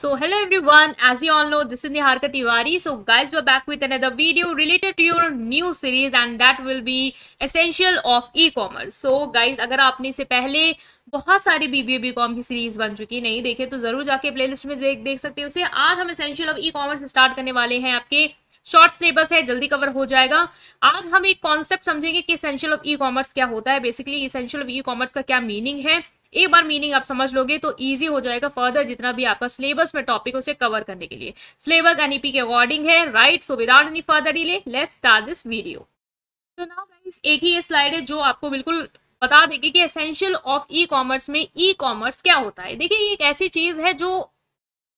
So hello everyone, as you all know, this is Niharika Tiwari. So guys, we're back with another video related to your new series and that will be essential of e-commerce. So guys, अगर आपने इसे पहले बहुत सारी BBA B com की series बन चुकी नहीं देखे तो जरूर जाके प्लेलिस्ट में देख देख सकते हैं उसे आज हम essential of e commerce start करने वाले हैं आपके शॉर्ट सिलेबस है जल्दी कवर हो जाएगा आज हम एक कॉन्सेप्ट समझेंगे कि इसेंशियल ऑफ ई कॉमर्स क्या होता है basically essential of e commerce का क्या मीनिंग है एक बार मीनिंग आप समझ लोगे तो ईजी हो जाएगा फर्दर जितना भी आपका सिलेबस में टॉपिक उसे कवर करने के लिए सिलेबस एनईपी e के अकॉर्डिंग है right so without any further delay let's start this video तो नाउ गाइस एक ही स्लाइड है जो आपको बिल्कुल बता देगी कि एसेंशियल ऑफ ई कॉमर्स में ई कॉमर्स क्या होता है देखिए ये एक ऐसी चीज है जो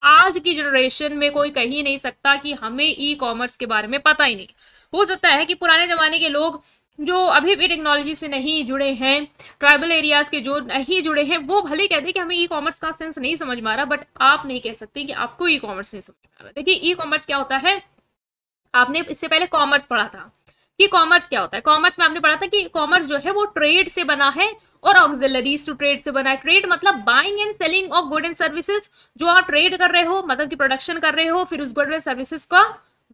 आज की जनरेशन में कोई कह ही नहीं सकता कि हमें ई कॉमर्स के बारे में पता ही नहीं हो सकता है कि पुराने जमाने के लोग जो अभी भी टेक्नोलॉजी से नहीं जुड़े हैं ट्राइबल एरियाज़ के जो नहीं जुड़े हैं वो भले कहते हैं कि हमें ई कॉमर्स का सेंस नहीं समझ मारा बट आप नहीं कह सकते कि आपको ई कॉमर्स नहीं समझ मारा रहा देखिए ई कॉमर्स क्या होता है आपने इससे पहले कॉमर्स पढ़ा था कि कॉमर्स क्या होता है कॉमर्स में आपने पढ़ा था कि कॉमर्स जो है वो ट्रेड से बना है और ऑक्सिलरीज टू ट्रेड से बना है ट्रेड मतलब buying and selling of good and services जो आप ट्रेड कर रहे हो मतलब कि प्रोडक्शन कर रहे हो फिर उस गुड एंड सर्विसेज का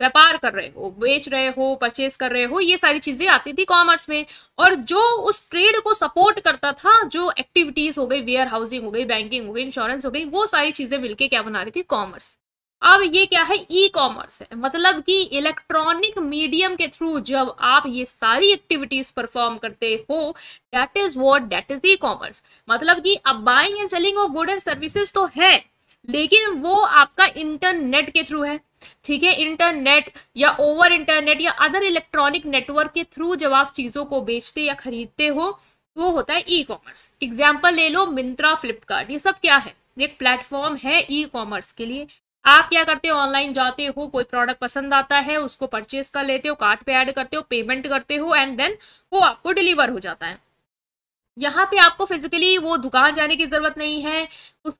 व्यापार कर रहे हो बेच रहे हो परचेज कर रहे हो ये सारी चीजें आती थी कॉमर्स में और जो उस ट्रेड को सपोर्ट करता था जो एक्टिविटीज हो गई वेयर हाउसिंग हो गई बैंकिंग हो गई इंश्योरेंस हो गई वो सारी चीजें मिलकर क्या बना रही थी कॉमर्स अब ये क्या है ई कॉमर्स है मतलब कि इलेक्ट्रॉनिक मीडियम के थ्रू जब आप ये सारी एक्टिविटीज परफॉर्म करते हो that is what that is e commerce मतलब कि अब buying and selling of good and services तो है लेकिन वो आपका इंटरनेट के थ्रू है ठीक है इंटरनेट या ओवर इंटरनेट या अदर इलेक्ट्रॉनिक नेटवर्क के थ्रू जब आप चीज़ों को बेचते या खरीदते हो वो होता है ई कॉमर्स एग्जाम्पल ले लो मिंत्रा फ्लिपकार्ट ये सब क्या है एक प्लेटफॉर्म है ई कॉमर्स के लिए आप क्या करते हो ऑनलाइन जाते हो कोई प्रोडक्ट पसंद आता है उसको परचेज कर लेते हो कार्ट पे ऐड करते हो पेमेंट करते हो एंड देन वो आपको डिलीवर हो जाता है यहाँ पे आपको फिजिकली वो दुकान जाने की ज़रूरत नहीं है उस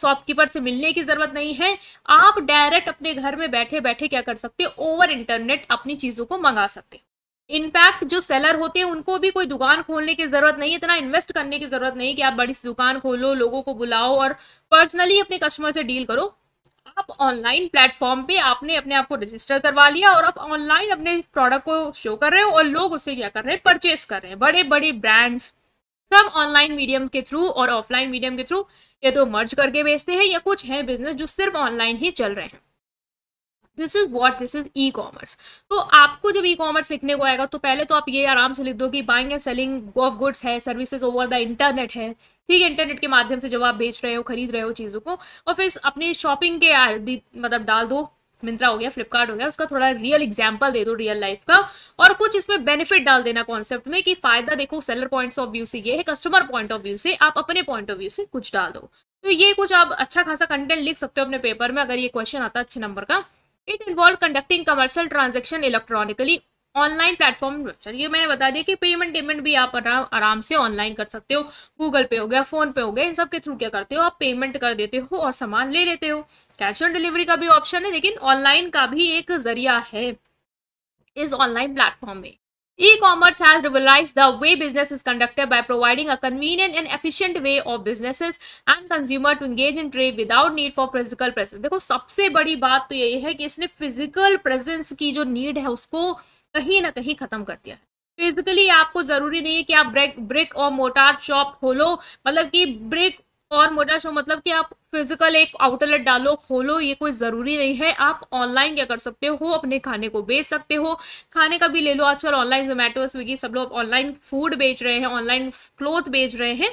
शॉपकीपर से मिलने की ज़रूरत नहीं है आप डायरेक्ट अपने घर में बैठे बैठे क्या कर सकते हो ओवर इंटरनेट अपनी चीज़ों को मंगा सकते हो इनफैक्ट जो सेलर होते हैं उनको भी कोई दुकान खोलने की ज़रूरत नहीं है इतना इन्वेस्ट करने की ज़रूरत नहीं कि आप बड़ी सी दुकान खोलो लोगों को बुलाओ और पर्सनली अपने कस्टमर से डील करो आप ऑनलाइन प्लेटफॉर्म पे आपने अपने आप को रजिस्टर करवा लिया और आप ऑनलाइन अपने प्रोडक्ट को शो कर रहे हो और लोग उससे क्या कर रहे हैं परचेस कर रहे हैं बड़े बड़े ब्रांड्स सब ऑनलाइन मीडियम के थ्रू और ऑफलाइन मीडियम के थ्रू या तो मर्ज करके बेचते हैं या कुछ है बिजनेस जो सिर्फ ऑनलाइन ही चल रहे हैं this is what this is e commerce तो आपको जब ई कॉमर्स लिखने को आएगा तो पहले तो आप ये आराम से लिख दो कि buying and selling of goods है सर्विसेज ओवर द इंटरनेट है ठीक है इंटरनेट के माध्यम से जब आप बेच रहे हो खरीद रहे हो चीज़ों को और फिर अपनी शॉपिंग के मतलब डाल दो मिंत्रा हो गया फ्लिपकार्ट हो गया उसका थोड़ा रियल एग्जाम्पल दे दो रियल लाइफ का और कुछ इसमें बेनिफिट डाल देना कॉन्सेप्ट में कि फायदा देखो सेलर पॉइंट ऑफ व्यू से ये है कस्टमर पॉइंट ऑफ व्यू से आप अपने पॉइंट ऑफ व्यू से कुछ डाल दो तो ये कुछ आप अच्छा खासा कंटेंट लिख सकते हो अपने पेपर में अगर ये क्वेश्चन आता अच्छे नंबर का it involve conducting commercial transaction electronically online platform website ये मैंने बता दिया कि पेमेंट पेमेंट भी आप आराम आराम से ऑनलाइन कर सकते हो गूगल पे हो गया फोन पे हो गया इन सब के थ्रू क्या करते हो आप पेमेंट कर देते हो और सामान ले लेते हो कैश ऑन डिलीवरी का भी ऑप्शन है लेकिन ऑनलाइन का भी एक जरिया है इस ऑनलाइन प्लेटफॉर्म में e commerce has revolutionize the way business is conducted by providing a convenient and efficient way of business and consumer to engage in trade without need for physical presence देखो सबसे बड़ी बात तो यही है कि इसने फिजिकल प्रेजेंस की जो नीड है उसको कहीं ना कहीं खत्म कर दिया फिजिकली आपको जरूरी नहीं है कि आप ब्रेक ब्रिक और मोटार शॉप खोलो मतलब कि ब्रिक और मोटार शॉप मतलब कि आप फिजिकल एक आउटलेट डालो खोलो ये कोई ज़रूरी नहीं है आप ऑनलाइन क्या कर सकते हो अपने खाने को बेच सकते हो खाने का भी ले लो आजकल ऑनलाइन जोमेटो स्विगी सब लोग ऑनलाइन फूड बेच रहे हैं ऑनलाइन क्लोथ बेच रहे हैं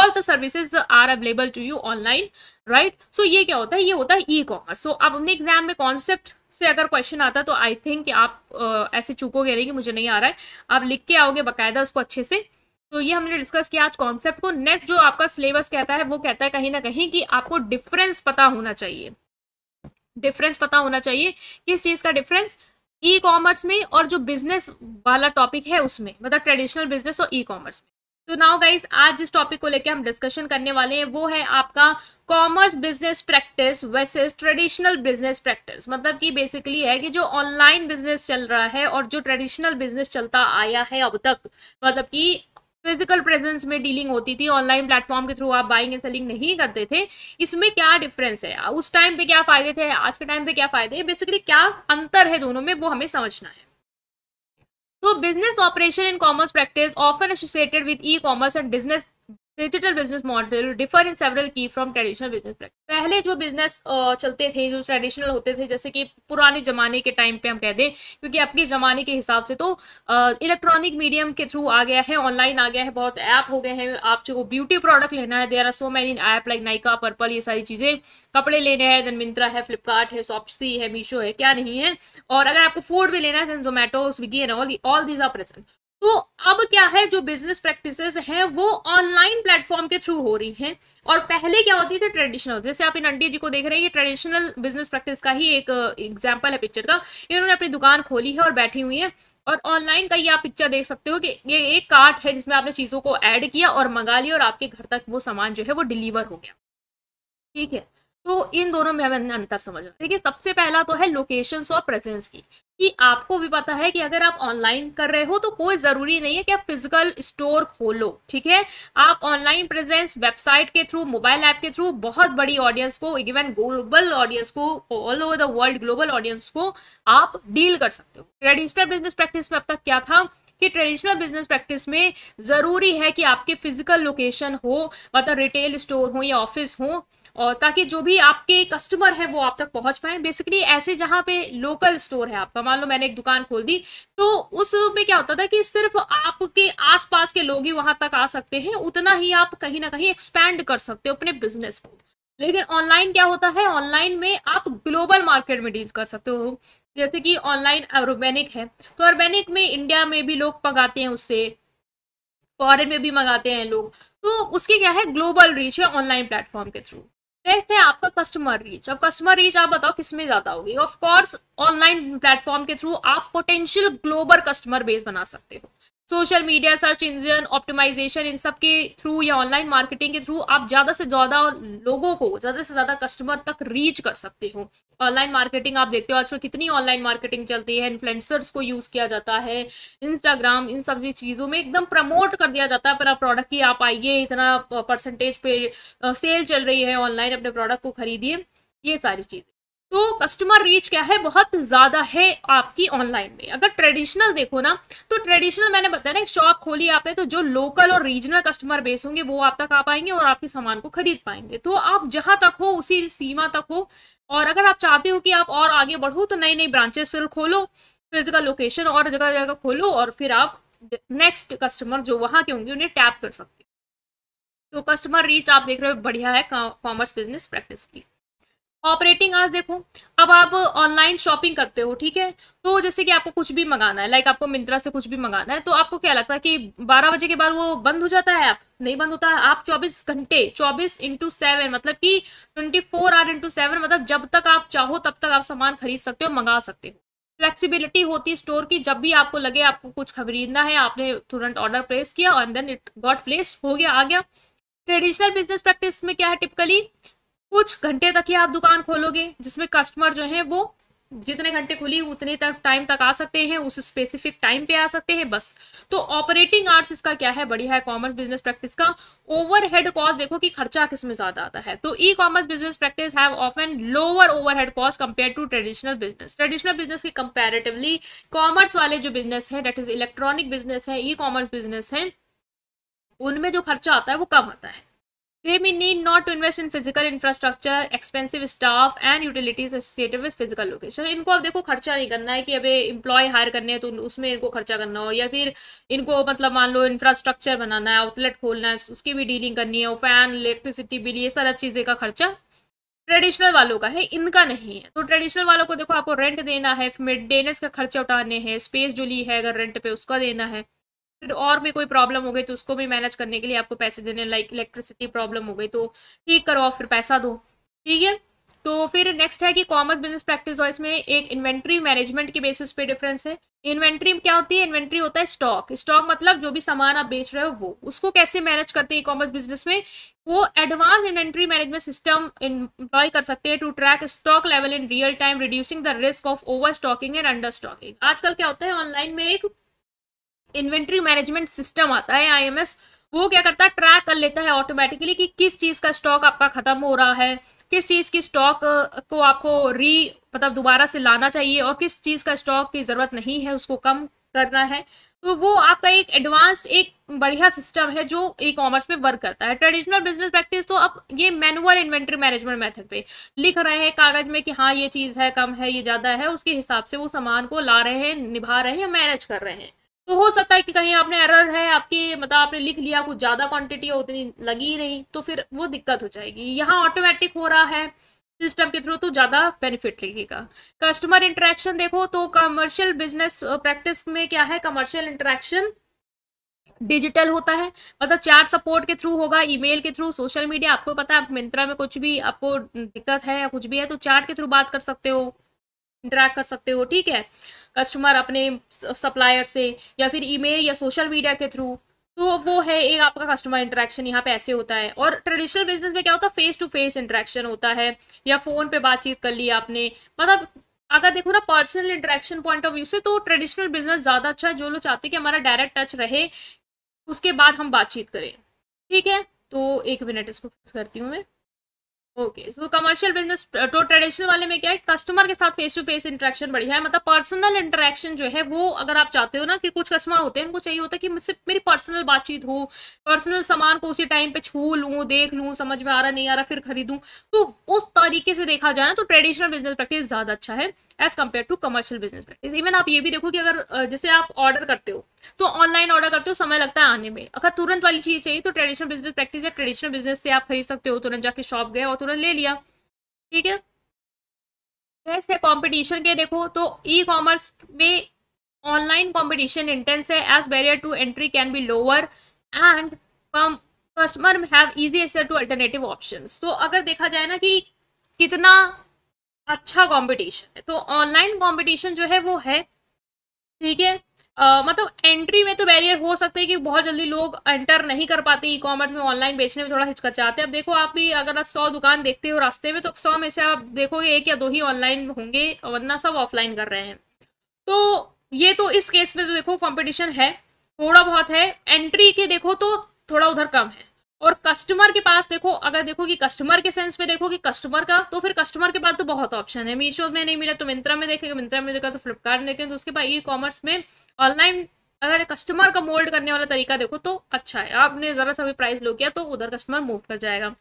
all the services are available to you online right so ये क्या होता है ये होता है ई कॉमर्स सो आप अपने एग्जाम में कॉन्सेप्ट से अगर क्वेश्चन आता तो आई थिंक आप ऐसे चूकोगे नहीं कि मुझे नहीं आ रहा है आप लिख के आओगे बकायदा उसको अच्छे से तो ये हमने डिस्कस किया आज कॉन्सेप्ट को नेक्स्ट जो आपका सिलेबस कहता है वो कहता है कहीं ना कहीं कि आपको डिफरेंस पता होना चाहिए डिफरेंस पता होना चाहिए किस चीज़ का डिफरेंस ई कॉमर्स में और जो बिजनेस वाला टॉपिक है उसमें मतलब ट्रेडिशनल बिजनेस और ई कॉमर्स में तो नाउ गाइस आज जिस टॉपिक को लेकर हम डिस्कशन करने वाले हैं वो है आपका commerce business practice versus traditional business practice मतलब कि बेसिकली है कि जो ऑनलाइन बिजनेस चल रहा है और जो ट्रेडिशनल बिजनेस चलता आया है अब तक मतलब कि फिजिकल प्रेजेंस में डीलिंग होती थी ऑनलाइन प्लेटफॉर्म के थ्रू आप बाइंग एंड सेलिंग नहीं करते थे इसमें क्या डिफरेंस है उस टाइम पे क्या फायदे थे आज के टाइम पे क्या फायदे हैं बेसिकली क्या अंतर है दोनों में वो हमें समझना है So business operation in commerce practice often associated with e-commerce and business digital business model differ in several key from traditional business practice पहले जो बिजनेस चलते थे जो ट्रेडिशनल होते थे जैसे कि पुराने जमाने के टाइम पे हम कह दें क्योंकि आपके ज़माने के हिसाब से तो इलेक्ट्रॉनिक मीडियम के थ्रू आ गया है ऑनलाइन आ गया है बहुत ऐप हो गए हैं आप जो ब्यूटी प्रोडक्ट लेना है there are so many app like Nykaa Purplle ये सारी चीज़ें कपड़े लेने हैं देन मिंत्रा है फ्लिपकार्ट है सॉप्सी है मीशो है क्या नहीं है और अगर आपको फूड भी लेना है then Zomato Swiggy and all all these are present तो अब क्या है जो बिजनेस प्रैक्टिसेस हैं वो ऑनलाइन प्लेटफॉर्म के थ्रू हो रही हैं और पहले क्या होती थी ट्रेडिशनल जैसे आप इन अंडी जी को देख रहे हैं ये ट्रेडिशनल बिजनेस प्रैक्टिस का ही एक एग्जाम्पल uh, है पिक्चर का इन्होंने अपनी दुकान खोली है और बैठी हुई है और ऑनलाइन का ये आप पिक्चर देख सकते हो कि ये एक कार्ट है जिसमें आपने चीज़ों को ऐड किया और मंगा लिया और आपके घर तक वो सामान जो है वो डिलीवर हो गया ठीक है तो इन दोनों में हमें अंतर समझना देखिए सबसे पहला तो है लोकेशंस और प्रेजेंस की कि आपको भी पता है कि अगर आप ऑनलाइन कर रहे हो तो कोई ज़रूरी नहीं है कि आप फिजिकल स्टोर खोलो ठीक है आप ऑनलाइन प्रेजेंस वेबसाइट के थ्रू मोबाइल ऐप के थ्रू बहुत बड़ी ऑडियंस को इवन ग्लोबल ऑडियंस को all over the world global audience को आप डील कर सकते हो रेडिस्टर बिजनेस प्रैक्टिस में अब तक क्या था कि ट्रेडिशनल बिजनेस प्रैक्टिस में ज़रूरी है कि आपके फिजिकल लोकेशन हो मतलब रिटेल स्टोर हो या ऑफिस हो और ताकि जो भी आपके कस्टमर है वो आप तक पहुंच पाए बेसिकली ऐसे जहां पे लोकल स्टोर है आपका मान लो मैंने एक दुकान खोल दी तो उसमें क्या होता था कि सिर्फ आपके आसपास के लोग ही वहां तक आ सकते हैं उतना ही आप कहीं ना कहीं एक्सपैंड कर सकते हो अपने बिजनेस को लेकिन ऑनलाइन क्या होता है ऑनलाइन में आप ग्लोबल मार्केट में डील कर सकते हो जैसे कि ऑनलाइन ऑर्गेनिक है तो ऑर्गेनिक में इंडिया में भी लोग मंगाते हैं उससे फॉरन में भी मंगाते हैं लोग तो उसकी क्या है ग्लोबल रीच है ऑनलाइन प्लेटफॉर्म के थ्रू नेक्स्ट है आपका कस्टमर रीच अब कस्टमर रीच आप बताओ किस में ज़्यादा होगी ऑफकोर्स ऑनलाइन प्लेटफॉर्म के थ्रू आप पोटेंशियल ग्लोबल कस्टमर बेस बना सकते हो social media search engine optimization इन सब के थ्रू या ऑनलाइन मार्केटिंग के थ्रू आप ज़्यादा से ज़्यादा लोगों को ज़्यादा से ज़्यादा कस्टमर तक रीच कर सकते हो ऑनलाइन मार्केटिंग आप देखते हो आजकल कितनी ऑनलाइन मार्केटिंग चलती है इन्फ्लुएंसर्स को यूज़ किया जाता है इंस्टाग्राम इन सब चीज़ों में एकदम प्रमोट कर दिया जाता है अपना प्रोडक्ट की आप आइए इतना परसेंटेज पे सेल चल रही है ऑनलाइन अपने प्रोडक्ट को खरीदिए ये सारी चीज़ें तो कस्टमर रीच क्या है बहुत ज़्यादा है आपकी ऑनलाइन में अगर ट्रेडिशनल देखो ना तो ट्रेडिशनल मैंने बताया ना शॉप खोली आपने तो जो लोकल और रीजनल कस्टमर बेस होंगे वो आप तक आ पाएंगे और आपके सामान को खरीद पाएंगे तो आप जहाँ तक हो उसी सीमा तक हो और अगर आप चाहते हो कि आप और आगे बढ़ो तो नई नई ब्रांचेस फिर खोलो फिजिकल लोकेशन और जगह जगह खोलो और फिर आप नेक्स्ट कस्टमर जो वहाँ के होंगे उन्हें टैप कर सकते हो तो कस्टमर रीच आप देख रहे हो बढ़िया है कॉमर्स बिजनेस प्रैक्टिस की ऑपरेटिंग आज देखो अब आप ऑनलाइन शॉपिंग करते हो ठीक है तो जैसे कि आपको कुछ भी मंगाना है लाइक आपको मिंत्रा से कुछ भी मंगाना है तो आपको क्या लगता है कि 12 बजे के बाद वो बंद हो जाता है आप नहीं बंद होता है आप 24 घंटे 24 इंटू सेवन मतलब कि 24 फोर आवर इंटू सेवन मतलब जब तक आप चाहो तब तक आप सामान खरीद सकते हो मंगा सकते हो फ्लेक्सीबिलिटी होती है स्टोर की जब भी आपको लगे आपको कुछ खरीदना है आपने तुरंत ऑर्डर प्लेस किया और देन इट गॉट प्लेस हो गया आ गया ट्रेडिशनल बिजनेस प्रैक्टिस में क्या है टिपिकली कुछ घंटे तक ही आप दुकान खोलोगे जिसमें कस्टमर जो है वो जितने घंटे खुली उतने तक टाइम तक आ सकते हैं उस स्पेसिफिक टाइम पे आ सकते हैं बस तो ऑपरेटिंग आर्ट्स इसका क्या है बढ़िया है कॉमर्स बिजनेस प्रैक्टिस का ओवरहेड कॉस्ट देखो कि खर्चा किस में ज्यादा आता है तो e commerce business practice have often lower overhead cost compare to traditional business traditional business के कंपेरेटिवली कॉमर्स वाले जो बिजनेस है डेट इज इलेक्ट्रॉनिक बिजनेस है ई कॉमर्स बिजनेस है उनमें जो खर्चा आता है वो कम आता है They may need not to invest in physical infrastructure, expensive staff and utilities associated with physical location. इनको अब देखो खर्चा नहीं करना है कि अबे employ हायर करने हैं तो उसमें इनको खर्चा करना हो या फिर इनको मतलब मान लो इंफ्रास्ट्रक्चर बनाना है आउटलेट खोलना है उसकी भी डीलिंग करनी है फैन इलेक्ट्रिसिटी बिल ये सारा चीज़ें का खर्चा ट्रेडिशनल वालों का है इनका नहीं है तो ट्रेडिशनल वालों को देखो आपको रेंट देना है मेंटेनेंस का खर्चा उठाने हैं स्पेस जो ली है अगर रेंट पे उसका देना है और भी कोई प्रॉब्लम हो गई तो उसको भी मैनेज करने के लिए आपको पैसे देने लाइक इलेक्ट्रिसिटी प्रॉब्लम हो गई तो ठीक करो फिर पैसा दो ठीक है तो फिर नेक्स्ट है कि कॉमर्स बिजनेस प्रैक्टिस और इसमें एक इन्वेंट्री मैनेजमेंट के बेसिस पे डिफरेंस है इन्वेंट्री क्या होती है इन्वेंट्री होता है स्टॉक स्टॉक मतलब जो भी सामान आप बेच रहे हो वो उसको कैसे मैनेज करते हैं ई कॉमर्स बिजनेस में वो advance inventory management system employ कर सकते हैं to track stock level in real time reducing the risk of over stocking and under stocking आजकल क्या होता है ऑनलाइन में एक इन्वेंट्री मैनेजमेंट सिस्टम आता है आईएमएस वो क्या करता है ट्रैक कर लेता है ऑटोमेटिकली कि किस चीज़ का स्टॉक आपका ख़त्म हो रहा है किस चीज़ की स्टॉक को आपको री मतलब दोबारा से लाना चाहिए और किस चीज़ का स्टॉक की ज़रूरत नहीं है उसको कम करना है तो वो आपका एक एडवांस्ड एक बढ़िया सिस्टम है जो ई कॉमर्स में वर्क करता है ट्रेडिशनल बिजनेस प्रैक्टिस तो अब ये मैनुअल इन्वेंट्री मैनेजमेंट मेथड पे लिख रहे हैं कागज में कि हाँ ये चीज़ है कम है ये ज़्यादा है उसके हिसाब से वो सामान को ला रहे हैं निभा रहे हैं मैनेज कर रहे हैं तो हो सकता है कि कहीं आपने एरर है आपके मतलब आपने लिख लिया कुछ ज़्यादा क्वांटिटी है उतनी लगी नहीं तो फिर वो दिक्कत हो जाएगी यहाँ ऑटोमेटिक हो रहा है सिस्टम के थ्रू तो ज़्यादा बेनिफिट लगेगा कस्टमर इंटरेक्शन देखो तो कमर्शियल बिजनेस प्रैक्टिस में क्या है कमर्शियल इंटरेक्शन डिजिटल होता है मतलब चैट सपोर्ट के थ्रू होगा ईमेल के थ्रू सोशल मीडिया आपको पता है आप मिंत्रा में कुछ भी आपको दिक्कत है या कुछ भी है तो चैट के थ्रू बात कर सकते हो इंटरेक्ट कर सकते हो ठीक है कस्टमर अपने सप्लायर से या फिर ईमेल या सोशल मीडिया के थ्रू तो वो है एक आपका कस्टमर इंटरेक्शन यहाँ पे ऐसे होता है और ट्रेडिशनल बिजनेस में क्या होता है फेस टू फेस इंटरेक्शन होता है या फ़ोन पे बातचीत कर ली आपने मतलब अगर देखो ना personal interaction point of view से तो ट्रेडिशनल बिजनेस ज़्यादा अच्छा है जो लोग चाहते हैं कि हमारा डायरेक्ट टच रहे उसके बाद हम बातचीत करें ठीक है तो एक मिनट इसको फिक्स करती हूँ मैं ओके सो कमर्शियल बिजनेस तो ट्रेडिशनल वाले में क्या है कस्टमर के साथ फेस टू फेस इंटरेक्शन बढ़िया है मतलब पर्सनल इंटरेक्शन जो है वो अगर आप चाहते हो ना कि कुछ कस्टमर होते हैं उनको चाहिए होता है कि मुझसे मेरी पर्सनल बातचीत हो पर्सनल सामान को उसी टाइम पे छू लूँ देख लूँ समझ में आ रहा नहीं आ रहा फिर खरीदूँ तो उस तरीके से देखा जाए ना तो ट्रेडिशनल बिजनेस प्रैक्टिस ज़्यादा अच्छा है as compare to commercial business practice even आप ये भी देखो कि अगर जैसे आप ऑर्डर करते हो तो ऑनलाइन ऑर्डर करते हो समय लगता है आने में अगर तुरंत वाली चीज़ चाहिए तो ट्रेडिशनल बिजनेस प्रैक्टिस या ट्रेडिशनल बिजनेस से आप खरीद सकते हो तुरंत जाके शॉप गए और तुरंत ले लिया ठीक है नेक्स्ट है कॉम्पिटिशन के देखो तो ई कॉमर्स में ऑनलाइन कॉम्पिटिशन इंटेंस है as barrier to entry can be lower and come customer have easy access to alternative options तो अगर देखा जाए ना कि कितना अच्छा कंपटीशन है तो ऑनलाइन कंपटीशन जो है वो है ठीक है आ, मतलब एंट्री में तो बैरियर हो सकते है कि बहुत जल्दी लोग एंटर नहीं कर पाते ई कॉमर्स में ऑनलाइन बेचने में थोड़ा हिचकचाते हैं अब देखो आप भी अगर आप सौ दुकान देखते हो रास्ते में तो सौ में से आप देखोगे एक या दो ही ऑनलाइन होंगे वरना सब ऑफलाइन कर रहे हैं तो ये तो इस केस में तो देखो कॉम्पिटिशन है थोड़ा बहुत है एंट्री के देखो तो थोड़ा उधर कम है और कस्टमर के पास देखो अगर देखो कि कस्टमर के सेंस में देखो कि कस्टमर का तो फिर कस्टमर के पास तो बहुत ऑप्शन है मीशो में नहीं मिला तो मिंत्रा में देखेगा मिंत्रा में देखा तो फ्लिपकार्ट देखें देखेंगे तो उसके पास ई कॉमर्स में ऑनलाइन अगर कस्टमर का मोल्ड करने वाला तरीका देखो तो अच्छा है आपने ज़रा सा भी प्राइस लो किया तो उधर कस्टमर मूव कर जाएगा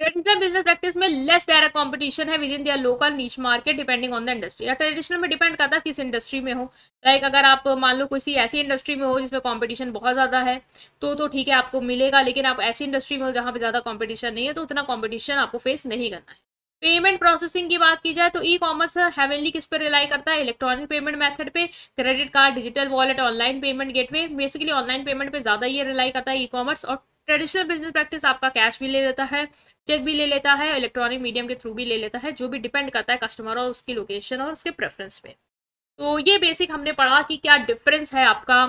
ट्रेडिशनल बिजनेस प्रैक्टिस में लेस डायरेक्ट कंपटीशन है within their local niche market depending on the industry या ट्रेडिशनल में डिपेंड करता है किस इंडस्ट्री में हो लाइक अगर आप मान लो किसी ऐसी इंडस्ट्री में हो जिसमें कंपटीशन बहुत ज़्यादा है तो तो ठीक है आपको मिलेगा लेकिन आप ऐसी इंडस्ट्री में हो जहाँ पर ज़्यादा कॉम्पिटिशन नहीं है तो उतना कॉम्पिटिशन आपको फेस नहीं करना है पेमेंट प्रोसेसिंग की बात की जाए तो ई कॉमर्स हेवनली किस पर रिलाई करता है इलेक्ट्रॉनिक पेमेंट मेथड पे credit card digital wallet online payment gateway basically online payment पे ज़्यादा ये रिलाई करता है ई कॉमर्स और ट्रेडिशनल बिजनेस प्रैक्टिस आपका कैश भी ले लेता है चेक भी ले लेता है इलेक्ट्रॉनिक मीडियम के थ्रू भी ले लेता है जो भी डिपेंड करता है कस्टमर और उसकी लोकेशन और उसके प्रेफरेंस पे तो ये बेसिक हमने पढ़ा कि क्या डिफरेंस है आपका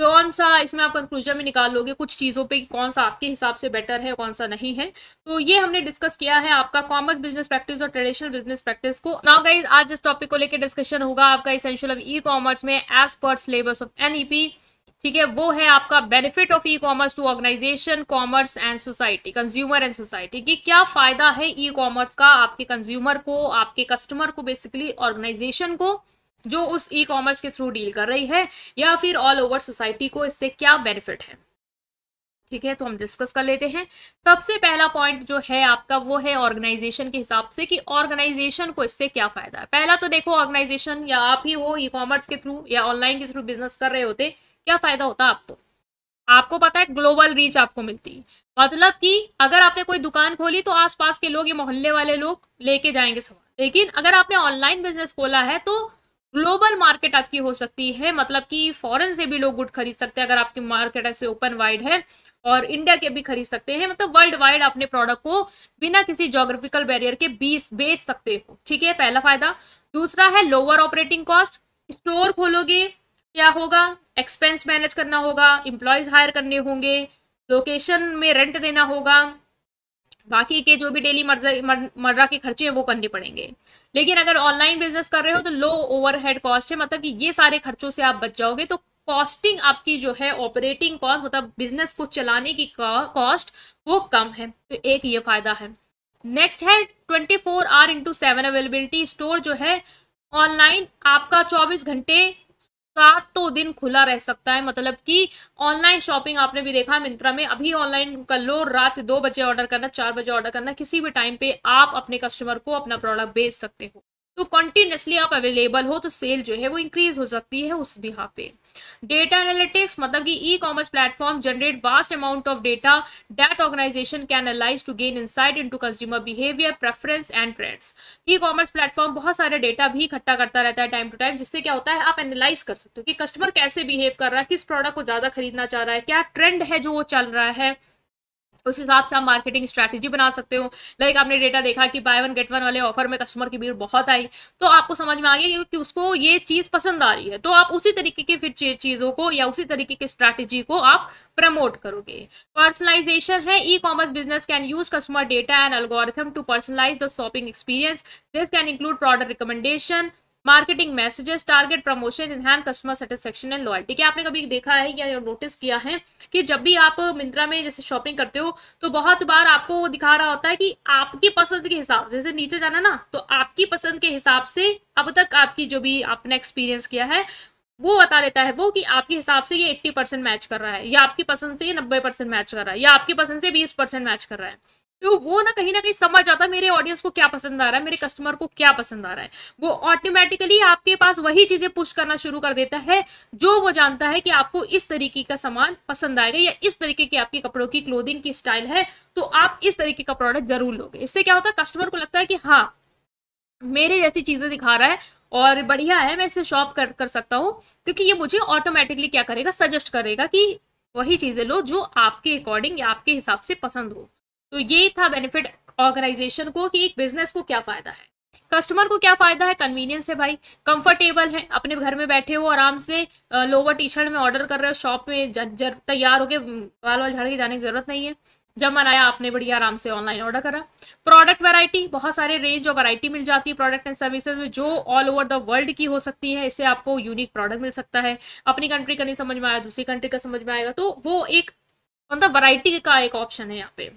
कौन सा इसमें आप कंक्लूजन में निकाल लोगे कुछ चीज़ों पे कौन सा आपके हिसाब से बेटर है कौन सा नहीं है तो ये हमने डिस्कस किया है आपका कॉमर्स बिजनेस प्रैक्टिस और ट्रेडिशनल बिजनेस प्रैक्टिस को नाउ गाइज आज इस टॉपिक को लेकर डिस्कशन होगा आपका इसेंशियल ऑफ ई कॉमर्स में as per syllabus of an ठीक है वो है आपका benefit of e commerce to organization commerce and society consumer and society कि क्या फायदा है ई कॉमर्स का आपके कंज्यूमर को आपके कस्टमर को बेसिकली ऑर्गेनाइजेशन को जो उस ई कॉमर्स के थ्रू डील कर रही है या फिर ऑल ओवर सोसाइटी को इससे क्या बेनिफिट है ठीक है तो हम डिस्कस कर लेते हैं सबसे पहला पॉइंट जो है आपका वो है ऑर्गेनाइजेशन के हिसाब से कि ऑर्गेनाइजेशन को इससे क्या फायदा है पहला तो देखो ऑर्गेनाइजेशन या आप ही हो ई कॉमर्स के थ्रू या ऑनलाइन के थ्रू बिजनेस कर रहे होते क्या फ़ायदा होता आपको आपको पता है ग्लोबल रीच आपको मिलती है मतलब कि अगर आपने कोई दुकान खोली तो आसपास के लोग या मोहल्ले वाले लोग लेके जाएंगे सामान लेकिन अगर आपने ऑनलाइन बिजनेस खोला है तो ग्लोबल मार्केट आपकी हो सकती है मतलब कि फॉरेन से भी लोग गुड खरीद सकते हैं अगर आपकी मार्केट ऐसे ओपन वाइड है और इंडिया के भी खरीद सकते हैं मतलब वर्ल्ड वाइड अपने प्रोडक्ट को बिना किसी जोग्राफिकल बैरियर के बीस बेच सकते हो ठीक है पहला फायदा दूसरा है लोअर ऑपरेटिंग कॉस्ट स्टोर खोलोगे क्या होगा एक्सपेंस मैनेज करना होगा एम्प्लॉयज हायर करने होंगे लोकेशन में रेंट देना होगा बाकी के जो भी डेली मर्रा के खर्चे हैं वो करने पड़ेंगे लेकिन अगर ऑनलाइन बिजनेस कर रहे हो तो लो ओवरहेड कॉस्ट है मतलब कि ये सारे खर्चों से आप बच जाओगे तो कॉस्टिंग आपकी जो है ऑपरेटिंग कॉस्ट मतलब बिजनेस को चलाने की कॉस्ट वो कम है तो एक ये फायदा है नेक्स्ट है twenty four hour into seven availability store जो है ऑनलाइन आपका चौबीस घंटे सातों तो दिन खुला रह सकता है मतलब कि ऑनलाइन शॉपिंग आपने भी देखा मिंत्रा में अभी ऑनलाइन कर लो रात दो बजे ऑर्डर करना चार बजे ऑर्डर करना किसी भी टाइम पे आप अपने कस्टमर को अपना प्रोडक्ट बेच सकते हो तो कंटिन्यूसली आप अवेलेबल हो तो सेल जो है वो इंक्रीज हो सकती है उस बिहा पे डेटा एनालिटिक्स मतलब कि e commerce platform generate vast amount of data that organization can analyse to gain insight into consumer behaviour preference and trends e commerce platform बहुत सारे डेटा भी इकट्ठा करता रहता है टाइम टू टाइम जिससे क्या होता है आप एनालाइज कर सकते हो कि कस्टमर कैसे बिहेव कर रहा है किस प्रोडक्ट को ज़्यादा खरीदना चाह रहा है क्या ट्रेंड है जो वो चल रहा है उस हिसाब से आप मार्केटिंग स्ट्रैटेजी बना सकते हो लाइक आपने डेटा देखा कि बाय वन गेट वन वाले ऑफर में कस्टमर की भीड़ बहुत आई तो आपको समझ में आ गया कि उसको ये चीज़ पसंद आ रही है तो आप उसी तरीके की फिर चीज़ों को या उसी तरीके की स्ट्रैटेजी को आप प्रमोट करोगे पर्सनलाइजेशन है e commerce business can use customer data and algorithm to personalize the shopping experience this can include product recommendation marketing messages target promotion enhance customer satisfaction and loyalty क्या आपने कभी देखा है या नोटिस किया है कि जब भी आप मिंत्रा में जैसे शॉपिंग करते हो तो बहुत बार आपको दिखा रहा होता है कि आपकी पसंद के हिसाब जैसे नीचे जाना ना तो आपकी पसंद के हिसाब से अब तक आपकी जो भी आपने एक्सपीरियंस किया है वो बता देता है वो कि आपके हिसाब से ये 80 परसेंट मैच कर रहा है या आपकी पसंद से ये 90 परसेंट मैच कर रहा है या आपकी पसंद से 20 परसेंट मैच कर रहा है तो वो ना कहीं ना कहीं समझ आता है मेरे ऑडियंस को क्या पसंद आ रहा है मेरे कस्टमर को क्या पसंद आ रहा है वो ऑटोमेटिकली आपके पास वही चीजें पुश करना शुरू कर देता है जो वो जानता है कि आपको इस तरीके का सामान पसंद आएगा या इस तरीके की आपके कपड़ों की क्लोदिंग की स्टाइल है तो आप इस तरीके का प्रोडक्ट जरूर लोगे इससे क्या होता है कस्टमर को लगता है कि हाँ मेरे जैसी चीजें दिखा रहा है और बढ़िया है मैं इसे शॉप कर कर सकता हूँ क्योंकि ये मुझे ऑटोमेटिकली क्या करेगा सजेस्ट करेगा कि वही चीजें लो जो आपके अकॉर्डिंग या आपके हिसाब से पसंद हो तो ये था बेनिफिट ऑर्गेनाइजेशन को कि एक बिजनेस को क्या फायदा है कस्टमर को क्या फायदा है कन्वीनियंस है भाई कंफर्टेबल है अपने घर में बैठे हो आराम से लोवर टी शर्ट में ऑर्डर कर रहे हो शॉप में तैयार होके बाल वाल झाड़ के जाने की जरूरत नहीं है जब मन आया आपने बढ़िया आराम से ऑनलाइन ऑर्डर करा प्रोडक्ट वैरायटी बहुत सारे रेंज और वैरायटी मिल जाती है प्रोडक्ट एंड सर्विसेज में जो ऑल ओवर द वर्ल्ड की हो सकती है इससे आपको यूनिक प्रोडक्ट मिल सकता है अपनी कंट्री का नहीं समझ में आया दूसरी कंट्री का समझ में आएगा तो वो एक मतलब वैरायटी का एक ऑप्शन है यहाँ पे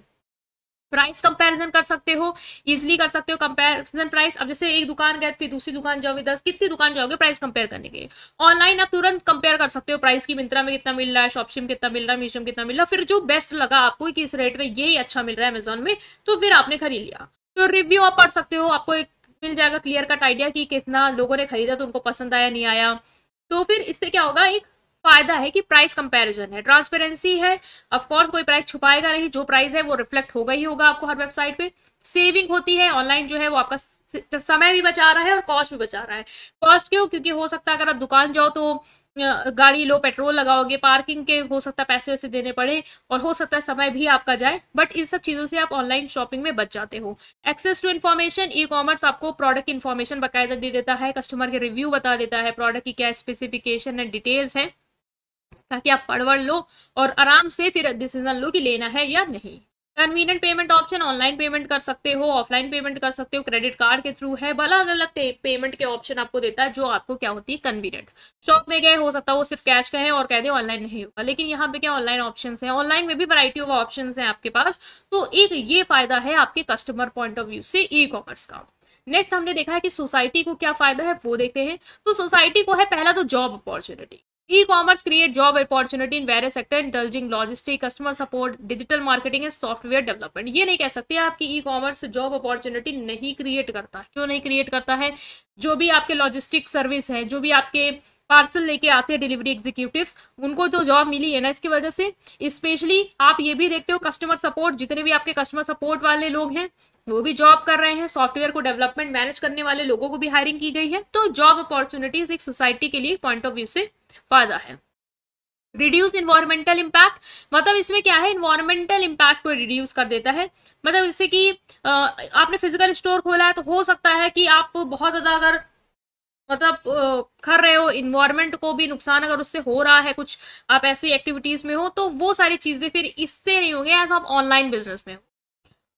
प्राइस कंपैरिजन कर सकते हो इजिली कर सकते हो कंपैरिजन प्राइस अब जैसे एक दुकान गए फिर दूसरी दुकान जाओगे दस कितनी दुकान जाओगे प्राइस कंपेयर करने के ऑनलाइन आप तुरंत कंपेयर कर सकते हो प्राइस की मिंत्रा में कितना मिल रहा है शॉपशी कितना मिल रहा है म्यूजियम कितना मिल रहा है फिर जो बेस्ट लगा आपको कि इस रेट में यही अच्छा मिल रहा है अमेजोन में तो फिर आपने खरीद लिया तो रिव्यू आप पढ़ सकते हो आपको एक मिल जाएगा क्लियर कट आइडिया कि कितना लोगों ने खरीदा तो उनको पसंद आया नहीं आया तो फिर इससे क्या होगा एक फायदा है कि प्राइस कंपैरिजन है ट्रांसपेरेंसी है ऑफ कोर्स कोई प्राइस छुपाएगा नहीं जो प्राइस है वो रिफ्लेक्ट होगा ही होगा आपको हर वेबसाइट पे सेविंग होती है ऑनलाइन जो है वो आपका समय भी बचा रहा है और कॉस्ट भी बचा रहा है कॉस्ट क्यों क्योंकि हो सकता है अगर आप दुकान जाओ तो गाड़ी लो पेट्रोल लगाओगे पार्किंग के हो सकता है पैसे वैसे देने पड़े और हो सकता है समय भी आपका जाए बट इन सब चीज़ों से आप ऑनलाइन शॉपिंग में बच जाते हो access to information e commerce आपको प्रोडक्ट की इन्फॉर्मेशन बकायदा दे देता है कस्टमर के रिव्यू बता देता है प्रोडक्ट की क्या स्पेसिफिकेशन है डिटेल्स है ताकि आप पढ़ लो और आराम से फिर डिसीजन लो कि लेना है या नहीं convenient payment option online payment कर सकते हो ऑफलाइन पेमेंट कर सकते हो क्रेडिट कार्ड के थ्रू है भला अलग अलग पेमेंट के ऑप्शन आपको देता है जो आपको क्या होती है कन्वीनियंट शॉप में गए हो सकता है वो सिर्फ कैश का है और कह दे ऑनलाइन नहीं होगा लेकिन यहाँ पे क्या ऑनलाइन ऑप्शन है ऑनलाइन में भी वराइटी ऑफ ऑप्शन है आपके पास तो एक ये फायदा है आपके कस्टमर पॉइंट ऑफ व्यू से ई कॉमर्स का नेक्स्ट हमने देखा है कि सोसाइटी को क्या फायदा है वो देखते हैं तो सोसाइटी को है पहला तो job opportunity E-commerce create job opportunity in various sector indulging logistic, customer support, digital marketing and software development. ये नहीं कह सकते आपकी e-commerce job opportunity नहीं create करता क्यों नहीं create करता है जो भी आपके logistic service है जो भी आपके पार्सल लेके आते हैं डिलीवरी एग्जीक्यूटिव उनको जो जॉब मिली है ना इसकी वजह से स्पेशली आप ये भी देखते हो कस्टमर सपोर्ट जितने भी आपके कस्टमर सपोर्ट वाले लोग हैं वो भी जॉब कर रहे हैं सॉफ्टवेयर को डेवलपमेंट मैनेज करने वाले लोगों को भी हायरिंग की गई है तो जॉब अपॉर्चुनिटीज एक सोसाइटी के लिए पॉइंट ऑफ व्यू से फायदा है रिड्यूस इन्वायरमेंटल इम्पैक्ट मतलब इसमें क्या है इन्वायरमेंटल इम्पैक्ट को रिड्यूस कर देता है मतलब इससे कि आपने फिजिकल स्टोर खोला है तो हो सकता है कि आप बहुत ज़्यादा अगर मतलब कर रहे हो इन्वायरमेंट को भी नुकसान अगर उससे हो रहा है कुछ आप ऐसी एक्टिविटीज़ में हो तो वो सारी चीज़ें फिर इससे नहीं होंगे एज आप ऑनलाइन बिजनेस में हो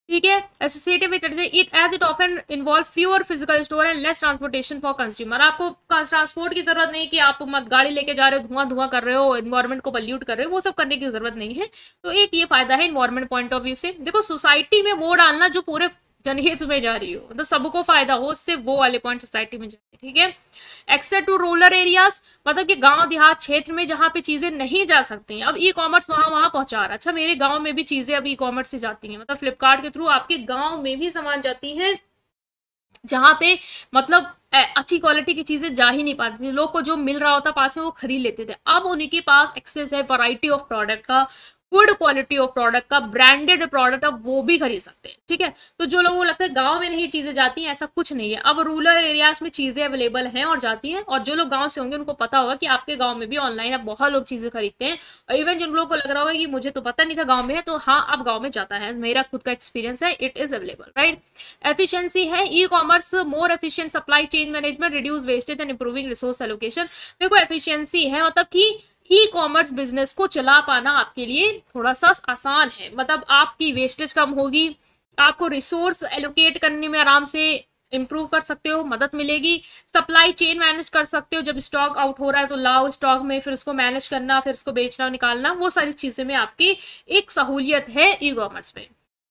ठीक है associative it as it often involve fewer physical store and less transportation for consumer आपको ट्रांसपोर्ट की जरूरत नहीं कि आप मत गाड़ी लेके जा रहे हो धुआं धुआं कर रहे हो इन्वायरमेंट को पल्यूट कर रहे हो वो सब करने की जरूरत नहीं है तो एक ये फायदा है इन्वायरमेंट पॉइंट ऑफ व्यू से देखो सोसाइटी में वो डालना जो पूरे जनहित में जा रही हो मतलब सबको फायदा हो उससे वो वाले पॉइंट सोसाइटी में जा हैं ठीक है एक्सेट टू रूरल एरियाज मतलब कि गांव देहात क्षेत्र में जहां पे चीज़ें नहीं जा सकती हैं अब ई कॉमर्स वहां वहां पहुंचा रहा अच्छा मेरे गाँव में भी चीज़ें अब ई कॉमर्स से जाती हैं मतलब फ्लिपकार्ट के थ्रू आपके गाँव में भी सामान जाती है जहाँ पे मतलब अच्छी क्वालिटी की चीज़ें जा ही नहीं पाती थी लोग को जो मिल रहा होता पास में वो खरीद लेते थे अब उन्हीं के पास एक्सेस है वैरायटी ऑफ प्रोडक्ट का गुड क्वालिटी ऑफ प्रोडक्ट का ब्रांडेड प्रोडक्ट आप वो भी खरीद सकते हैं ठीक है तो जो लोगों को लगता है गांव में नहीं चीजें जाती हैं ऐसा कुछ नहीं है अब रूरल एरियाज में चीजें अवेलेबल हैं और जाती हैं और जो लोग गांव से होंगे उनको पता होगा कि आपके गाँव में भी ऑनलाइन अब बहुत लोग चीजें खरीदते हैं और इवन जिन लोगों को लग रहा होगा कि मुझे तो पता नहीं था गाँव में है तो हाँ अब गाँव में जाता है मेरा खुद का एक्सपीरियंस है it is available right efficiency है e commerce more efficient supply chain management reduce wastage and improving resource allocation देखो एफिशियंसी है मतलब की ई कॉमर्स बिजनेस को चला पाना आपके लिए थोड़ा सा आसान है मतलब आपकी वेस्टेज कम होगी आपको रिसोर्स एलोकेट करने में आराम से इम्प्रूव कर सकते हो मदद मिलेगी सप्लाई चेन मैनेज कर सकते हो जब स्टॉक आउट हो रहा है तो लाओ स्टॉक में फिर उसको मैनेज करना फिर उसको बेचना निकालना वो सारी चीज़ें में आपकी एक सहूलियत है ई कॉमर्स में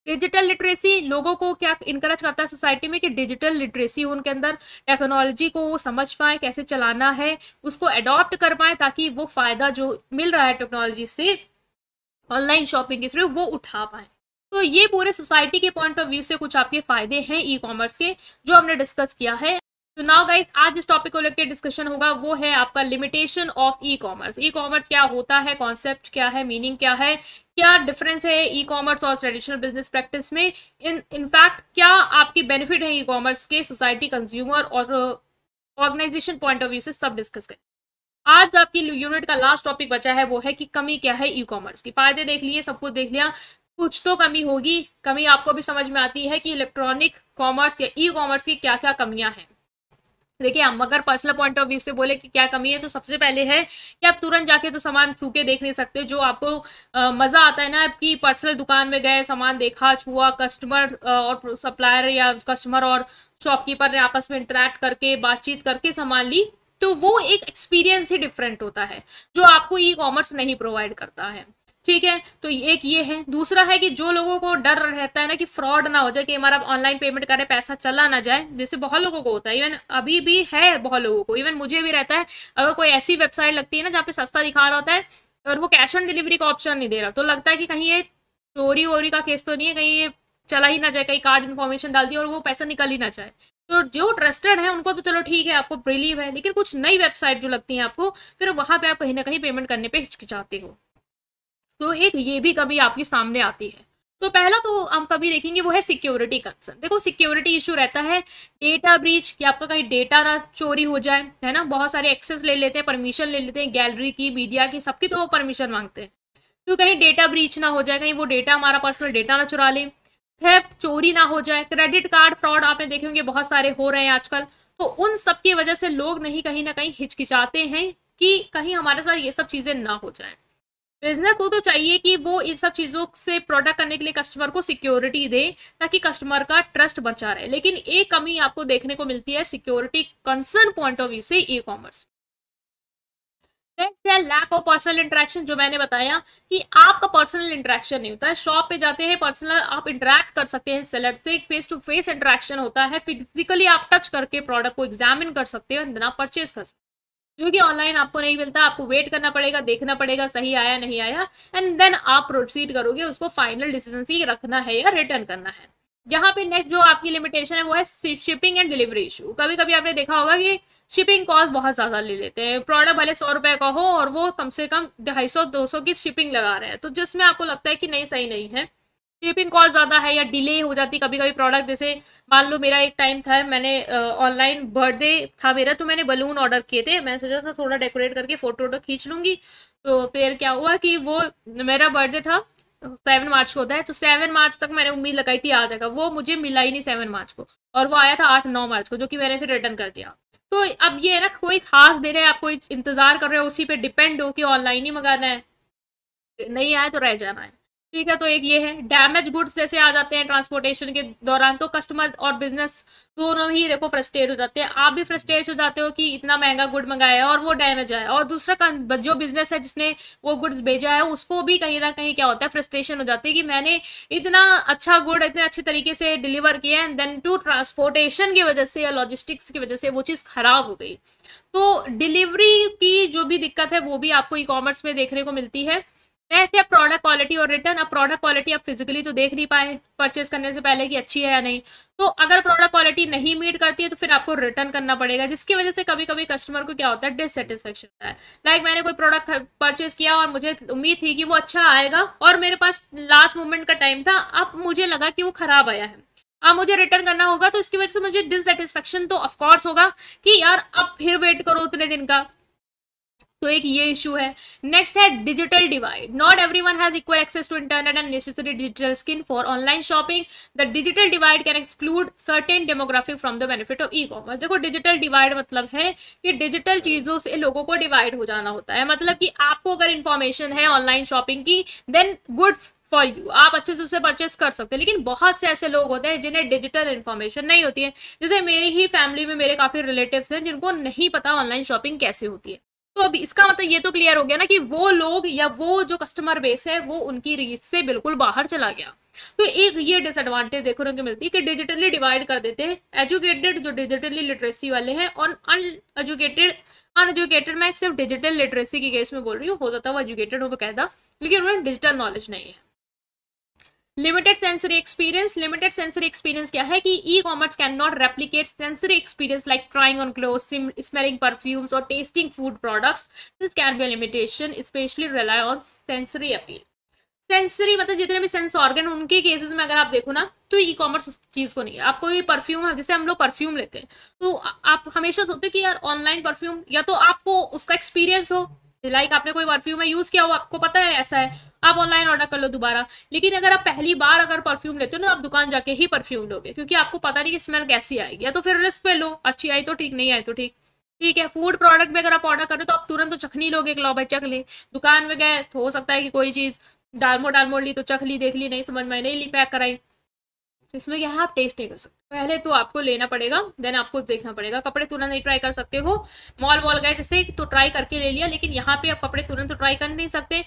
डिजिटल लिटरेसी लोगों को क्या इनकरेज करता है सोसाइटी में कि डिजिटल लिटरेसी उनके अंदर टेक्नोलॉजी को वो समझ पाए कैसे चलाना है उसको एडॉप्ट कर पाए ताकि वो फ़ायदा जो मिल रहा है टेक्नोलॉजी से ऑनलाइन शॉपिंग के थ्रू वो उठा पाए तो ये पूरे सोसाइटी के पॉइंट ऑफ व्यू से कुछ आपके फायदे हैं ई कॉमर्स के जो हमने डिस्कस किया है तो नाउ गाइज आज इस टॉपिक को लेकर डिस्कशन होगा वो है आपका limitation of e commerce e commerce क्या होता है कॉन्सेप्ट क्या है मीनिंग क्या है क्या डिफरेंस है ई कॉमर्स और ट्रेडिशनल बिजनेस प्रैक्टिस में इन इनफैक्ट क्या आपके बेनिफिट हैं ई कॉमर्स के सोसाइटी कंज्यूमर और ऑर्गेनाइजेशन पॉइंट ऑफ व्यू से सब डिस्कस करें आज आपकी यूनिट का लास्ट टॉपिक बचा है वो है कि कमी क्या है ई कॉमर्स की फायदे देख लिए सब कुछ देख लिया कुछ तो कमी होगी कमी आपको भी समझ में आती है कि इलेक्ट्रॉनिक कॉमर्स या ई कॉमर्स की क्या क्या कमियां हैं देखिए हम अगर पर्सनल पॉइंट ऑफ व्यू से बोले कि क्या कमी है तो सबसे पहले है कि आप तुरंत जाके तो सामान छू के देख नहीं सकते जो आपको आ, मज़ा आता है ना कि पर्सनल दुकान में गए सामान देखा छुआ कस्टमर और सप्लायर या कस्टमर और शॉपकीपर ने आपस में इंटरेक्ट करके बातचीत करके सामान ली तो वो एक एक्सपीरियंस ही डिफरेंट होता है जो आपको ई कॉमर्स नहीं प्रोवाइड करता है ठीक है तो एक ये है दूसरा है कि जो लोगों को डर रहता है ना कि फ्रॉड ना हो जाए कि हमारा ऑनलाइन पेमेंट करें पैसा चला ना जाए जैसे बहुत लोगों को होता है इवन अभी भी है बहुत लोगों को इवन मुझे भी रहता है अगर कोई ऐसी वेबसाइट लगती है ना जहाँ पे सस्ता दिखा रहा होता है और वो कैश ऑन डिलीवरी का ऑप्शन नहीं दे रहा तो लगता है कि कहीं ये चोरी वोरी का केस तो नहीं है कहीं ये चला ही ना जाए कहीं कार्ड इन्फॉर्मेशन डाल दी और वो पैसा निकल ही ना जाए तो जो ट्रस्टेड है उनको तो चलो ठीक है आपको बिलीव है लेकिन कुछ नई वेबसाइट जो लगती है आपको फिर वहाँ पे आप कहीं ना कहीं पेमेंट करने पे हिचकिचाते हो तो एक ये भी कभी आपके सामने आती है तो पहला तो हम कभी देखेंगे वो है सिक्योरिटी कंसर्न देखो सिक्योरिटी इशू रहता है डेटा ब्रीच कि आपका कहीं डेटा ना चोरी हो जाए है ना बहुत सारे एक्सेस ले लेते हैं परमिशन ले लेते हैं गैलरी की मीडिया की सबकी तो वो परमिशन मांगते हैं तो कहीं डेटा ब्रीच ना हो जाए कहीं वो डेटा हमारा पर्सनल डेटा ना चुरा लें थेफ्ट चोरी ना हो जाए क्रेडिट कार्ड फ्रॉड आपने देखे होंगे बहुत सारे हो रहे हैं आजकल तो उन सब की वजह से लोग नहीं कहीं ना कहीं हिचकिचाते हैं कि कहीं हमारे साथ ये सब चीज़ें ना हो जाए बिजनेस को तो चाहिए कि वो इन सब चीज़ों से प्रोडक्ट करने के लिए कस्टमर को सिक्योरिटी दे ताकि कस्टमर का ट्रस्ट बचा रहे लेकिन एक कमी आपको देखने को मिलती है security concern point of view से ई कॉमर्स नेक्स्ट है लैक ऑफ पर्सनल इंटरेक्शन जो मैंने बताया कि आपका पर्सनल इंटरेक्शन नहीं होता है शॉप पे जाते हैं पर्सनल आप इंटरेक्ट कर सकते हैं सेलर से फेस टू फेस इंटरेक्शन होता है फिजिकली आप टच करके प्रोडक्ट को एग्जामिन कर सकते हो एंड परचेज कर सकते जो कि ऑनलाइन आपको नहीं मिलता आपको वेट करना पड़ेगा देखना पड़ेगा सही आया नहीं आया एंड देन आप प्रोसीड करोगे उसको फाइनल डिसीजन से रखना है या रिटर्न करना है यहाँ पे नेक्स्ट जो आपकी लिमिटेशन है वो है शिपिंग एंड डिलीवरी इशू कभी कभी आपने देखा होगा कि शिपिंग कॉस्ट बहुत ज़्यादा ले लेते हैं प्रोडक्ट भले सौ रुपए का हो और वो कम से कम ढाई सौ दो सौ की शिपिंग लगा रहे हैं तो जिसमें आपको लगता है कि नहीं सही नहीं है शिपिंग कॉस्ट ज़्यादा है या डिले हो जाती कभी कभी प्रोडक्ट जैसे मान लो मेरा एक टाइम था मैंने ऑनलाइन बर्थडे था मेरा तो मैंने बलून ऑर्डर किए थे मैंने सोचा था थोड़ा डेकोरेट करके फोटो वोटो खींच लूँगी तो फिर क्या हुआ कि वो मेरा बर्थडे था सेवन मार्च को होता है तो सेवन मार्च तक मैंने उम्मीद लगाई थी आ जाएगा वो मुझे मिला ही नहीं सेवन मार्च को और वो आया था आठ नौ मार्च को जो कि मैंने फिर रिटर्न कर दिया तो अब ये है ना कोई खास दे रहे हैं आप कोई इंतजार कर रहे हो उसी पे डिपेंड हो कि ऑनलाइन ही मंगाना है नहीं आए तो रह जाना है ठीक है तो एक ये है डैमेज गुड्स जैसे आ जाते हैं ट्रांसपोर्टेशन के दौरान तो कस्टमर और बिजनेस दोनों ही देखो फ्रस्ट्रेट हो जाते हैं आप भी फ्रस्ट्रेट हो जाते हो कि इतना महंगा गुड मंगाया है और वो डैमेज आया और दूसरा जो बिजनेस है जिसने वो गुड्स भेजा है उसको भी कहीं ना कहीं क्या होता है फ्रस्ट्रेशन हो जाती है कि मैंने इतना अच्छा गुड इतने अच्छे तरीके से डिलीवर किया एंड देन टू ट्रांसपोर्टेशन की वजह से या लॉजिस्टिक्स की वजह से वो चीज़ खराब हो गई तो डिलीवरी की जो भी दिक्कत है वो भी आपको ई कॉमर्स में देखने को मिलती है कैसे है प्रोडक्ट क्वालिटी और रिटर्न अब प्रोडक्ट क्वालिटी आप फिजिकली तो देख नहीं पाए परचेज करने से पहले कि अच्छी है या नहीं तो अगर प्रोडक्ट क्वालिटी नहीं मीट करती है तो फिर आपको रिटर्न करना पड़ेगा जिसकी वजह से कभी कभी कस्टमर को क्या होता है डिससेटिस्फेक्शन होता है लाइक like मैंने कोई प्रोडक्ट परचेज किया और मुझे उम्मीद थी कि वो अच्छा आएगा और मेरे पास लास्ट मोमेंट का टाइम था अब मुझे लगा कि वो खराब आया है अब मुझे रिटर्न करना होगा तो इसकी वजह से मुझे डिससेटिस्फेक्शन तो ऑफकोर्स होगा कि यार अब फिर वेट करो उतने दिन का तो एक ये इशू है नेक्स्ट है digital divide not everyone has equal access to internet and necessary digital skill for online shopping the digital divide can exclude certain demographic from the benefit of e commerce देखो digital divide मतलब है कि digital चीज़ों से लोगों को divide हो जाना होता है मतलब कि आपको अगर इन्फॉर्मेशन है ऑनलाइन शॉपिंग की देन गुड फॉर यू आप अच्छे से उसे परचेस कर सकते हैं लेकिन बहुत से ऐसे लोग होते हैं जिन्हें डिजिटल इन्फॉर्मेशन नहीं होती है जैसे मेरी ही फैमिली में मेरे काफ़ी रिलेटिव्स हैं जिनको नहीं पता ऑनलाइन शॉपिंग कैसे होती है तो अब इसका मतलब ये तो क्लियर हो गया ना कि वो लोग या वो जो कस्टमर बेस है वो उनकी रीच से बिल्कुल बाहर चला गया तो एक ये डिसएडवांटेज देखो को मिलती है कि डिजिटली डिवाइड कर देते हैं एजुकेटेड जो डिजिटली लिटरेसी वाले हैं और अनएजुकेटेड अनएजुकेटेड मैं सिर्फ डिजिटल लिटरेसी के केस में बोल रही हूँ हो जाता है वो एजुकेटेड हो बकायदा लेकिन उन्हें डिजिटल नॉलेज नहीं है limited sensory experience limited sensory experience क्या है कि e commerce cannot replicate sensory experience like trying on clothes smelling perfumes और tasting food products this can be limitation specially rely on sensory appeal sensory मतलब जितने भी sense organ उनके cases में अगर आप देखो ना तो ई कॉमर्स उस चीज़ को नहीं है आपको ये परफ्यूम जैसे हम लोग परफ्यूम लेते हैं तो आप हमेशा सोचते हैं कि यार ऑनलाइन परफ्यूम या तो आपको उसका एक्सपीरियंस हो लाइक like आपने कोई परफ्यूम में यूज़ किया हो आपको पता है ऐसा है आप ऑनलाइन ऑर्डर कर लो दोबारा लेकिन अगर आप पहली बार अगर परफ्यूम लेते हो ना आप दुकान जाके ही परफ्यूम लोगे क्योंकि आपको पता नहीं कि स्मेल कैसी आएगी या तो फिर रिस्क पे लो अच्छी आई तो ठीक नहीं आई तो ठीक ठीक है फूड प्रोडक्ट में अगर आप ऑर्डर करो तो आप तुरंत तो चखनी लोगे लो भाई चख ले दुकान में गए तो हो सकता है कि कोई चीज़ डालमो डालमो ली तो चख ली देख ली नहीं समझ में नहीं ली पैक कराई इसमें क्या है आप टेस्ट नहीं कर सकते पहले तो आपको लेना पड़ेगा देन आपको देखना पड़ेगा कपड़े तुरंत नहीं ट्राई कर सकते हो मॉल वॉल गए जैसे तो ट्राई करके ले लिया लेकिन यहाँ पे आप कपड़े तुरंत तो ट्राई कर नहीं सकते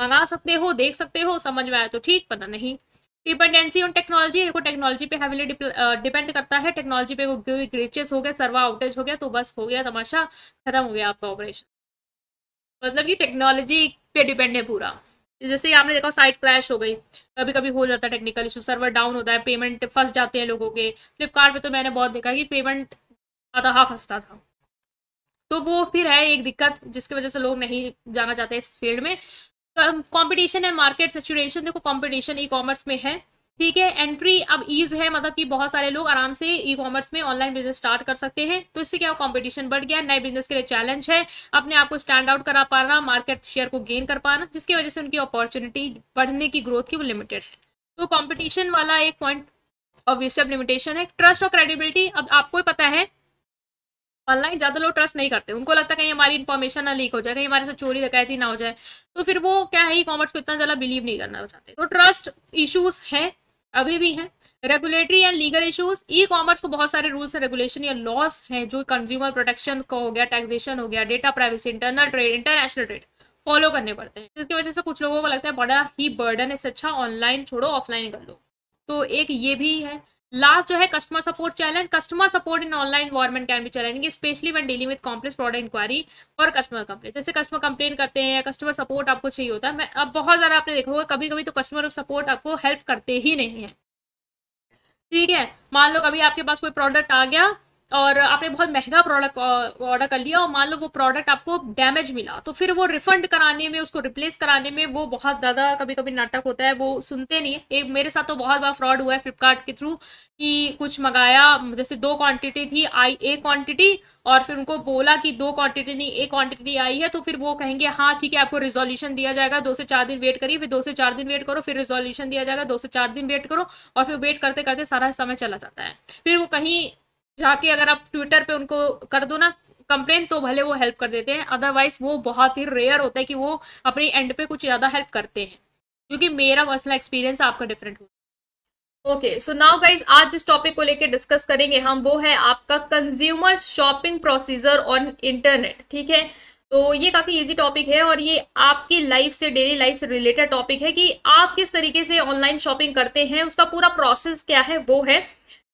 मंगा सकते हो देख सकते हो समझ में आया तो ठीक पता नहीं डिपेंडेंसी ऑन टेक्नोलॉजी देखो टेक्नोलॉजी पे हैवीली डिपेंड करता है टेक्नोलॉजी पे ग्रेचेस हो गया सर्वा आउटेज हो गया तो बस हो गया तमाशा खत्म हो गया आपका ऑपरेशन मतलब कि टेक्नोलॉजी पे डिपेंड है पूरा जैसे आपने देखा साइट क्रैश हो गई कभी कभी हो जाता है टेक्निकल इशू सर्वर डाउन होता है पेमेंट फंस जाते हैं लोगों के फ्लिपकार्ट पे तो मैंने बहुत देखा कि पेमेंट आधा हाँ फंसता था तो वो फिर है एक दिक्कत जिसकी वजह से लोग नहीं जाना चाहते इस फील्ड में कॉम्पिटिशन है मार्केट सेचुरेशन देखो कॉम्पिटिशन ई कॉमर्स में है ठीक है एंट्री अब ईज है मतलब कि बहुत सारे लोग आराम से ई कॉमर्स में ऑनलाइन बिजनेस स्टार्ट कर सकते हैं तो इससे क्या कंपटीशन बढ़ गया नए बिजनेस के लिए चैलेंज है अपने आप को स्टैंड आउट करा पाना मार्केट शेयर को गेन कर पाना जिसकी वजह से उनकी अपॉर्चुनिटी बढ़ने की ग्रोथ की वो लिमिटेड है तो कॉम्पिटिशन वाला एक पॉइंट ऑब्वियसली अब लिमिटेशन है ट्रस्ट और क्रेडिबिलिटी अब आपको ही पता है ऑनलाइन ज़्यादा लोग ट्रस्ट नहीं करते उनको लगता है कहीं हमारी इन्फॉर्मेशन ना लीक हो जाए कहीं हमारे साथ चोरी डकैती ना हो जाए तो फिर वो क्या है ई कॉमर्स पे इतना ज़्यादा बिलीव नहीं करना चाहते तो ट्रस्ट इशूज़ हैं अभी भी हैं regulatory and legal issues e commerce को बहुत सारे रूल्स रेगुलेशन या लॉस हैं जो कंज्यूमर प्रोटेक्शन का हो गया टैक्सेशन हो गया data privacy internal trade international trade follow करने पड़ते हैं जिसकी वजह से कुछ लोगों को लगता है बड़ा ही बर्डन है सच्चा अच्छा ऑनलाइन छोड़ो ऑफलाइन कर लो तो एक ये भी है लास्ट जो है customer support challenge customer support in online environment can भी challenge specially when dealing with complex product inquiry और कस्टमर कंप्लेन जैसे कस्टमर कंप्लेन करते हैं या कस्टमर सपोर्ट आपको चाहिए होता है मैं अब बहुत ज़्यादा आपने देखा होगा कभी कभी तो कस्टमर सपोर्ट आपको हेल्प करते ही नहीं है ठीक है मान लो कभी आपके पास कोई प्रोडक्ट आ गया और आपने बहुत महंगा प्रोडक्ट ऑर्डर कर लिया और मान लो वो प्रोडक्ट आपको डैमेज मिला तो फिर वो रिफंड कराने में उसको रिप्लेस कराने में वो बहुत ज़्यादा कभी कभी नाटक होता है वो सुनते नहीं है एक मेरे साथ तो बहुत बार फ्रॉड हुआ है फ्लिपकार्ट के थ्रू कि कुछ मंगाया जैसे दो क्वांटिटी थी आई ए क्वांटिटी और फिर उनको बोला कि दो क्वांटिटी नहीं एक क्वांटिटी आई है तो फिर वो कहेंगे हाँ ठीक है आपको रिजोल्यूशन दिया जाएगा दो से चार दिन वेट करिए फिर दो से चार दिन वेट करो फिर रिजोल्यूशन दिया जाएगा दो से चार दिन वेट करो और फिर वेट करते करते सारा समय चला जाता है फिर वो कहीं जाके अगर आप ट्विटर पे उनको कर दो ना कंप्लेन तो भले वो हेल्प कर देते हैं अदरवाइज वो बहुत ही रेयर होता है कि वो अपनी एंड पे कुछ ज़्यादा हेल्प करते हैं क्योंकि मेरा पर्सनल एक्सपीरियंस आपका डिफरेंट है ओके सो नाउ गाइज आज जिस टॉपिक को लेकर डिस्कस करेंगे हम वो है आपका consumer shopping procedure on internet ठीक है तो ये काफ़ी इजी टॉपिक है और ये आपकी लाइफ से डेली लाइफ से रिलेटेड टॉपिक है कि आप किस तरीके से ऑनलाइन शॉपिंग करते हैं उसका पूरा प्रोसेस क्या है वो है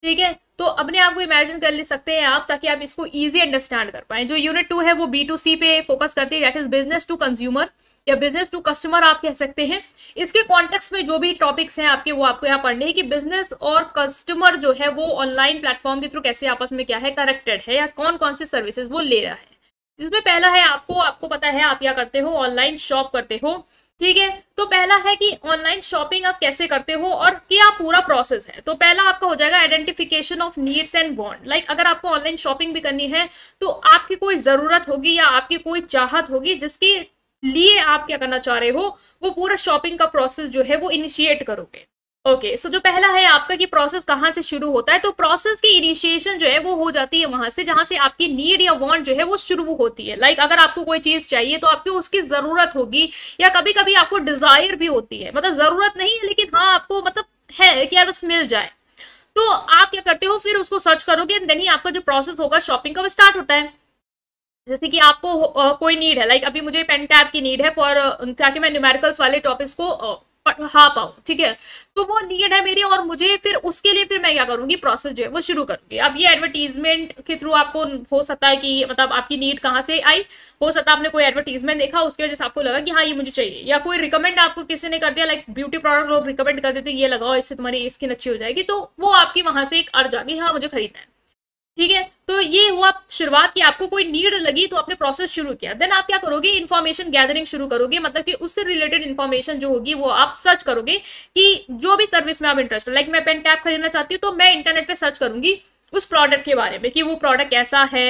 ठीक है तो अपने आप को इमेजिन कर ले सकते हैं आप ताकि आप इसको ईजी अंडरस्टैंड कर पाए जो यूनिट टू है वो बी टू सी पे फोकस करती है that is business to consumer या बिजनेस टू कस्टमर आप कह सकते हैं इसके कॉन्टेक्स्ट में जो भी टॉपिक्स हैं आपके वो आपको यहाँ पढ़ने हैं कि बिजनेस और कस्टमर जो है वो ऑनलाइन प्लेटफॉर्म के थ्रू कैसे आपस में क्या है कनेक्टेड है या कौन कौन सी सर्विसेज वो ले रहा है जिसमें पहला है आपको आपको पता है आप क्या करते हो ऑनलाइन शॉप करते हो ठीक है तो पहला है कि ऑनलाइन शॉपिंग आप कैसे करते हो और क्या पूरा प्रोसेस है तो पहला आपका हो जाएगा identification of needs and want like अगर आपको ऑनलाइन शॉपिंग भी करनी है तो आपकी कोई जरूरत होगी या आपकी कोई चाहत होगी जिसके लिए आप क्या करना चाह रहे हो वो पूरा शॉपिंग का प्रोसेस जो है वो इनिशिएट करोगे ओके okay, सो so जो पहला है आपका कि प्रोसेस कहाँ से शुरू होता है तो प्रोसेस की इनिशिएशन जो है वो हो जाती है वहां से जहां से आपकी नीड या वांट जो है वो शुरू होती है लाइक like, अगर आपको कोई चीज चाहिए तो आपको उसकी जरूरत होगी या कभी कभी आपको डिजायर भी होती है मतलब जरूरत नहीं है लेकिन हाँ आपको मतलब है कि यार बस मिल जाए तो आप क्या करते हो फिर उसको सर्च करोगे एंड देन ही आपका जो प्रोसेस होगा शॉपिंग का वो स्टार्ट होता है जैसे कि आपको कोई नीड है लाइक like, अभी मुझे पेन टैब की नीड है फॉर ताकि मैं न्यूमेरिकल्स वाले टॉपिक्स को हाँ पाओ ठीक है तो वो नीड है मेरी और मुझे फिर उसके लिए फिर मैं क्या करूँगी प्रोसेस जो है वो शुरू करूँगी अब ये एडवर्टीजमेंट के थ्रू आपको हो सकता है कि मतलब आपकी नीड कहाँ से आई हो सकता है आपने कोई एडवर्टीजमेंट देखा उसकी वजह से आपको लगा कि हाँ ये मुझे चाहिए या कोई रिकमेंड आपको किसी ने कर दिया लाइक ब्यूटी प्रोडक्ट लोग रिकमेंड कर देते ये लगाओ इससे तुम्हारी स्किन अच्छी हो जाएगी तो वो आपकी वहाँ से एक अर्ज आ गई हाँ मुझे खरीदना है ठीक है तो ये हुआ शुरुआत की आपको कोई नीड लगी तो आपने प्रोसेस शुरू किया देन आप क्या करोगे इन्फॉर्मेशन गैदरिंग शुरू करोगे मतलब कि उससे रिलेटेड इन्फॉर्मेशन जो होगी वो आप सर्च करोगे कि जो भी सर्विस में आप इंटरेस्ट लाइक मैं पेन टैप खरीदना चाहती हूँ तो मैं इंटरनेट पर सर्च करूंगी उस प्रोडक्ट के बारे में कि वो प्रोडक्ट कैसा है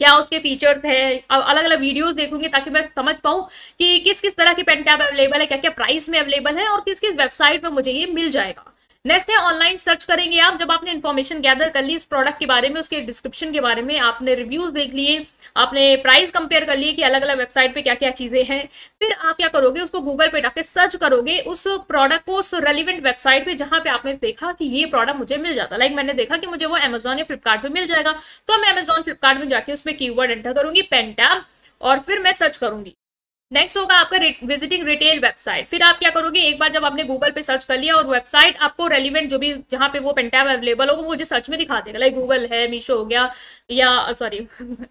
क्या उसके फीचर्स हैं अलग अलग वीडियोस देखूंगी ताकि मैं समझ पाऊँ कि किस किस तरह की पेन टैप अवेलेबल है क्या क्या प्राइस में अवेलेबल है और किस किस वेबसाइट पर मुझे ये मिल जाएगा नेक्स्ट है ऑनलाइन सर्च करेंगे आप जब आपने इन्फॉर्मेशन गैदर कर ली इस प्रोडक्ट के बारे में उसके डिस्क्रिप्शन के बारे में आपने रिव्यूज देख लिए आपने प्राइस कंपेयर कर लिए कि अलग अलग वेबसाइट पे क्या क्या चीजें हैं फिर आप क्या करोगे उसको गूगल पे डाके सर्च करोगे उस प्रोडक्ट को उस रेलिवेंट वेबसाइट पे जहां पे आपने देखा कि ये प्रोडक्ट मुझे मिल जाता लाइक मैंने देखा कि मुझे वो अमेजोन या फ्लिपकार्ट मिल जाएगा तो मैं अमेजोन फ्लिपकार्ट में जाके उसमें की एंटर करूंगी पेन टैब और फिर मैं सर्च करूंगी नेक्स्ट होगा आपका विजिटिंग रिटेल वेबसाइट फिर आप क्या करोगे एक बार जब आपने गूगल पे सर्च कर लिया और वेबसाइट आपको रेलिवेंट जो भी जहाँ पे वो पेंटैब अवेलेबल होगा वो मुझे सर्च में दिखा देगा लाइक गूगल है मीशो हो गया या सॉरी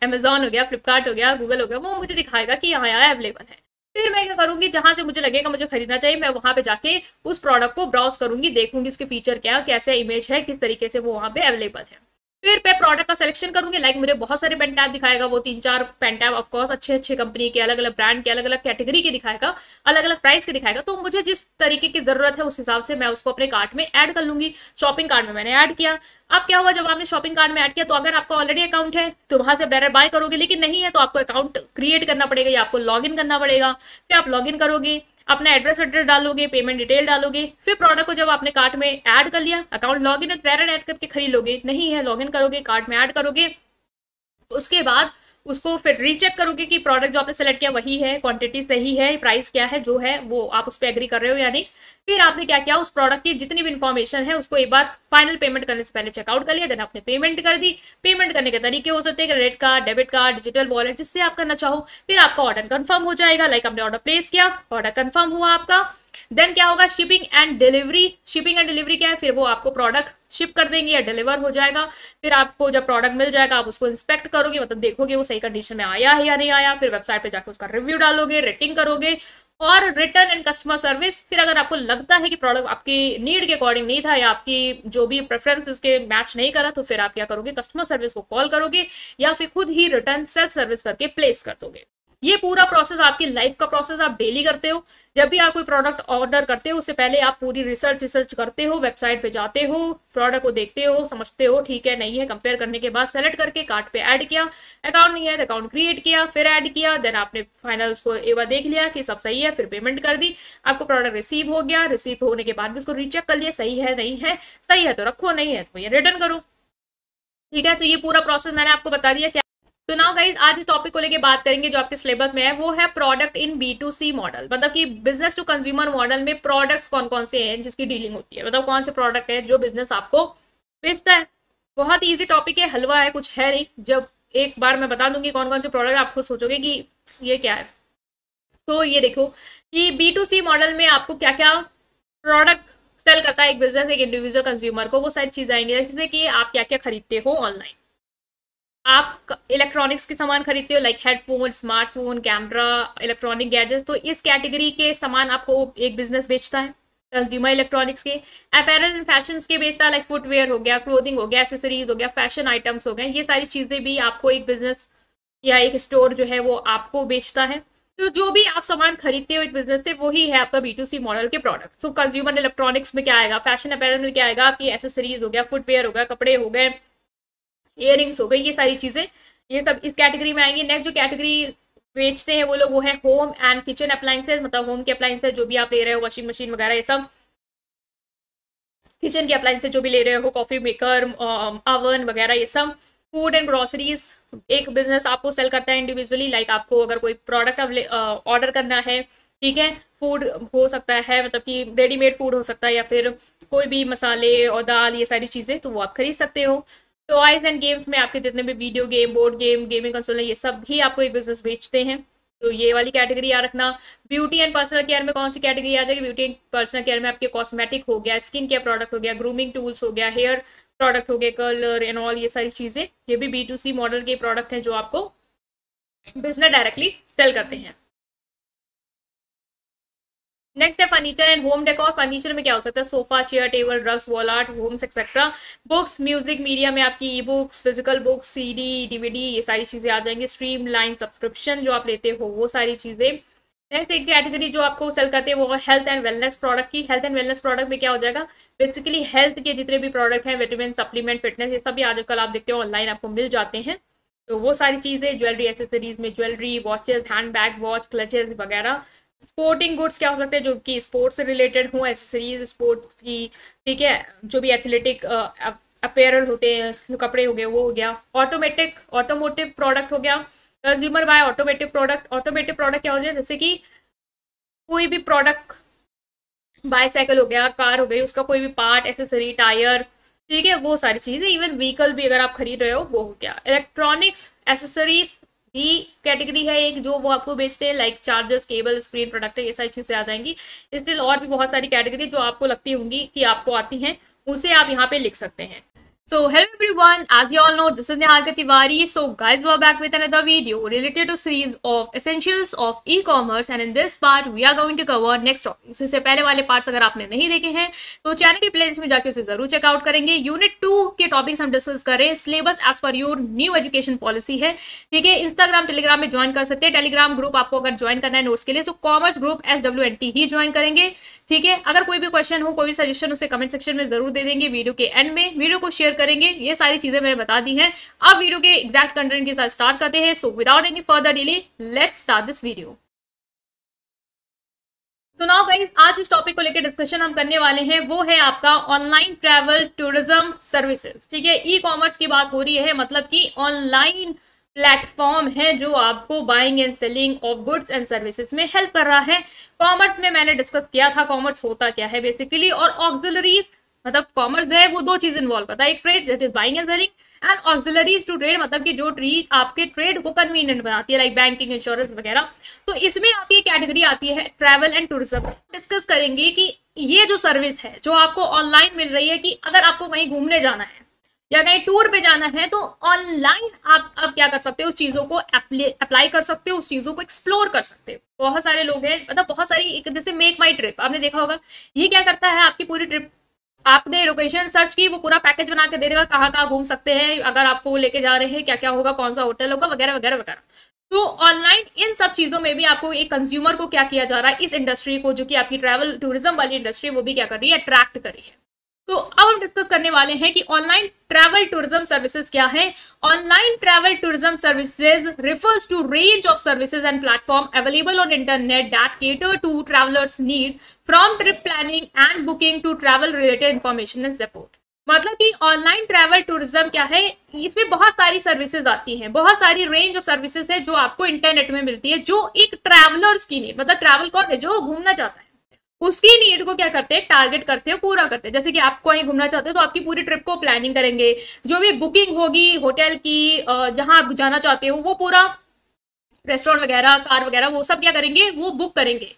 अमेजोन हो गया फ्लिपकार्ट हो गया गूगल हो गया वो मुझे दिखाएगा कि यहाँ यहाँ अवेलेबल है फिर मैं क्या करूंगी जहां से मुझे लगेगा मुझे खरीदना चाहिए मैं वहां पे जाके उस प्रोडक्ट को ब्राउज करूंगी देखूंगी इसके फीचर क्या कैसे इमेज है किस तरीके से वो वहां पे अवेलेबल है फिर मैं प्रोडक्ट का सिलेक्शन करूंगी लाइक मुझे बहुत सारे पेन टैब दिखाएगा वो तीन चार पेन टैब ऑफकोर्स अच्छे अच्छे कंपनी के अलग अलग ब्रांड के अलग अलग कैटेगरी के दिखाएगा अलग अलग प्राइस के दिखाएगा तो मुझे जिस तरीके की जरूरत है उस हिसाब से मैं उसको अपने कार्ट में ऐड कर लूंगी शॉपिंग कार्ट में मैंने ऐड किया अब क्या हुआ जब आपने शॉपिंग कार्ड में ऐड किया तो अगर आपका ऑलरेडी अकाउंट है तो वहां से आप डायरेक्ट बाय करोगे लेकिन नहीं है तो आपको अकाउंट क्रिएट करना पड़ेगा या आपको लॉग करना पड़ेगा फिर आप लॉग करोगे अपना एड्रेस एड्रेस डालोगे पेमेंट डिटेल डालोगे फिर प्रोडक्ट को जब आपने कार्ट में ऐड कर लिया अकाउंट लॉग इन और क्रेडिट ऐड करके खरीदोगे नहीं है लॉग इन करोगे कार्ट में ऐड करोगे उसके बाद उसको फिर रीचेक करोगे कि प्रोडक्ट जो आपने सेलेक्ट किया वही है क्वांटिटी सही है प्राइस क्या है जो है वो आप उस पर एग्री कर रहे हो या नहीं फिर आपने क्या किया उस प्रोडक्ट की जितनी भी इन्फॉर्मेशन है उसको एक बार फाइनल पेमेंट करने से पहले चेकआउट कर लिया देन आपने पेमेंट कर दी पेमेंट करने के तरीके हो सकते हैं credit card debit card digital wallet जिससे आप करना चाहो फिर आपका ऑर्डर कन्फर्म हो जाएगा लाइक आपने ऑर्डर प्लेस किया ऑर्डर कन्फर्म हुआ आपका देन क्या होगा shipping and delivery shipping and delivery क्या है फिर वो आपको प्रोडक्ट शिप कर देंगे या डिलीवर हो जाएगा फिर आपको जब प्रोडक्ट मिल जाएगा आप उसको इंस्पेक्ट करोगे मतलब देखोगे वो सही कंडीशन में आया है या नहीं आया फिर वेबसाइट पर जाकर उसका रिव्यू डालोगे रेटिंग करोगे और रिटर्न एंड कस्टमर सर्विस फिर अगर आपको लगता है कि प्रोडक्ट आपकी नीड के अकॉर्डिंग नहीं था या आपकी जो भी प्रेफरेंस उसके मैच नहीं करा तो फिर आप क्या करोगे कस्टमर सर्विस को कॉल करोगे या फिर खुद ही रिटर्न सेल्फ सर्विस करके प्लेस कर दोगे ये पूरा प्रोसेस आपकी लाइफ का प्रोसेस आप डेली करते हो जब भी आप कोई प्रोडक्ट ऑर्डर करते हो उससे पहले आप पूरी रिसर्च रिसर्च करते हो वेबसाइट पे जाते हो प्रोडक्ट को देखते हो समझते हो ठीक है नहीं है कंपेयर करने के बाद सेलेक्ट करके कार्ट पे ऐड किया अकाउंट नहीं है तो अकाउंट क्रिएट किया फिर ऐड किया देन आपने फाइनल उसको एक बार देख लिया कि सब सही है फिर पेमेंट कर दी आपको प्रोडक्ट रिसीव हो गया रिसीव होने के बाद भी उसको रीचेक कर लिया सही है नहीं है सही है तो रखो नहीं है तो भैया रिटर्न करो ठीक है तो ये पूरा प्रोसेस मैंने आपको बता दिया क्या तो नाउ गाइज आज इस टॉपिक को लेके बात करेंगे जो आपके सिलेबस में है वो है product in B to C model मतलब कि बिजनेस टू कंज्यूमर मॉडल में प्रोडक्ट्स कौन कौन से हैं जिसकी डीलिंग होती है मतलब कौन से प्रोडक्ट है जो बिजनेस आपको बेचता है बहुत ईजी टॉपिक है हलवा है कुछ है नहीं जब एक बार मैं बता दूंगी कौन कौन से प्रोडक्ट आपको सोचोगे कि ये क्या है तो ये देखो कि बी टू सी मॉडल में आपको क्या क्या प्रोडक्ट सेल करता है एक बिजनेस एक इंडिविजुअल कंज्यूमर को वो सारी चीज़ें आएंगी जैसे कि आप क्या क्या खरीदते हो ऑनलाइन आप इलेक्ट्रॉनिक्स के सामान खरीदते हो like headphone smartphone camera electronic gadgets तो इस कैटेगरी के सामान आपको एक बिजनेस बेचता है कंज्यूमर इलेक्ट्रॉनिक्स के अपैरल एंड फैशन के बेचता है लाइक फुटवेयर हो गया क्लोथिंग हो गया एसेसरीज हो गया फैशन आइटम्स हो गए ये सारी चीज़ें भी आपको एक बिजनेस या एक स्टोर जो है वो आपको बेचता है तो जो भी आप सामान खरीदते हो एक बिजनेस से वही है आपका बी टू सी मॉडल के प्रोडक्ट सो कंज्यूमर इलेक्ट्रॉनिक्स में क्या आएगा फैशन अपैरल में क्या आएगा आपकी एसेसरीज हो गया फुटवेयर हो गया कपड़े हो गए इयर हो गई ये सारी चीज़ें ये सब इस कैटेगरी में आएंगे नेक्स्ट जो कैटेगरी बेचते हैं वो लोग वो है होम एंड किचन अप्लाइंसेज मतलब होम के अप्लाइंसेज जो भी आप ले रहे हो वॉशिंग मशीन वगैरह ये सब किचन के अप्लाइंसेज जो भी ले रहे हो कॉफ़ी मेकर अवन वगैरह ये सब फूड एंड ग्रॉसरीज एक बिजनेस आपको सेल करता है इंडिविजुअली लाइक like आपको अगर कोई प्रोडक्ट ऑर्डर करना है ठीक है फूड हो सकता है मतलब कि रेडीमेड फूड हो सकता है या फिर कोई भी मसाले और दाल ये सारी चीज़ें तो वो आप खरीद सकते हो टॉयज एंड गेम्स में आपके जितने भी video game board game gaming console ये सब भी आपको एक बिजनेस बेचते हैं तो ये वाली कैटेगरी याद रखना ब्यूटी एंड पर्सनल केयर में कौन सी कैटेगरी आ जाएगी ब्यूटी एंड पर्सनल केयर में आपके कॉस्मेटिक हो गया स्किन केयर प्रोडक्ट हो गया ग्रूमिंग टूल्स हो गया हेयर प्रोडक्ट हो गए कलर एंड ऑल ये सारी चीज़ें ये भी बी टू सी मॉडल के प्रोडक्ट हैं जो आपको बिजनेस डायरेक्टली सेल करते हैं नेक्स्ट है furniture and home decor furniture में क्या हो सकता है sofa chair table rugs wall art homes etcetera books music media में आपकी e books physical books CD DVD ये सारी चीज़ें आ जाएंगी स्ट्रीम लाइन सब्सक्रिप्शन जो आप लेते हो वो सारी चीज़ें नेक्स्ट एक कैटेगरी जो आपको सेल करते हैं वो हेल्थ एंड वेलनेस प्रोडक्ट की हेल्थ एंड वेलनेस प्रोडक्ट में क्या हो जाएगा बेसिकली हेल्थ के जितने भी प्रोडक्ट हैं विटामिन सप्लीमेंट फिटनेस ये सभी आजकल आप देखते हो ऑनलाइन आपको मिल जाते हैं तो वो सारी चीज़ें ज्वेलरी एसेसरीज में jewellery watches hand bag watch clutches वगैरह स्पोर्टिंग गुड्स क्या हो सकते हैं जो कि स्पोर्ट्स से रिलेटेड हो एसेसरीज स्पोर्ट्स की ठीक है जो भी एथलेटिक अपेयरल होते हैं कपड़े हो गए वो हो गया ऑटोमेटिक ऑटोमोटिव प्रोडक्ट हो गया consumer by automotive product automotive product क्या हो गया जैसे कि कोई भी प्रोडक्ट बाईसाइकिल हो गया कार हो गई उसका कोई भी पार्ट एसेसरी टायर ठीक है वो सारी चीज़ें इवन व्हीकल भी अगर आप खरीद रहे हो वो हो गया इलेक्ट्रॉनिक्स एसेसरीज भी कैटेगरी है एक जो वो आपको बेचते हैं like chargers cable screen product ये सारी चीज़ें आ जाएंगी स्टिल और भी बहुत सारी कैटेगरी जो आपको लगती होंगी कि आपको आती हैं उसे आप यहाँ पे लिख सकते हैं So hello everyone, as you all know, this is Niharka Tiwari. So guys we're back with another video related to series of essentials of e-commerce and in this part we are going to cover next topic. So इससे पहले वाले parts अगर आपने नहीं देखे हैं तो channel की प्लेलिस्ट में जाकर उसे जरूर चेकआउट करेंगे यूनिट टू के टॉपिक्स हम डिस्कस करें syllabus as per your new education policy है ठीक है इंस्टाग्राम टेलीग्राम में ज्वाइन कर सकते हैं टेलीग्राम ग्रुप आपको अगर ज्वाइन करना है नोट्स के लिए तो commerce group S W N T ही ज्वाइन करेंगे ठीक है अगर कोई भी क्वेश्चन हो कोई भी सजेशन उसे कमेंट सेक्शन में जरूर दे देंगे वीडियो के एंड में वीडियो को शेयर करेंगे ये सारी चीजें मैंने बता दी हैं अब वीडियो के एग्जैक्ट कंटेंट के साथ स्टार्ट करते हैं so without any further delay let's start this video तो नाउ गाइस आज इस टॉपिक को लेकर डिस्कशन हम करने वाले हैं वो है आपका ऑनलाइन ट्रैवल टूरिज्म सर्विसेज ठीक है ई कॉमर्स की बात हो रही है मतलब कि ऑनलाइन प्लेटफॉर्म है जो आपको buying and selling of goods and services में हेल्प कर रहा है कॉमर्स में मैंने डिस्कस किया था कॉमर्स होता क्या है बेसिकली और ऑक्सिलरीज मतलब कॉमर्स है वो दो चीज इन्वॉल्व करता है एक trade that is buying and selling and auxiliaries to trade मतलब कि जो ट्रीज आपके ट्रेड को कन्वीनियंट बनाती है लाइक बैंकिंग इंश्योरेंस वगैरह तो इसमें आपकी एक कैटेगरी आती है ट्रैवल एंड टूरिज्म डिस्कस करेंगे कि ये जो सर्विस है जो आपको ऑनलाइन मिल रही है कि अगर आपको कहीं घूमने जाना है या कहीं टूर पे जाना है तो ऑनलाइन आप आप क्या कर सकते हो उस चीज़ों को अप्लाई कर सकते हो उस चीज़ों को एक्सप्लोर कर सकते हो बहुत सारे लोग हैं मतलब बहुत सारी एक जैसे मेक माई ट्रिप आपने देखा होगा ये क्या करता है आपकी पूरी ट्रिप आपने लोकेशन सर्च की वो पूरा पैकेज बना के दे देगा कहाँ कहाँ घूम सकते हैं अगर आपको लेके जा रहे हैं क्या क्या होगा कौन सा होटल होगा वगैरह वगैरह वगैरह तो ऑनलाइन इन सब चीज़ों में भी आपको एक कंज्यूमर को क्या किया जा रहा है इस इंडस्ट्री को जो कि आपकी ट्रैवल टूरिज्म वाली इंडस्ट्री वो भी क्या कर रही है अट्रैक्ट कर रही है तो अब हम डिस्कस करने वाले हैं कि ऑनलाइन ट्रैवल टूरिज्म सर्विसेज क्या है online travel tourism services refers to range of services and platform available on internet that cater to travellers need from trip planning and booking to travel related information and support मतलब कि online travel tourism क्या है इसमें बहुत सारी services आती हैं बहुत सारी रेंज ऑफ सर्विसेज है जो आपको इंटरनेट में मिलती है जो एक ट्रैवलर्स की नीड मतलब ट्रैवल कौन है जो घूमना चाहता है उसकी नीड को क्या करते हैं टारगेट करते हैं पूरा करते हैं जैसे कि आप कहीं घूमना चाहते हो तो आपकी पूरी ट्रिप को प्लानिंग करेंगे जो भी बुकिंग होगी होटल की जहां आप जाना चाहते हो वो पूरा रेस्टोरेंट वगैरह कार वगैरह वो सब क्या करेंगे वो बुक करेंगे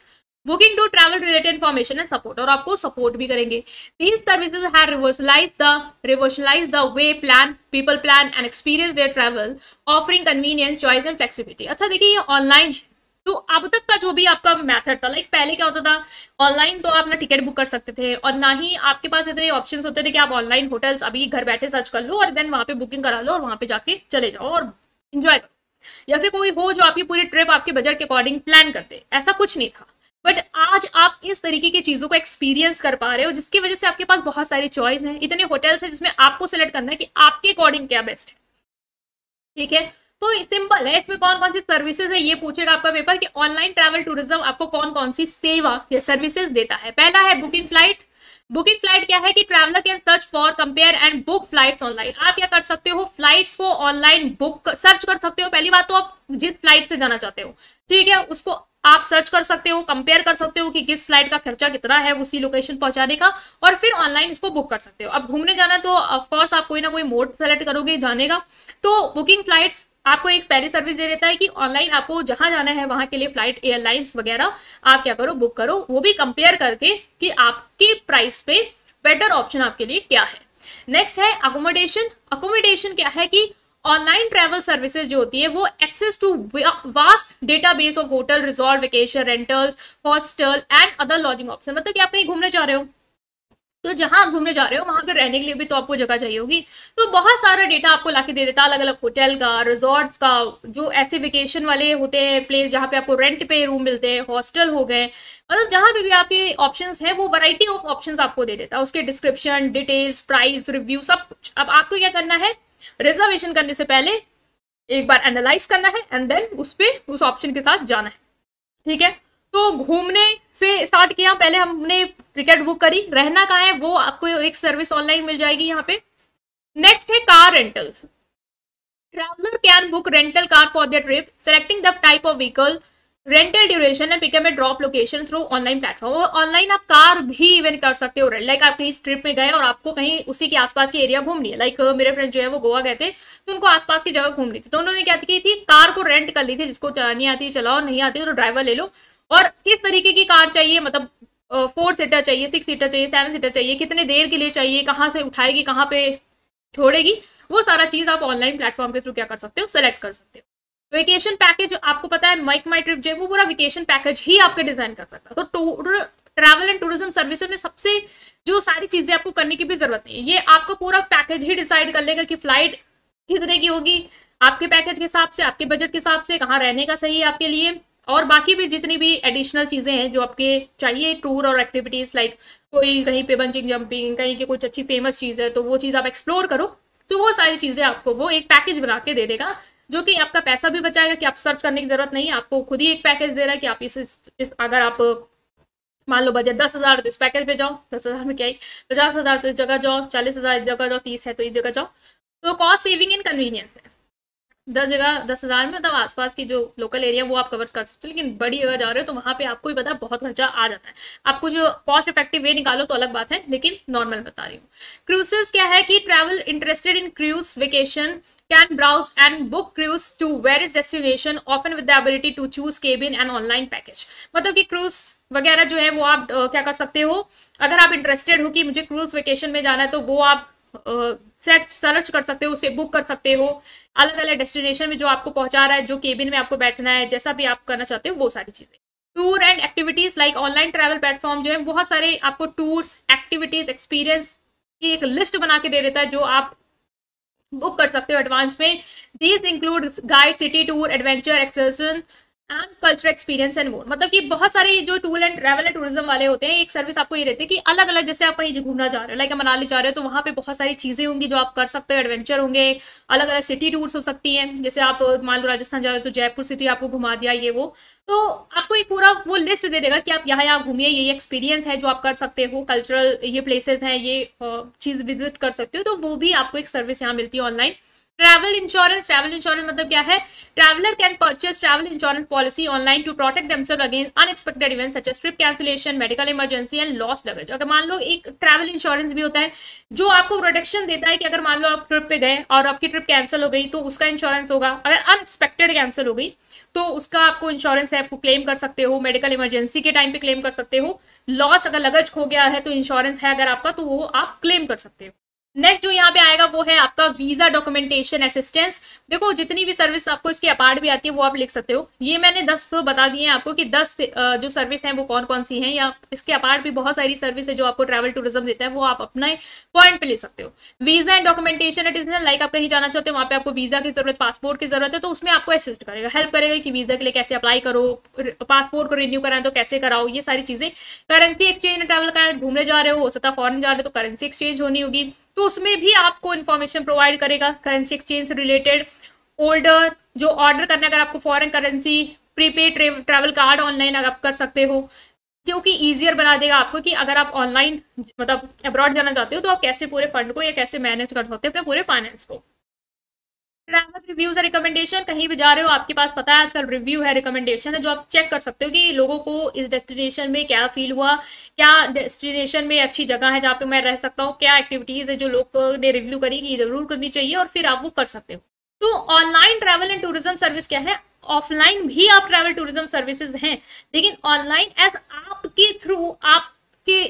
booking to travel related information and support और आपको सपोर्ट भी करेंगे these services have revolutionised the revolutionised the way plan people plan and experience their travel offering convenience choice and flexibility अच्छा देखिए ये ऑनलाइन है तो अब तक का जो भी आपका मेथड था लाइक पहले क्या होता था ऑनलाइन तो आप ना टिकट बुक कर सकते थे और ना ही आपके पास इतने ऑप्शंस होते थे कि आप ऑनलाइन होटल्स अभी घर बैठे सर्च कर लो और देन वहाँ पे बुकिंग करा लो और वहाँ पे जाके चले जाओ और इन्जॉय करो या फिर कोई हो जो आपकी पूरी ट्रिप आपके बजट के अकॉर्डिंग प्लान करते ऐसा कुछ नहीं था बट आज आप इस तरीके की चीज़ों को एक्सपीरियंस कर पा रहे हो जिसकी वजह से आपके पास बहुत सारी चॉइस हैं इतने होटल्स हैं जिसमें आपको सेलेक्ट करना है कि आपके अकॉर्डिंग क्या बेस्ट है ठीक है तो सिंपल है इसमें कौन कौन सी सर्विसेज है ये पूछेगा आपका पेपर कि ऑनलाइन ट्रैवल टूरिज्म आपको कौन कौन सी सेवा या सर्विसेज देता है पहला है बुकिंग फ्लाइट बुकिंग फ्लाइट क्या है कि traveller can search for compare and book flights online आप क्या कर सकते हो फ्लाइट्स को ऑनलाइन बुक सर्च कर सकते हो पहली बात तो आप जिस फ्लाइट से जाना चाहते हो ठीक है उसको आप सर्च कर सकते हो कंपेयर कर सकते हो कि किस फ्लाइट का खर्चा कितना है उसी लोकेशन पहुंचाने का और फिर ऑनलाइन इसको बुक कर सकते हो अब घूमने जाना तो ऑफकोर्स आप कोई ना कोई मोड सेलेक्ट करोगे जाने का तो बुकिंग फ्लाइट्स आपको एक पहली सर्विस दे देता है कि ऑनलाइन आपको जहां जाना है वहां के लिए फ्लाइट एयरलाइंस वगैरह आप क्या करो बुक करो वो भी कंपेयर करके कि आपके प्राइस पे बेटर ऑप्शन आपके लिए क्या है नेक्स्ट है अकोमोडेशन अकोमोडेशन क्या है कि ऑनलाइन ट्रेवल सर्विसेज जो होती है वो access to vast data of hotel resort vacation rentals hostel and other lodging option मतलब कि आप कहीं घूमने जा रहे हो तो जहां आप घूमने जा रहे हो वहां पर रहने के लिए भी तो आपको जगह चाहिए होगी तो बहुत सारा डेटा आपको ला के दे देता अलग अलग होटल का रिजॉर्ट्स का जो ऐसे वेकेशन वाले होते हैं प्लेस जहाँ पे आपको रेंट पे रूम मिलते हैं हॉस्टल हो गए मतलब जहाँ पे भी आपके ऑप्शंस हैं वो वैरायटी ऑफ ऑप्शंस आपको दे देता है उसके डिस्क्रिप्शन डिटेल्स प्राइस रिव्यू सब कुछ अब आपको क्या करना है रिजर्वेशन करने से पहले एक बार एनालाइज करना है एंड देन उस पर उस ऑप्शन के साथ जाना है ठीक है तो घूमने से स्टार्ट किया पहले हमने टिकट बुक करी रहना कहाँ है वो आपको एक सर्विस ऑनलाइन मिल जाएगी यहाँ पे नेक्स्ट है car rentals traveller can book rental car for the trip selecting the type of vehicle rental duration and pickup and drop location through online platform और ऑनलाइन आप कार भी इवेंट कर सकते हो रेंट लाइक आप कहीं ट्रिप में गए और आपको कहीं उसी के आसपास के एरिया घूमनी है लाइक मेरे फ्रेंड जो है वो गोवा गए थे तो उनको आसपास की जगह घूमनी थी तो उन्होंने क्या की थी कार को रेंट कर ली थी जिसको चलानी आती है चलाओ नहीं आती तो ड्राइवर ले लो और किस तरीके की कार चाहिए मतलब फोर सीटर चाहिए सिक्स सीटर चाहिए सेवन सीटर चाहिए कितने देर के लिए चाहिए कहाँ से उठाएगी कहाँ पे छोड़ेगी वो सारा चीज़ आप ऑनलाइन प्लेटफॉर्म के थ्रू क्या कर सकते हो सेलेक्ट कर सकते हो वेकेशन पैकेज जो आपको पता है माइक माई ट्रिप जो वो पूरा वेकेशन पैकेज ही आपके डिजाइन कर सकता है तो tour travel and tourism services में सबसे जो सारी चीजें आपको करने की भी जरूरत नहीं है ये आपको पूरा पैकेज ही डिसाइड कर लेगा कि फ्लाइट कितने की होगी आपके पैकेज के हिसाब से आपके बजट के हिसाब से कहाँ रहने का सही है आपके लिए और बाकी भी जितनी भी एडिशनल चीज़ें हैं जो आपके चाहिए टूर और एक्टिविटीज़ लाइक कोई कहीं पे बंजिंग जंपिंग कहीं की कुछ अच्छी फेमस चीज़ है तो वो चीज़ आप एक्सप्लोर करो तो वो सारी चीज़ें आपको वो एक पैकेज बना के दे देगा जो कि आपका पैसा भी बचाएगा कि आप सर्च करने की ज़रूरत नहीं है आपको खुद ही एक पैकेज दे रहा है कि आप इस, इस अगर आप मान लो बजट दस हज़ार तो इस पैकेज पे जाओ दस हज़ार में क्या ही पचास हज़ार तो इस जगह जाओ चालीस हज़ार इस जगह जाओ तीस है तो इस जगह जाओ तो कॉस्ट सेविंग इन कन्वीनियंस दस जगह दस हज़ार में मतलब आसपास की जो लोकल एरिया वो आप कवर कर सकते हो लेकिन बड़ी जगह जा रहे हो तो वहां पे आपको ही पता बहुत खर्चा आ जाता है आपको जो कॉस्ट इफेक्टिव वे निकालो तो अलग बात है लेकिन नॉर्मल बता रही हूँ क्रूसेस क्या है कि travel interested in cruise vacation can browse and book cruise to various destination often with the ability to choose cabin and online package मतलब की क्रूज वगैरह जो है वो आप क्या कर सकते हो अगर आप इंटरेस्टेड हो कि मुझे क्रूज वेकेशन में जाना है तो वो आप सेट सर्च कर सकते हो उसे बुक कर सकते हो अलग अलग डेस्टिनेशन में जो आपको पहुंचा रहा है जो केबिन में आपको बैठना है जैसा भी आप करना चाहते हो वो सारी चीज़ें tour and activities like online travel platform जो है बहुत सारे आपको टूर्स एक्टिविटीज़ एक्सपीरियंस की एक लिस्ट बना के दे देता है जो आप बुक कर सकते हो एडवांस में these include guide city tour adventure excursion and culture experience and more मतलब कि बहुत सारे जो tour and travel and tourism वाले होते हैं एक सर्विस आपको ये रहती है कि अलग अलग जैसे आप कहीं घूमना जा रहे हो लाइक मनाली जा रहे हो तो वहाँ पे बहुत सारी चीज़ें होंगी जो आप कर सकते हो एडवेंचर होंगे अलग अलग सिटी टूर्स हो सकती हैं जैसे आप मान लो राजस्थान जा रहे हो तो जयपुर सिटी आपको घुमा दिया ये वो तो आपको एक पूरा वो लिस्ट दे देगा कि आप यहाँ यहाँ घूमिए ये एक्सपीरियंस है जो आप कर सकते हो कल्चरल ये प्लेसेस हैं ये चीज़ विजिट कर सकते हो तो वो भी आपको एक सर्विस यहाँ मिलती है online travel insurance travel insurance मतलब क्या है traveller can purchase travel insurance policy online to protect themselves against unexpected events such trip cancellation medical emergency and loss luggage अगर मान लो एक ट्रैवल इंश्योरेंस भी होता है जो आपको प्रोटेक्शन देता है कि अगर मान लो आप ट्रिप पे गए और आपकी ट्रिप कैंसिल हो गई तो उसका इंश्योरेंस होगा अगर अनएक्सपेक्टेड कैंसिल हो गई तो उसका आपको इंश्योरेंस है आपको क्लेम कर सकते हो मेडिकल इमरजेंसी के टाइम पे क्लेम कर सकते हो लॉस अगर लगज खो गया है तो इंश्योरेंस है अगर आपका तो वो आप क्लेम कर सकते हो नेक्स्ट जो यहाँ पे आएगा वो है आपका वीजा डॉक्यूमेंटेशन असिस्टेंस देखो जितनी भी सर्विस आपको इसके अपार्ट भी आती है वो आप लिख सकते हो ये मैंने दस बता दिए हैं आपको कि दस जो सर्विस हैं वो कौन कौन सी हैं या इसके अपार्ट भी बहुत सारी सर्विस है जो आपको ट्रैवल टूरिज्म देता है वो आप अपने पॉइंट पे ले सकते हो visa and documentation is like आप कहीं जाना चाहते हो वहाँ पे आपको वीजा की जरूरत पासपोर्ट की जरूरत है तो उसमें आपको असिस्ट करेगा हेल्प करेगा कि वीजा के लिए कैसे अप्लाई करो पासपोर्ट को रिन्यू कराएं तो कैसे कराओ ये सारी चीजें करेंसी एक्सचेंज ट्रैवल कराए घूमने जा रहे हो हो सकता है फॉरन जा रहे हो तो करेंसी एक्सचेंज होनी होगी तो उसमें भी आपको इन्फॉर्मेशन प्रोवाइड करेगा करेंसी एक्सचेंज से रिलेटेड ऑर्डर जो ऑर्डर करने अगर आपको foreign currency prepaid travel card online आप कर सकते हो जो कि ईजियर बना देगा आपको कि अगर आप ऑनलाइन मतलब अब्रॉड जाना चाहते हो तो आप कैसे पूरे फंड को या कैसे मैनेज कर सकते हो अपने पूरे फाइनेंस को ट्रैवल रिव्यूज है रिकमेंडेशन कहीं भी जा रहे हो आपके पास पता है आजकल रिव्यू है रिकमेंडेशन है जो आप चेक कर सकते हो कि लोगों को इस डेस्टिनेशन में क्या फील हुआ क्या डेस्टिनेशन में अच्छी जगह है जहाँ पे मैं रह सकता हूँ क्या एक्टिविटीज है जो लोग ने रिव्यू करी कि जरूर करनी चाहिए और फिर आप वो कर सकते हो तो online travel and tourism service क्या है ऑफलाइन भी आप ट्रैवल टूरिज्म सर्विसेज हैं लेकिन ऑनलाइन एज आपके थ्रू आपके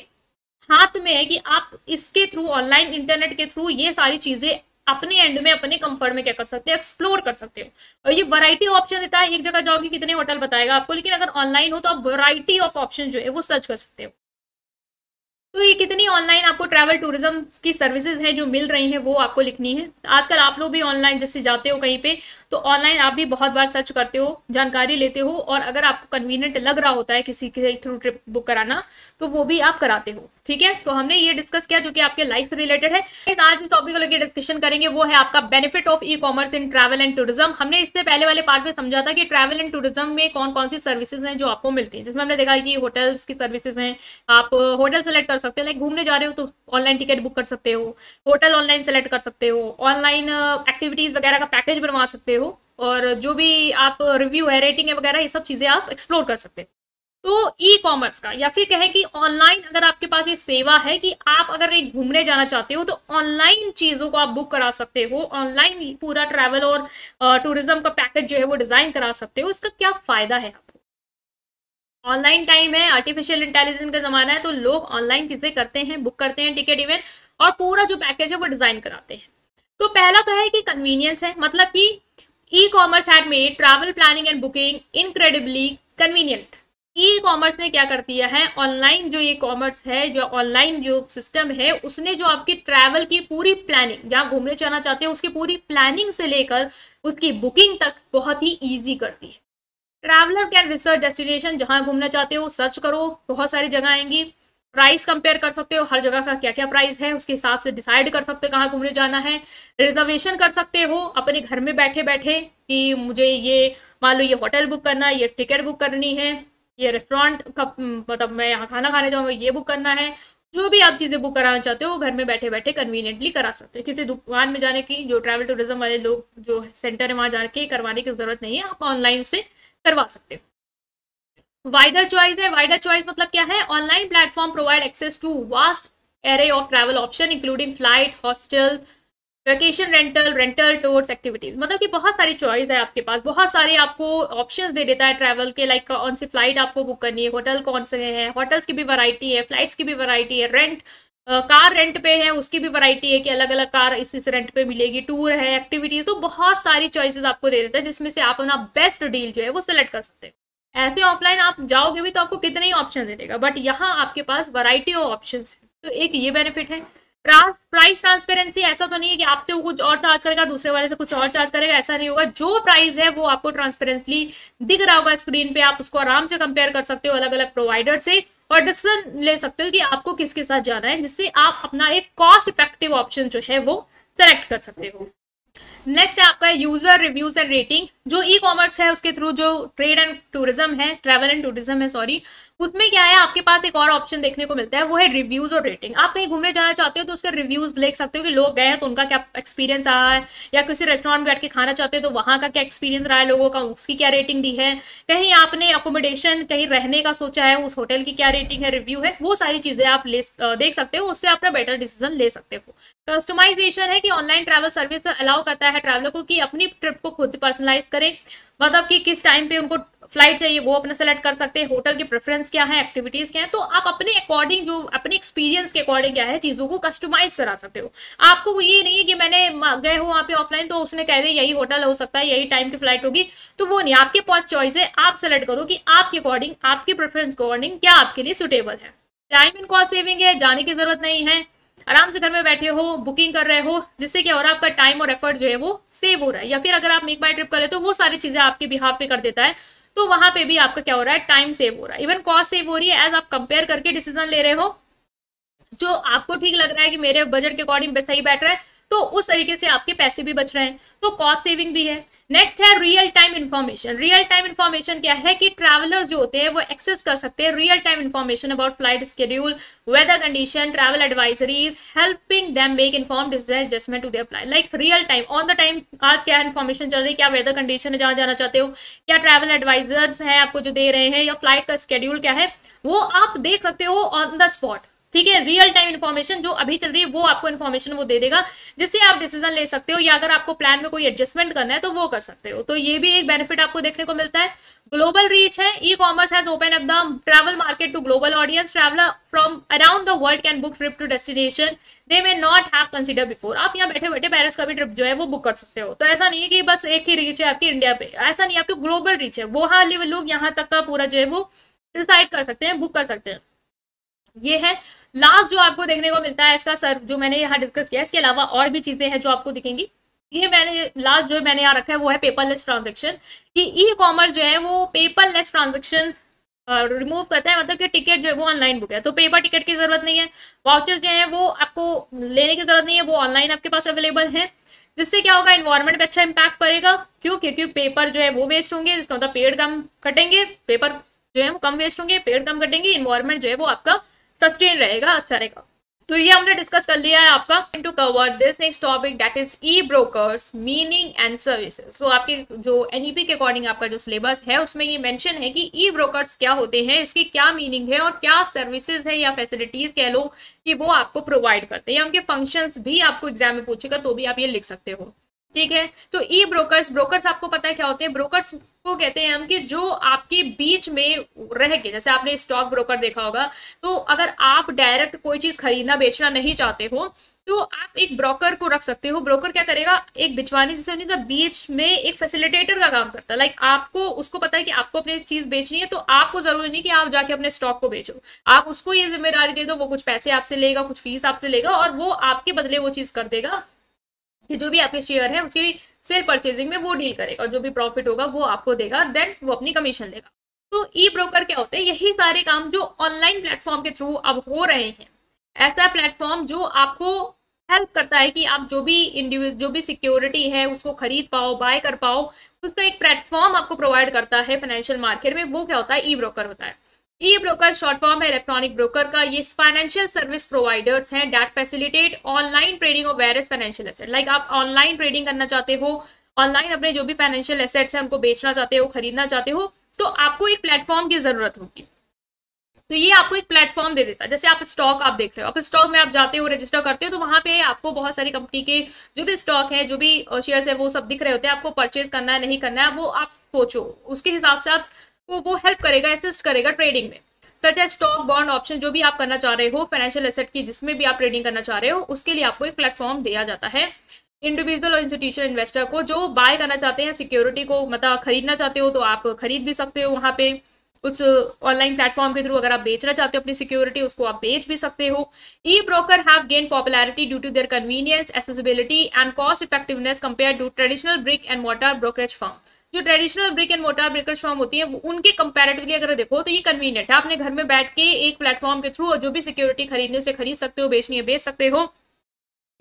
हाथ में है कि आप इसके थ्रू ऑनलाइन इंटरनेट के थ्रू ये सारी चीजें अपने एंड में अपने कंफर्ट में क्या कर सकते हो एक्सप्लोर कर सकते हो और ये वैरायटी ऑप्शन देता है एक जगह जाओगे कितने होटल बताएगा आपको लेकिन अगर ऑनलाइन हो तो आप वैरायटी ऑफ ऑप्शन जो है वो सर्च कर सकते हो तो ये कितनी ऑनलाइन आपको ट्रैवल टूरिज्म की सर्विसेज हैं जो मिल रही हैं वो आपको लिखनी है आजकल आप लोग भी ऑनलाइन जैसे जाते हो कहीं पे तो ऑनलाइन आप भी बहुत बार सर्च करते हो जानकारी लेते हो और अगर आपको कन्वीनियंट लग रहा होता है किसी के थ्रू ट्रिप बुक कराना तो वो भी आप कराते हो ठीक है तो हमने ये डिस्कस किया जो कि आपके लाइफ से रिलेटेड है आज इस टॉपिक को लेकर डिस्कशन करेंगे वो है आपका benefit of e commerce in travel and tourism हमने इससे पहले वाले पार्ट में समझा था कि ट्रैवल एंड टूरिज्म में कौन कौन सी सर्विसेज हैं जो आपको मिलती है जिसमें हमने देखा कि होटल्स की सर्विसेज हैं आप होटल सेलेक्ट कर सकते हैं लाइक घूमने जा रहे हो तो ऑनलाइन टिकट बुक कर सकते हो होटल ऑनलाइन सेलेक्ट कर सकते हो ऑनलाइन एक्टिविटीज़ uh, वगैरह का पैकेज बनवा सकते हो और जो भी आप रिव्यू है रेटिंग है वगैरह ये सब चीज़ें आप एक्सप्लोर कर सकते हो तो ई कॉमर्स का या फिर कहें कि ऑनलाइन अगर आपके पास ये सेवा है कि आप अगर कहीं घूमने जाना चाहते हो तो ऑनलाइन चीज़ों को आप बुक करा सकते हो ऑनलाइन पूरा ट्रैवल और टूरिज्म uh, का पैकेज जो है वो डिज़ाइन करा सकते हो इसका क्या फ़ायदा है आप ऑनलाइन टाइम है आर्टिफिशियल इंटेलिजेंस का जमाना है तो लोग ऑनलाइन चीजें करते हैं बुक करते हैं टिकट इवेंट और पूरा जो पैकेज है वो डिजाइन कराते हैं तो पहला तो है कि कन्वीनियंस है मतलब कि e commerce had made travel planning and booking incredibly convenient e commerce ने क्या कर दिया है ऑनलाइन जो ई कॉमर्स है जो ऑनलाइन जो सिस्टम है उसने जो आपकी ट्रैवल की पूरी प्लानिंग जहाँ घूमने जाना चाहते हैं उसकी पूरी प्लानिंग से लेकर उसकी बुकिंग तक बहुत ही ईजी कर दी है ट्रैवलर कैन रिसर्च डेस्टिनेशन जहां घूमना चाहते हो सर्च करो बहुत सारी जगह आएंगी प्राइस कंपेयर कर सकते हो हर जगह का क्या क्या प्राइस है उसके हिसाब से डिसाइड कर सकते हो कहाँ घूमने जाना है रिजर्वेशन कर सकते हो अपने घर में बैठे बैठे कि मुझे ये मान लो ये होटल बुक करना है ये टिकट बुक करनी है ये रेस्टोरेंट का हम्म, मतलब मैं यहाँ खाना खाने जाऊँगा ये बुक करना है जो भी आप चीज़ें बुक कराना चाहते हो घर में बैठे बैठे कन्वीनियंटली करा सकते हो किसी दुकान में जाने की जो ट्रैवल टूरिज्म वाले लोग जो सेंटर है वहाँ जाके करवाने की जरूरत नहीं है आप ऑनलाइन से करवा सकते हो वाइडर चॉइस है वाइडर चॉइस मतलब क्या है online platform provide access to vast array of travel option including flight hostel vacation rental rental tours activities मतलब कि बहुत सारी चॉइस है आपके पास बहुत सारे आपको ऑप्शंस दे देता है ट्रैवल के लाइक कौन सी फ्लाइट आपको बुक करनी है होटल कौन से हैं होटल्स की भी वैरायटी है फ्लाइट्स की भी वैरायटी है रेंट कार रेंट पे है उसकी भी वैरायटी है कि अलग अलग कार इस इस रेंट पे मिलेगी टूर है एक्टिविटीज तो बहुत सारी चॉइसेस आपको दे देता है जिसमें से आप अपना बेस्ट डील जो है वो सिलेक्ट कर सकते हो ऐसे ऑफलाइन आप जाओगे भी तो आपको कितने ही ऑप्शन दे देगा बट यहाँ आपके पास वराइटी ऑफ ऑप्शन है तो एक ये बेनिफिट है प्राइस ट्रांसपेरेंसी ऐसा तो नहीं है कि आपसे वो कुछ और चार्ज करेगा दूसरे वाले से कुछ और चार्ज करेगा ऐसा नहीं होगा जो प्राइस है वो आपको ट्रांसपेरेंटली दिख रहा होगा स्क्रीन पे आप उसको आराम से कंपेयर कर सकते हो अलग अलग प्रोवाइडर से और डिसीजन ले सकते हो कि आपको किसके साथ जाना है जिससे आप अपना एक कॉस्ट इफेक्टिव ऑप्शन जो है वो सेलेक्ट कर सकते हो नेक्स्ट है आपका यूजर रिव्यूज एंड रेटिंग जो ई e कॉमर्स है उसके थ्रू जो ट्रेड एंड टूरिज्म है ट्रेवल एंड टूरिज्म है सॉरी उसमें क्या है आपके पास एक और ऑप्शन देखने को मिलता है वो है रिव्यूज और रेटिंग आप कहीं घूमने जाना चाहते हो तो उसके रिव्यूज देख सकते हो कि लोग गए हैं तो उनका क्या एक्सपीरियंस रहा है या किसी रेस्टोरेंट में बैठ के खाना चाहते हो तो वहाँ का क्या एक्सपीरियंस रहा है लोगों का उसकी क्या रेटिंग दी है कहीं आपने अकोमोडेशन कहीं रहने का सोचा है उस होटल की क्या रेटिंग है रिव्यू है वो सारी चीजें आप ले देख सकते हो उससे अपना बेटर डिसीजन ले सकते हो कस्टमाइजेशन है कि ऑनलाइन ट्रैवल सर्विस अलाउ करता है ट्रैवलर को कि अपनी ट्रिप को खुद से पर्सनलाइज करें मतलब कि किस टाइम पे उनको फ्लाइट चाहिए वो अपना सेलेक्ट कर सकते हैं होटल के प्रेफरेंस क्या है एक्टिविटीज़ क्या है तो आप अपने अकॉर्डिंग जो अपने एक्सपीरियंस के अकॉर्डिंग क्या है चीज़ों को कस्टमाइज करा सकते हो आपको ये नहीं है कि मैंने गए हो वहाँ पे ऑफलाइन तो उसने कह दिया यही होटल हो सकता है यही टाइम की फ्लाइट होगी तो वो नहीं आपके पास चॉइस है आप सेलेक्ट करो कि आपके अकॉर्डिंग आपके प्रेफरेंस के अकॉर्डिंग क्या आपके लिए सुटेबल है टाइम एंड कॉस्ट सेविंग है जाने की जरूरत नहीं है आराम से घर में बैठे हो बुकिंग कर रहे हो जिससे क्या हो रहा है आपका टाइम और एफर्ट जो है वो सेव हो रहा है या फिर अगर आप मेक माई ट्रिप कर रहे हो तो वो सारी चीज़ें आपके बिहाफ पे कर देता है तो वहां पे भी आपका क्या हो रहा है टाइम सेव हो रहा है इवन कॉस्ट सेव हो रही है एज आप कंपेयर करके डिसीजन ले रहे हो जो आपको ठीक लग रहा है कि मेरे बजट के अकॉर्डिंग सही बैठ रहा है तो उस तरीके से आपके पैसे भी बच रहे हैं तो कॉस्ट सेविंग भी है नेक्स्ट है real time information real time information क्या है कि ट्रैवलर जो होते हैं वो एक्सेस कर सकते हैं real time information about flight schedule weather condition travel advisories helping them make informed adjustment to they like real time on the time आज क्या इन्फॉर्मेशन चल रही है क्या वेदर कंडीशन है जहाँ जाना चाहते हो क्या ट्रैवल एडवाइजर्स हैं आपको जो दे रहे हैं या फ्लाइट का स्केड्यूल क्या है वो आप देख सकते हो ऑन द स्पॉट ठीक है रियल टाइम इन्फॉर्मेशन जो अभी चल रही है वो आपको इन्फॉर्मेशन वो दे देगा जिससे आप डिसीजन ले सकते हो या अगर आपको प्लान में कोई एडजस्टमेंट करना है तो वो कर सकते हो तो ये भी एक बेनिफिट आपको देखने को मिलता है ग्लोबल रीच है e commerce has open up the travel market to global audience traveller from around the world can book trip to destination they may not have consider before आप यहाँ बैठे बैठे पैरिस का भी ट्रिप जो है वो बुक कर सकते हो तो ऐसा नहीं है कि बस एक ही रीच है आपकी इंडिया पे ऐसा नहीं आपकी ग्लोबल रीच है वो हाँ लोग यहाँ तक का पूरा जो है वो डिसाइड कर सकते हैं बुक कर सकते हैं ये है लास्ट जो आपको देखने को मिलता है इसका सर जो मैंने यहाँ डिस्कस किया इसके अलावा और भी चीजें हैं जो आपको दिखेंगी ये मैंने लास्ट जो मैंने यहाँ रखा है वो है पेपरलेस ट्रांजेक्शन कि ई कॉमर्स जो है वो पेपरलेस ट्रांजेक्शन रिमूव करता है मतलब कि टिकट जो है वो ऑनलाइन बुक है तो पेपर टिकट की जरूरत नहीं है वाउचर जो है वो आपको लेने की जरूरत नहीं है वो ऑनलाइन आपके पास अवेलेबल है जिससे क्या होगा इन्वायरमेंट पे अच्छा इम्पैक्ट पड़ेगा क्यों क्योंकि पेपर जो है वो वेस्ट होंगे जिसका मतलब पेड़ कम कटेंगे पेपर जो है वो कम वेस्ट होंगे पेड़ कम कटेंगे इन्वायरमेंट जो है वो आपका सस्टेन रहेगा अच्छा रहेगा तो ये हमने डिस्कस कर लिया है आपका to cover this next topic that is e brokers meaning and services so आपके जो एनईपी e के अकॉर्डिंग आपका जो सिलेबस है उसमें ये मेंशन है कि ई ब्रोकर्स क्या होते हैं इसकी क्या मीनिंग है और क्या सर्विसेज है या फैसिलिटीज कह लो कि वो आपको प्रोवाइड करते हैं या उनके फंक्शंस भी आपको एग्जाम में पूछेगा तो भी आप ये लिख सकते हो ठीक है तो ई ब्रोकर्स ब्रोकर्स आपको पता है क्या होते हैं ब्रोकर्स को कहते हैं हम कि जो आपके बीच में रह के जैसे आपने स्टॉक ब्रोकर देखा होगा तो अगर आप डायरेक्ट कोई चीज खरीदना बेचना नहीं चाहते हो तो आप एक ब्रोकर को रख सकते हो ब्रोकर क्या करेगा एक बिचवानी जैसे नहीं तो बीच में एक फैसिलिटेटर का काम करता है लाइक आपको उसको पता है कि आपको अपनी चीज बेचनी है तो आपको जरूरी नहीं कि आप जाके अपने स्टॉक को बेचो आप उसको ये जिम्मेदारी दे दो वो कुछ पैसे आपसे लेगा कुछ फीस आपसे लेगा और वो आपके बदले वो चीज कर देगा कि जो भी आपके शेयर है उसकी सेल परचेजिंग में वो डील करेगा और जो भी प्रॉफिट होगा वो आपको देगा देन वो अपनी कमीशन देगा तो ई ब्रोकर क्या होते हैं यही सारे काम जो ऑनलाइन प्लेटफॉर्म के थ्रू अब हो रहे हैं ऐसा प्लेटफॉर्म जो आपको हेल्प करता है कि आप जो भी इंडिविजुअल जो भी सिक्योरिटी है उसको खरीद पाओ बाय कर पाओ उसका एक प्लेटफॉर्म आपको प्रोवाइड करता है फाइनेंशियल मार्केट में वो क्या होता है ई ब्रोकर होता है ई ब्रोकर शॉर्ट फॉर्म है इलेक्ट्रॉनिक ब्रोकर का ये फाइनेंशियल सर्विस प्रोवाइडर्स हैं that facilitate online trading of various financial asset like आप ऑनलाइन ट्रेडिंग करना चाहते हो ऑनलाइन अपने जो भी फाइनेंशियल एसेट्स हैं उनको बेचना चाहते हो खरीदना चाहते हो तो आपको एक प्लेटफॉर्म की जरूरत होगी तो ये आपको एक प्लेटफॉर्म दे देता है जैसे आप स्टॉक आप देख रहे हो आप स्टॉक में आप जाते हो रजिस्टर करते हो तो वहां पे आपको बहुत सारी कंपनी के जो भी स्टॉक है जो भी शेयर्स है वो सब दिख रहे होते हैं आपको परचेज करना है नहीं करना है वो आप सोचो उसके हिसाब से आप आपको वो हेल्प करेगा असिस्ट करेगा ट्रेडिंग में सच है स्टॉक बॉन्ड ऑप्शन जो भी आप करना चाह रहे हो फाइनेंशियल एसेट की जिसमें भी आप ट्रेडिंग करना चाह रहे हो उसके लिए आपको एक प्लेटफॉर्म दिया जाता है इंडिविजुअल और इंस्टीट्यूशन इन्वेस्टर को जो बाय करना चाहते हैं सिक्योरिटी को मतलब खरीदना चाहते हो तो आप खरीद भी सकते हो वहाँ पे उस ऑनलाइन प्लेटफॉर्म के थ्रू अगर आप बेचना चाहते हो अपनी सिक्योरिटी उसको आप बेच भी सकते हो e broker have gain popularity due to their convenience accessibility and cost effectiveness compare to traditional brick and water brokerage form जो traditional brick and mortar brokers form होती है उनके कंपेरेटिवली अगर देखो तो ये कन्वीनियंट है आपने घर में बैठ के एक प्लेटफॉर्म के थ्रू जो भी सिक्योरिटी खरीदनी उसे खरीद सकते हो बेचनी है बेच सकते हो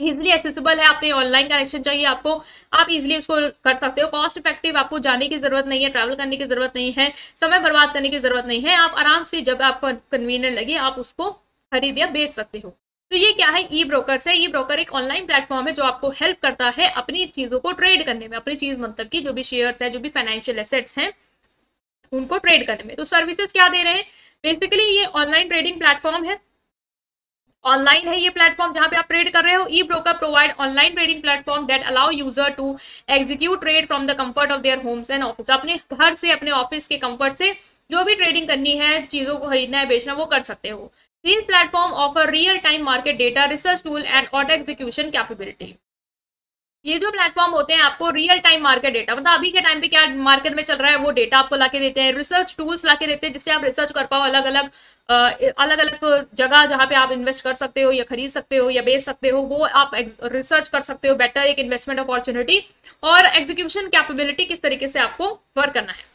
इजिली एसेसिबल है आपने ऑनलाइन कनेक्शन चाहिए आपको आप इजिली उसको कर सकते हो कॉस्ट इफेक्टिव आपको जाने की जरूरत नहीं है ट्रैवल करने की जरूरत नहीं है समय बर्बाद करने की जरूरत नहीं है आप आराम से जब आपको कन्वीनियंट लगे आप उसको खरीद या बेच सकते हो तो ये क्या है ई ब्रोकर है ई ब्रोकर एक ऑनलाइन प्लेटफॉर्म है जो आपको हेल्प करता है अपनी चीजों को ट्रेड करने में अपनी चीज मतलब की जो भी शेयर है जो भी फाइनेंशियल एसेट्स हैं उनको ट्रेड करने में तो सर्विसेज क्या दे रहे हैं बेसिकली ये ऑनलाइन ट्रेडिंग प्लेटफॉर्म है ऑनलाइन है ये प्लेटफॉर्म जहां पे आप ट्रेड कर रहे हो e broker provide online trading platform that allow user to execute trade from the comfort of their homes and office अपने घर से अपने ऑफिस के कंफर्ट से जो भी ट्रेडिंग करनी है चीज़ों को खरीदना है बेचना वो कर सकते हो These platform offer real-time market data, research tool and order execution capability. ये जो प्लेटफॉर्म होते हैं आपको रियल टाइम मार्केट डेटा मतलब अभी के टाइम पे क्या मार्केट में चल रहा है वो डेटा आपको लाके देते हैं रिसर्च टूल्स लाके देते हैं जिससे आप रिसर्च कर पाओ अलग अलग अलग अलग जगह जहाँ पे आप इन्वेस्ट कर सकते हो या खरीद सकते हो या बेच सकते हो वो आप रिसर्च कर सकते हो बेटर एक इन्वेस्टमेंट अपॉर्चुनिटी और एग्जीक्यूशन कैपेबिलिटी किस तरीके से आपको वर्क करना है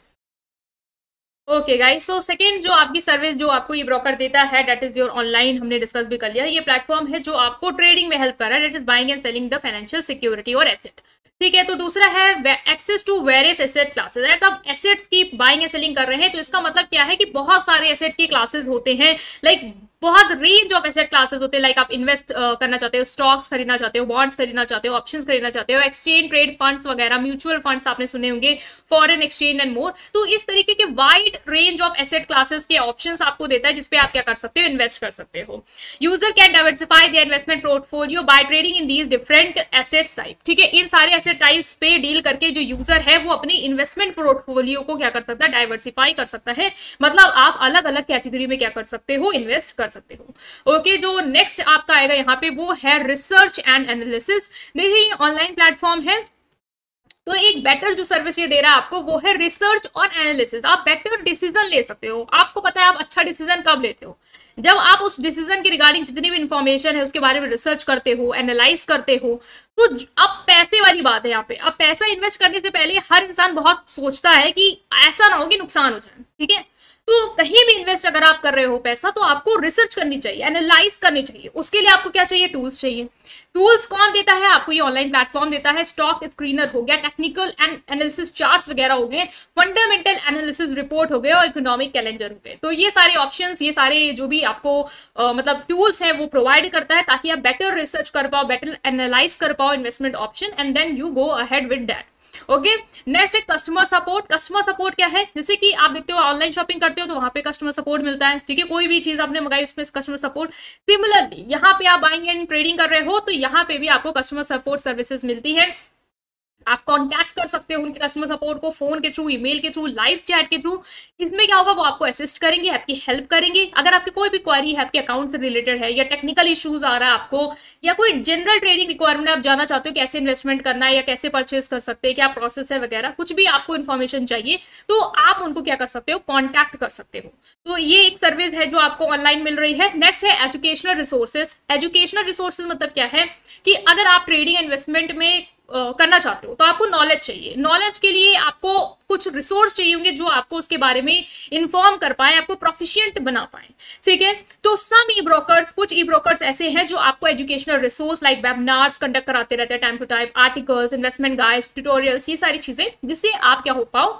ओके गाइस सो सेकेंड जो आपकी सर्विस जो आपको ये ब्रोकर देता है डेट इज योर ऑनलाइन हमने डिस्कस भी कर लिया ये प्लेटफॉर्म है जो आपको ट्रेडिंग में हेल्प कर रहा है that is buying and selling the financial security और एसेट ठीक है तो दूसरा है access to various asset classes as आप एसेट्स की बाइंग एंड सेलिंग कर रहे हैं तो इसका मतलब क्या है कि बहुत सारे एसेट की क्लासेस होते हैं लाइक like, बहुत रेंज ऑफ एसेट क्लासेस होते हैं लाइक आप इन्वेस्ट uh, करना चाहते हो स्टॉक्स खरीदना चाहते हो बॉन्ड्स खरीदना चाहते हो ऑप्शंस खरीदना चाहते हो एक्सचेंज ट्रेड फंड्स वगैरह म्यूचुअल फंड्स आपने सुने होंगे फॉरेन एक्सचेंज एंड मोर तो इस तरीके के wide range of asset classes के ऑप्शन आपको देता है जिसपे आप क्या कर सकते हो इन्वेस्ट कर सकते हो user can diversify their investment portfolio by trading in these different assets type ठीक है इन सारे एसेट टाइप्स पे डील करके जो यूजर है वो अपनी इन्वेस्टमेंट पोर्टफोलियो को क्या कर सकता है डाइवर्सिफाई कर सकता है मतलब आप अलग अलग कैटेगरी में क्या कर सकते हो इन्वेस्ट कर कर सकते हो ओके जो नेक्स्ट आपका आएगा यहाँ पे वो है रिसर्च एंड एनालिसिस देखिए ये ऑनलाइन प्लेटफॉर्म है तो एक बेटर जो सर्विस ये दे रहा है आपको वो है रिसर्च और एनालिसिस आप बेटर डिसीजन ले सकते हो आपको पता है आप अच्छा डिसीजन कब लेते हो जब आप उस डिसीजन के रिगार्डिंग जितनी भी इंफॉर्मेशन है उसके बारे में रिसर्च करते हो एनालाइज करते हो तो अब पैसे वाली बात है यहाँ पे अब पैसा इन्वेस्ट करने से पहले हर इंसान बहुत सोचता है कि ऐसा ना हो कि नुकसान हो जाए ठीक है तो कहीं भी इन्वेस्ट अगर आप कर रहे हो पैसा तो आपको रिसर्च करनी चाहिए एनालाइज करनी चाहिए उसके लिए आपको क्या चाहिए टूल्स चाहिए टूल्स कौन देता है आपको ये ऑनलाइन प्लेटफॉर्म देता है स्टॉक स्क्रीनर हो गया टेक्निकल एंड एनालिसिस चार्ट्स वगैरह हो गए फंडामेंटल एनालिसिस रिपोर्ट हो गए और इकोनॉमिक कैलेंडर हो गए तो ये सारे ऑप्शन ये सारे जो भी आपको आ, मतलब टूल्स है वो प्रोवाइड करता है ताकि आप बेटर रिसर्च कर पाओ बेटर एनालाइज कर पाओ investment option and then you go ahead with that okay next है कस्टमर सपोर्ट कस्टमर सपोर्ट क्या है जैसे कि आप देखते हो ऑनलाइन शॉपिंग करते हो तो वहां पे कस्टमर सपोर्ट मिलता है ठीक है कोई भी चीज आपने मंगाई उसमें कस्टमर सपोर्ट सिमिलरली यहाँ पे आप बाइंग एंड ट्रेडिंग कर रहे हो तो यहाँ पे भी आपको कस्टमर सपोर्ट सर्विसेज मिलती है आप कॉन्टैक्ट कर सकते हो उनके कस्टमर सपोर्ट को फोन के थ्रू ईमेल के थ्रू लाइव चैट के थ्रू इसमें क्या होगा वो आपको असिस्ट करेंगे आपकी हेल्प करेंगे अगर आपकी कोई भी क्वारी है आपके अकाउंट से रिलेटेड है या टेक्निकल इशूज आ रहा है आपको या कोई जनरल ट्रेडिंग रिक्वायरमेंट आप जाना चाहते हो कैसे इन्वेस्टमेंट करना है या कैसे परचेज कर सकते हैं क्या प्रोसेस है वगैरह कुछ भी आपको इन्फॉर्मेशन चाहिए तो आप उनको क्या कर सकते हो कॉन्टैक्ट कर सकते हो तो ये एक सर्विस है जो आपको ऑनलाइन मिल रही है नेक्स्ट है एजुकेशनल रिसोर्सेज एजुकेशनल रिसोर्सेज मतलब क्या है कि अगर आप ट्रेडिंग इन्वेस्टमेंट में करना चाहते हो तो आपको नॉलेज चाहिए नॉलेज के लिए आपको कुछ रिसोर्स चाहिए होंगे जो आपको उसके बारे में इन्फॉर्म कर पाए आपको प्रोफिशियंट बना पाए ठीक है तो सम ई ब्रोकर्स कुछ ई ब्रोकर्स ऐसे हैं जो आपको educational resource like webinars conduct कराते रहते हैं time to time articles investment guides tutorials ये सारी चीजें जिससे आप क्या हो पाओ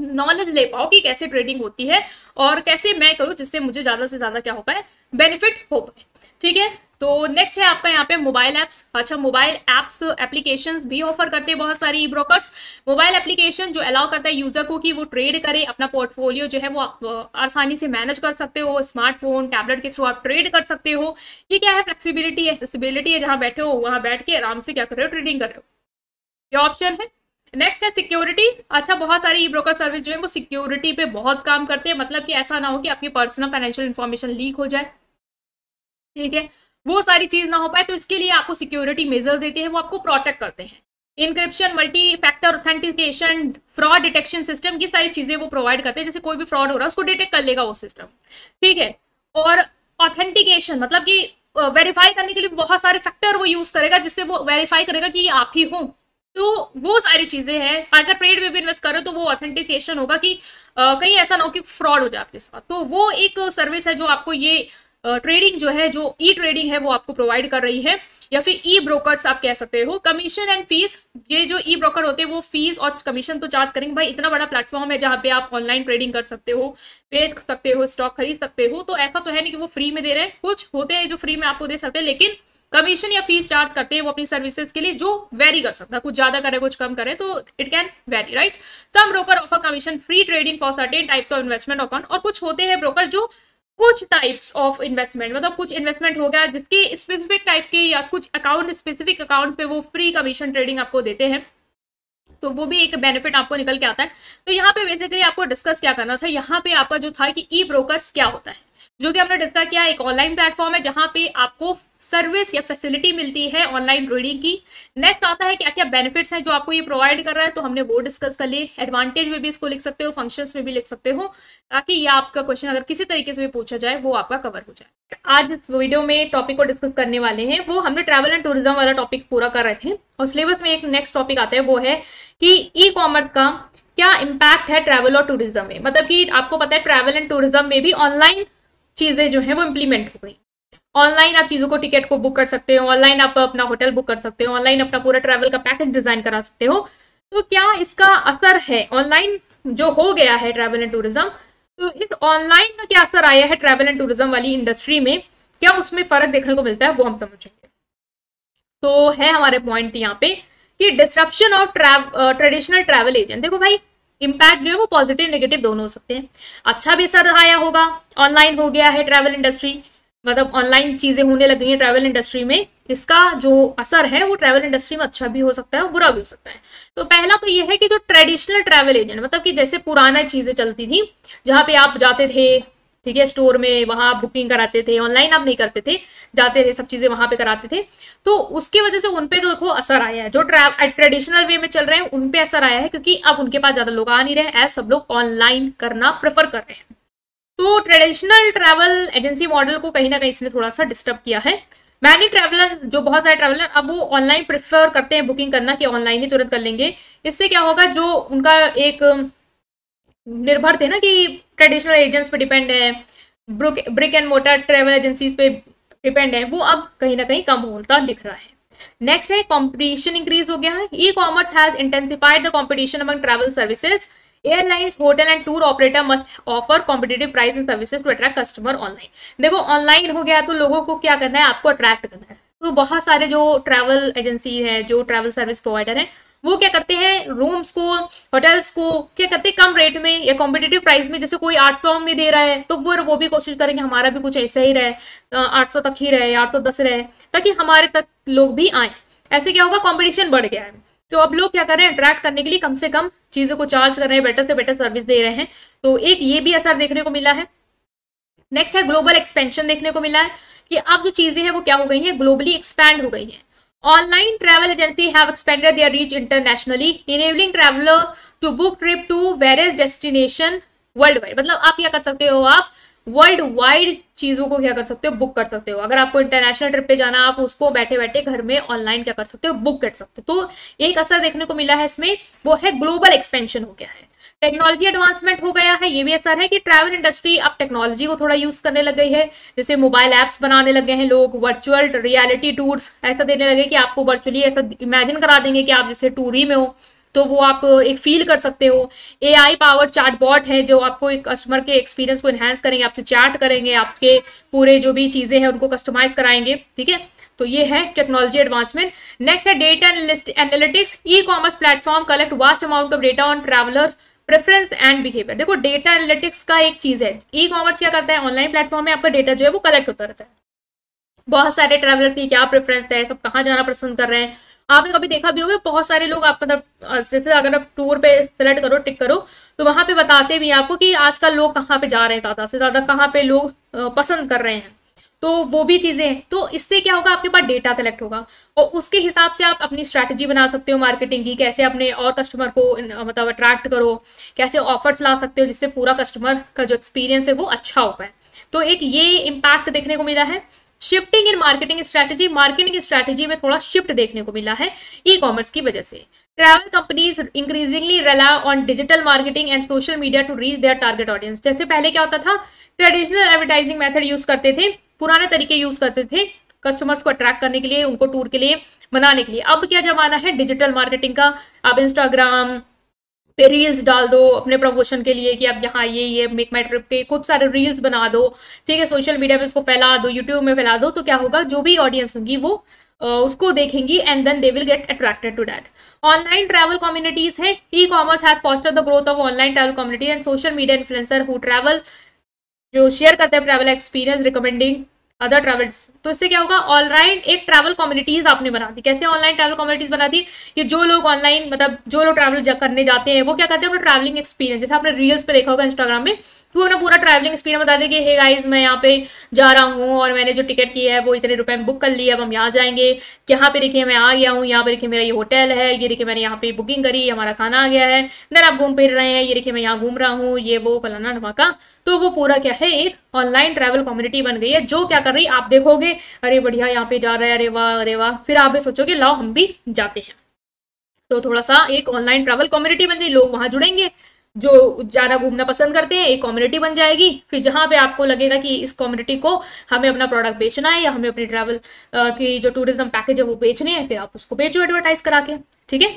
नॉलेज ले पाओ कि कैसे ट्रेडिंग होती है और कैसे मैं करूँ जिससे मुझे ज़्यादा से ज़्यादा क्या हो पाए बेनिफिट हो पाए ठीक है तो नेक्स्ट है आपका यहाँ पे मोबाइल ऐप्स अच्छा मोबाइल ऐप्स एप्लीकेशन भी ऑफर करते हैं बहुत सारी ई ब्रोकर्स मोबाइल एप्लीकेशन जो अलाउ करता है यूजर को कि वो ट्रेड करे अपना पोर्टफोलियो जो है वो आसानी से मैनेज कर सकते हो स्मार्टफोन टैबलेट के थ्रू आप ट्रेड कर सकते हो ये क्या है फ्लेक्सीबिलिटी एक्सेसिबिलिटी है जहाँ बैठे हो वहाँ बैठ के आराम से क्या कर रहे हो ट्रेडिंग कर रहे हो ये ऑप्शन है नेक्स्ट है सिक्योरिटी अच्छा बहुत सारी ई ब्रोकर सर्विस जो है वो सिक्योरिटी पे बहुत काम करते हैं मतलब कि ऐसा ना हो कि आपकी पर्सनल फाइनेंशियल इन्फॉर्मेशन लीक हो जाए ठीक है वो सारी चीज ना हो पाए तो इसके लिए आपको सिक्योरिटी मेजर्स देते हैं वो आपको प्रोटेक्ट करते हैं encryption multi factor authentication fraud detection system ये सारी चीजें वो प्रोवाइड करते हैं जैसे कोई भी फ्रॉड हो रहा है उसको डिटेक्ट कर लेगा वो सिस्टम ठीक है और ऑथेंटिकेशन मतलब कि वेरीफाई करने के लिए बहुत सारे फैक्टर वो यूज करेगा जिससे वो वेरीफाई करेगा कि आप ही हो तो वो सारी चीजें हैं अगर ट्रेड में भी इन्वेस्ट करो तो वो ऑथेंटिकेशन होगा कि कहीं ऐसा ना हो कि फ्रॉड हो जाए आपके साथ तो वो एक सर्विस है जो आपको ये ट्रेडिंग जो है जो ई ट्रेडिंग है वो आपको प्रोवाइड कर रही है या फिर ई ब्रोकर्स आप कह सकते हो कमीशन एंड फीस ये जो ई ब्रोकर होते हैं वो फीस और कमीशन तो चार्ज करेंगे भाई इतना बड़ा प्लेटफॉर्म है जहाँ पे आप ऑनलाइन ट्रेडिंग कर सकते हो बेच सकते हो स्टॉक खरीद सकते हो तो ऐसा तो है नहीं कि वो फ्री में दे रहे हैं कुछ होते हैं जो फ्री में आपको दे सकते हैं लेकिन कमीशन या फीस चार्ज करते हैं वो अपनी सर्विसेज के लिए जो वेरी कर सकता है कुछ ज्यादा करे कुछ कम करे तो it can vary right some broker offer commission free trading for certain types of investment account और कुछ होते हैं ब्रोकर जो कुछ टाइप्स ऑफ इन्वेस्टमेंट मतलब कुछ इन्वेस्टमेंट हो गया जिसकी स्पेसिफिक टाइप के या कुछ अकाउंट स्पेसिफिक अकाउंट्स पे वो फ्री कमीशन ट्रेडिंग आपको देते हैं तो वो भी एक बेनिफिट आपको निकल के आता है तो यहाँ पे बेसिकली आपको डिस्कस क्या करना था यहाँ पे आपका जो था कि ई ब्रोकर क्या होता है जो कि हमने डिस्कस किया एक ऑनलाइन प्लेटफॉर्म है जहां पे आपको सर्विस या फैसिलिटी मिलती है ऑनलाइन ट्रेडिंग की नेक्स्ट आता है क्या क्या बेनिफिट्स हैं जो आपको ये प्रोवाइड कर रहा है तो हमने वो डिस्कस कर लिए एडवांटेज में भी इसको लिख सकते हो फंक्शंस में भी लिख सकते हो ताकि ये आपका क्वेश्चन अगर किसी तरीके से भी पूछा जाए वो आपका कवर हो जाए आज इस वीडियो में टॉपिक को डिस्कस करने वाले हैं वो हमने ट्रैवल एंड टूरिज्म वाला टॉपिक पूरा कर रहे थे और सिलेबस में एक नेक्स्ट टॉपिक आता है वो है कि ई कॉमर्स का क्या इम्पैक्ट है ट्रैवल और टूरिज्म में मतलब कि आपको पता है ट्रैवल एंड टूरिज्म में भी ऑनलाइन चीज़ें जो है वो इम्प्लीमेंट हो गई ऑनलाइन आप चीज़ों को टिकट को बुक कर सकते हो ऑनलाइन आप अपना होटल बुक कर सकते हो ऑनलाइन अपना पूरा ट्रैवल का पैकेज डिजाइन करा सकते हो तो क्या इसका असर है ऑनलाइन जो हो गया है ट्रैवल एंड टूरिज्म तो इस ऑनलाइन का क्या असर आया है ट्रैवल एंड टूरिज्म वाली इंडस्ट्री में क्या उसमें फर्क देखने को मिलता है वो हम समझेंगे तो है हमारे पॉइंट यहाँ पे कि disruption of traditional travel agent देखो भाई इम्पैक्ट जो है वो पॉजिटिव नेगेटिव दोनों हो सकते हैं अच्छा भी असर आया होगा ऑनलाइन हो गया है ट्रैवल इंडस्ट्री मतलब ऑनलाइन चीज़ें होने लग गई हैं ट्रैवल इंडस्ट्री में इसका जो असर है वो ट्रैवल इंडस्ट्री में अच्छा भी हो सकता है और बुरा भी हो सकता है तो पहला तो ये है कि जो ट्रेडिशनल ट्रैवल एजेंट मतलब कि जैसे पुराना चीज़ें चलती थी जहाँ पे आप जाते थे ठीक है स्टोर में वहाँ आप बुकिंग कराते थे ऑनलाइन आप नहीं करते थे जाते थे सब चीज़ें वहाँ पे कराते थे तो उसकी वजह से उनपे तो देखो असर आया है जो ट्रेडिशनल वे में चल रहे हैं उनपे असर आया है क्योंकि अब उनके पास ज़्यादा लोग आ नहीं रहे हैं सब लोग ऑनलाइन करना प्रेफर कर रहे हैं तो ट्रेडिशनल ट्रैवल एजेंसी मॉडल को कहीं ना कहीं इसने थोड़ा सा डिस्टर्ब किया है मैनी ट्रैवलर जो बहुत सारे ट्रैवलर अब वो ऑनलाइन प्रिफर करते हैं बुकिंग करना कि ऑनलाइन ही तुरंत कर लेंगे इससे क्या होगा जो उनका एक निर्भर थे ना कि ट्रेडिशनल एजेंट्स पे डिपेंड है brick and mortar travel agencies पे डिपेंड है वो अब कहीं ना कहीं कम होता दिख रहा है नेक्स्ट है कंपटीशन इंक्रीज हो गया है e commerce has intensified the competition among travel services airlines hotel and tour operator must offer competitive price and services to attract customer online देखो ऑनलाइन हो गया तो लोगों को क्या करना है आपको अट्रैक्ट करना है तो बहुत सारे जो ट्रैवल एजेंसी है जो ट्रैवल सर्विस प्रोवाइडर है वो क्या करते हैं रूम्स को होटल्स को क्या करते हैं कम रेट में या कॉम्पिटेटिव प्राइस में जैसे कोई 800 में दे रहा है तो वो वो भी कोशिश करेंगे हमारा भी कुछ ऐसा ही रहे 800 तक ही रहे 810 रहे ताकि हमारे तक लोग भी आए ऐसे क्या होगा कॉम्पिटिशन बढ़ गया है तो अब लोग क्या कर रहे हैं अट्रैक्ट करने के लिए कम से कम चीजों को चार्ज कर रहे हैं बेटर से बेटर सर्विस दे रहे हैं तो एक ये भी असर देखने को मिला है नेक्स्ट है ग्लोबल एक्सपेंशन देखने को मिला है कि अब जो चीजें हैं वो क्या हो गई हैं ग्लोबली एक्सपैंड हो गई हैं online travel agency have expanded their reach internationally enabling traveller to book trip to various destination world wide मतलब आप क्या कर सकते हो आप वर्ल्ड वाइड चीज़ों को क्या कर सकते हो बुक कर सकते हो अगर आपको इंटरनेशनल ट्रिप पे जाना आप उसको बैठे बैठे घर में ऑनलाइन क्या कर सकते हो बुक कर सकते हो तो एक असर देखने को मिला है इसमें वो है ग्लोबल एक्सपेंशन हो गया है टेक्नोलॉजी एडवांसमेंट हो गया है ये भी असर है कि ट्रैवल इंडस्ट्री अब टेक्नोलॉजी को थोड़ा यूज करने लग गई है जैसे मोबाइल ऐप्स बनाने लग गए हैं लोग वर्चुअल रियलिटी टूर्स ऐसा देने लगे कि आपको वर्चुअली ऐसा इमेजिन करा देंगे कि आप जैसे टूर ही में हो तो वो आप एक फील कर सकते हो A I power chat bot है जो आपको एक कस्टमर के एक्सपीरियंस को एनहेंस करेंगे आपसे चैट करेंगे आपके पूरे जो भी चीज़ें हैं उनको कस्टमाइज कराएंगे ठीक है तो ये है टेक्नोलॉजी एडवांसमेंट नेक्स्ट है data analytics e commerce platform collect vast amount of data on travellers preference and behaviour देखो डेटा एनालिटिक्स का एक चीज है ई e कॉमर्स क्या करता है ऑनलाइन प्लेटफॉर्म में आपका डेटा जो है वो कलेक्ट होता रहता है बहुत सारे ट्रेवलर्स की क्या प्रेफरेंस है सब कहाँ जाना पसंद कर रहे हैं आपने कभी देखा भी होगा बहुत सारे लोग आप मतलब जैसे अगर आप टूर पे सेलेक्ट करो टिक करो तो वहां पे बताते भी हैं आपको कि आजकल लोग कहाँ पे जा रहे हैं ज़्यादा से ज़्यादा कहाँ पे लोग पसंद कर रहे हैं तो वो भी चीज़ें हैं तो इससे क्या होगा आपके पास डेटा कलेक्ट होगा और उसके हिसाब से आप अपनी स्ट्रैटेजी बना सकते हो मार्केटिंग की कैसे अपने और कस्टमर को मतलब अट्रैक्ट करो कैसे ऑफर्स ला सकते हो जिससे पूरा कस्टमर का जो एक्सपीरियंस है वो अच्छा हो पाए तो एक ये इम्पैक्ट देखने को मिला है shifting in marketing strategy marketing strategy में थोड़ा शिफ्ट देखने को मिला है ई कॉमर्स की वजह से travel companies increasingly rely on digital marketing and social media to reach their target audience जैसे पहले क्या होता था ट्रेडिशनल एडवर्टाइजिंग मेथड यूज करते थे पुराने तरीके यूज करते थे कस्टमर्स को अट्रैक्ट करने के लिए उनको टूर के लिए मनाने के लिए अब क्या जमाना है डिजिटल मार्केटिंग का अब इंस्टाग्राम रील्स डाल दो अपने प्रमोशन के लिए कि आप यहाँ ये ये मेक माई ट्रिप के खूब सारे रील्स बना दो ठीक है सोशल मीडिया में उसको फैला दो यूट्यूब में फैला दो तो क्या होगा जो भी ऑडियंस होगी वो उसको देखेंगी and then they will get attracted to that online travel communities है e commerce has fostered the growth of online travel community and social media influencer who travel जो शेयर करते हैं travel experience recommending other travels तो इससे क्या होगा online एक travel communities आपने बना दी कैसे ऑनलाइन ट्रैवल कम्युनिटीज बना दी कि जो लोग ऑनलाइन मतलब जो लोग ट्रैवल करने जाते हैं वो क्या करते हैं अपना ट्रैवलिंग एक्सपीरियंस जैसे आपने रील्स पे देखा होगा इंस्टाग्राम में तो अपना पूरा ट्रैवलिंग एक्सपीरियंस बता दें कि हे गाइस मैं यहाँ पे जा रहा हूँ और मैंने जो टिकट की है वो इतने रुपए में बुक कर ली है अब हम यहाँ जाएंगे यहाँ पे देखिए मैं आ गया हूँ यहाँ पे देखिए मेरा ये होटल है ये देखिए मैंने यहाँ पे बुकिंग करी हमारा खाना आ गया है देन आप घूम फिर रहे हैं ये देखिए मैं यहाँ घूम रहा हूँ ये वो फलाना ढमाका तो वो पूरा क्या है एक ऑनलाइन ट्रैवल कम्युनिटी बन गई है जो क्या कर रही आप देखोगे अरे बढ़िया यहाँ पे जा रहा है अरे वाह अरे वाह फिर आप भी सोचोगे लाओ हम भी जाते हैं तो थोड़ा सा एक ऑनलाइन ट्रैवल कम्युनिटी बन जाए लोग वहाँ जुड़ेंगे जो ज़्यादा घूमना पसंद करते हैं एक कम्युनिटी बन जाएगी फिर जहाँ पे आपको लगेगा कि इस कम्युनिटी को हमें अपना प्रोडक्ट बेचना है या हमें अपनी ट्रैवल की जो टूरिज्म पैकेज है वो बेचने हैं फिर आप उसको बेचो एडवर्टाइज करा के ठीक है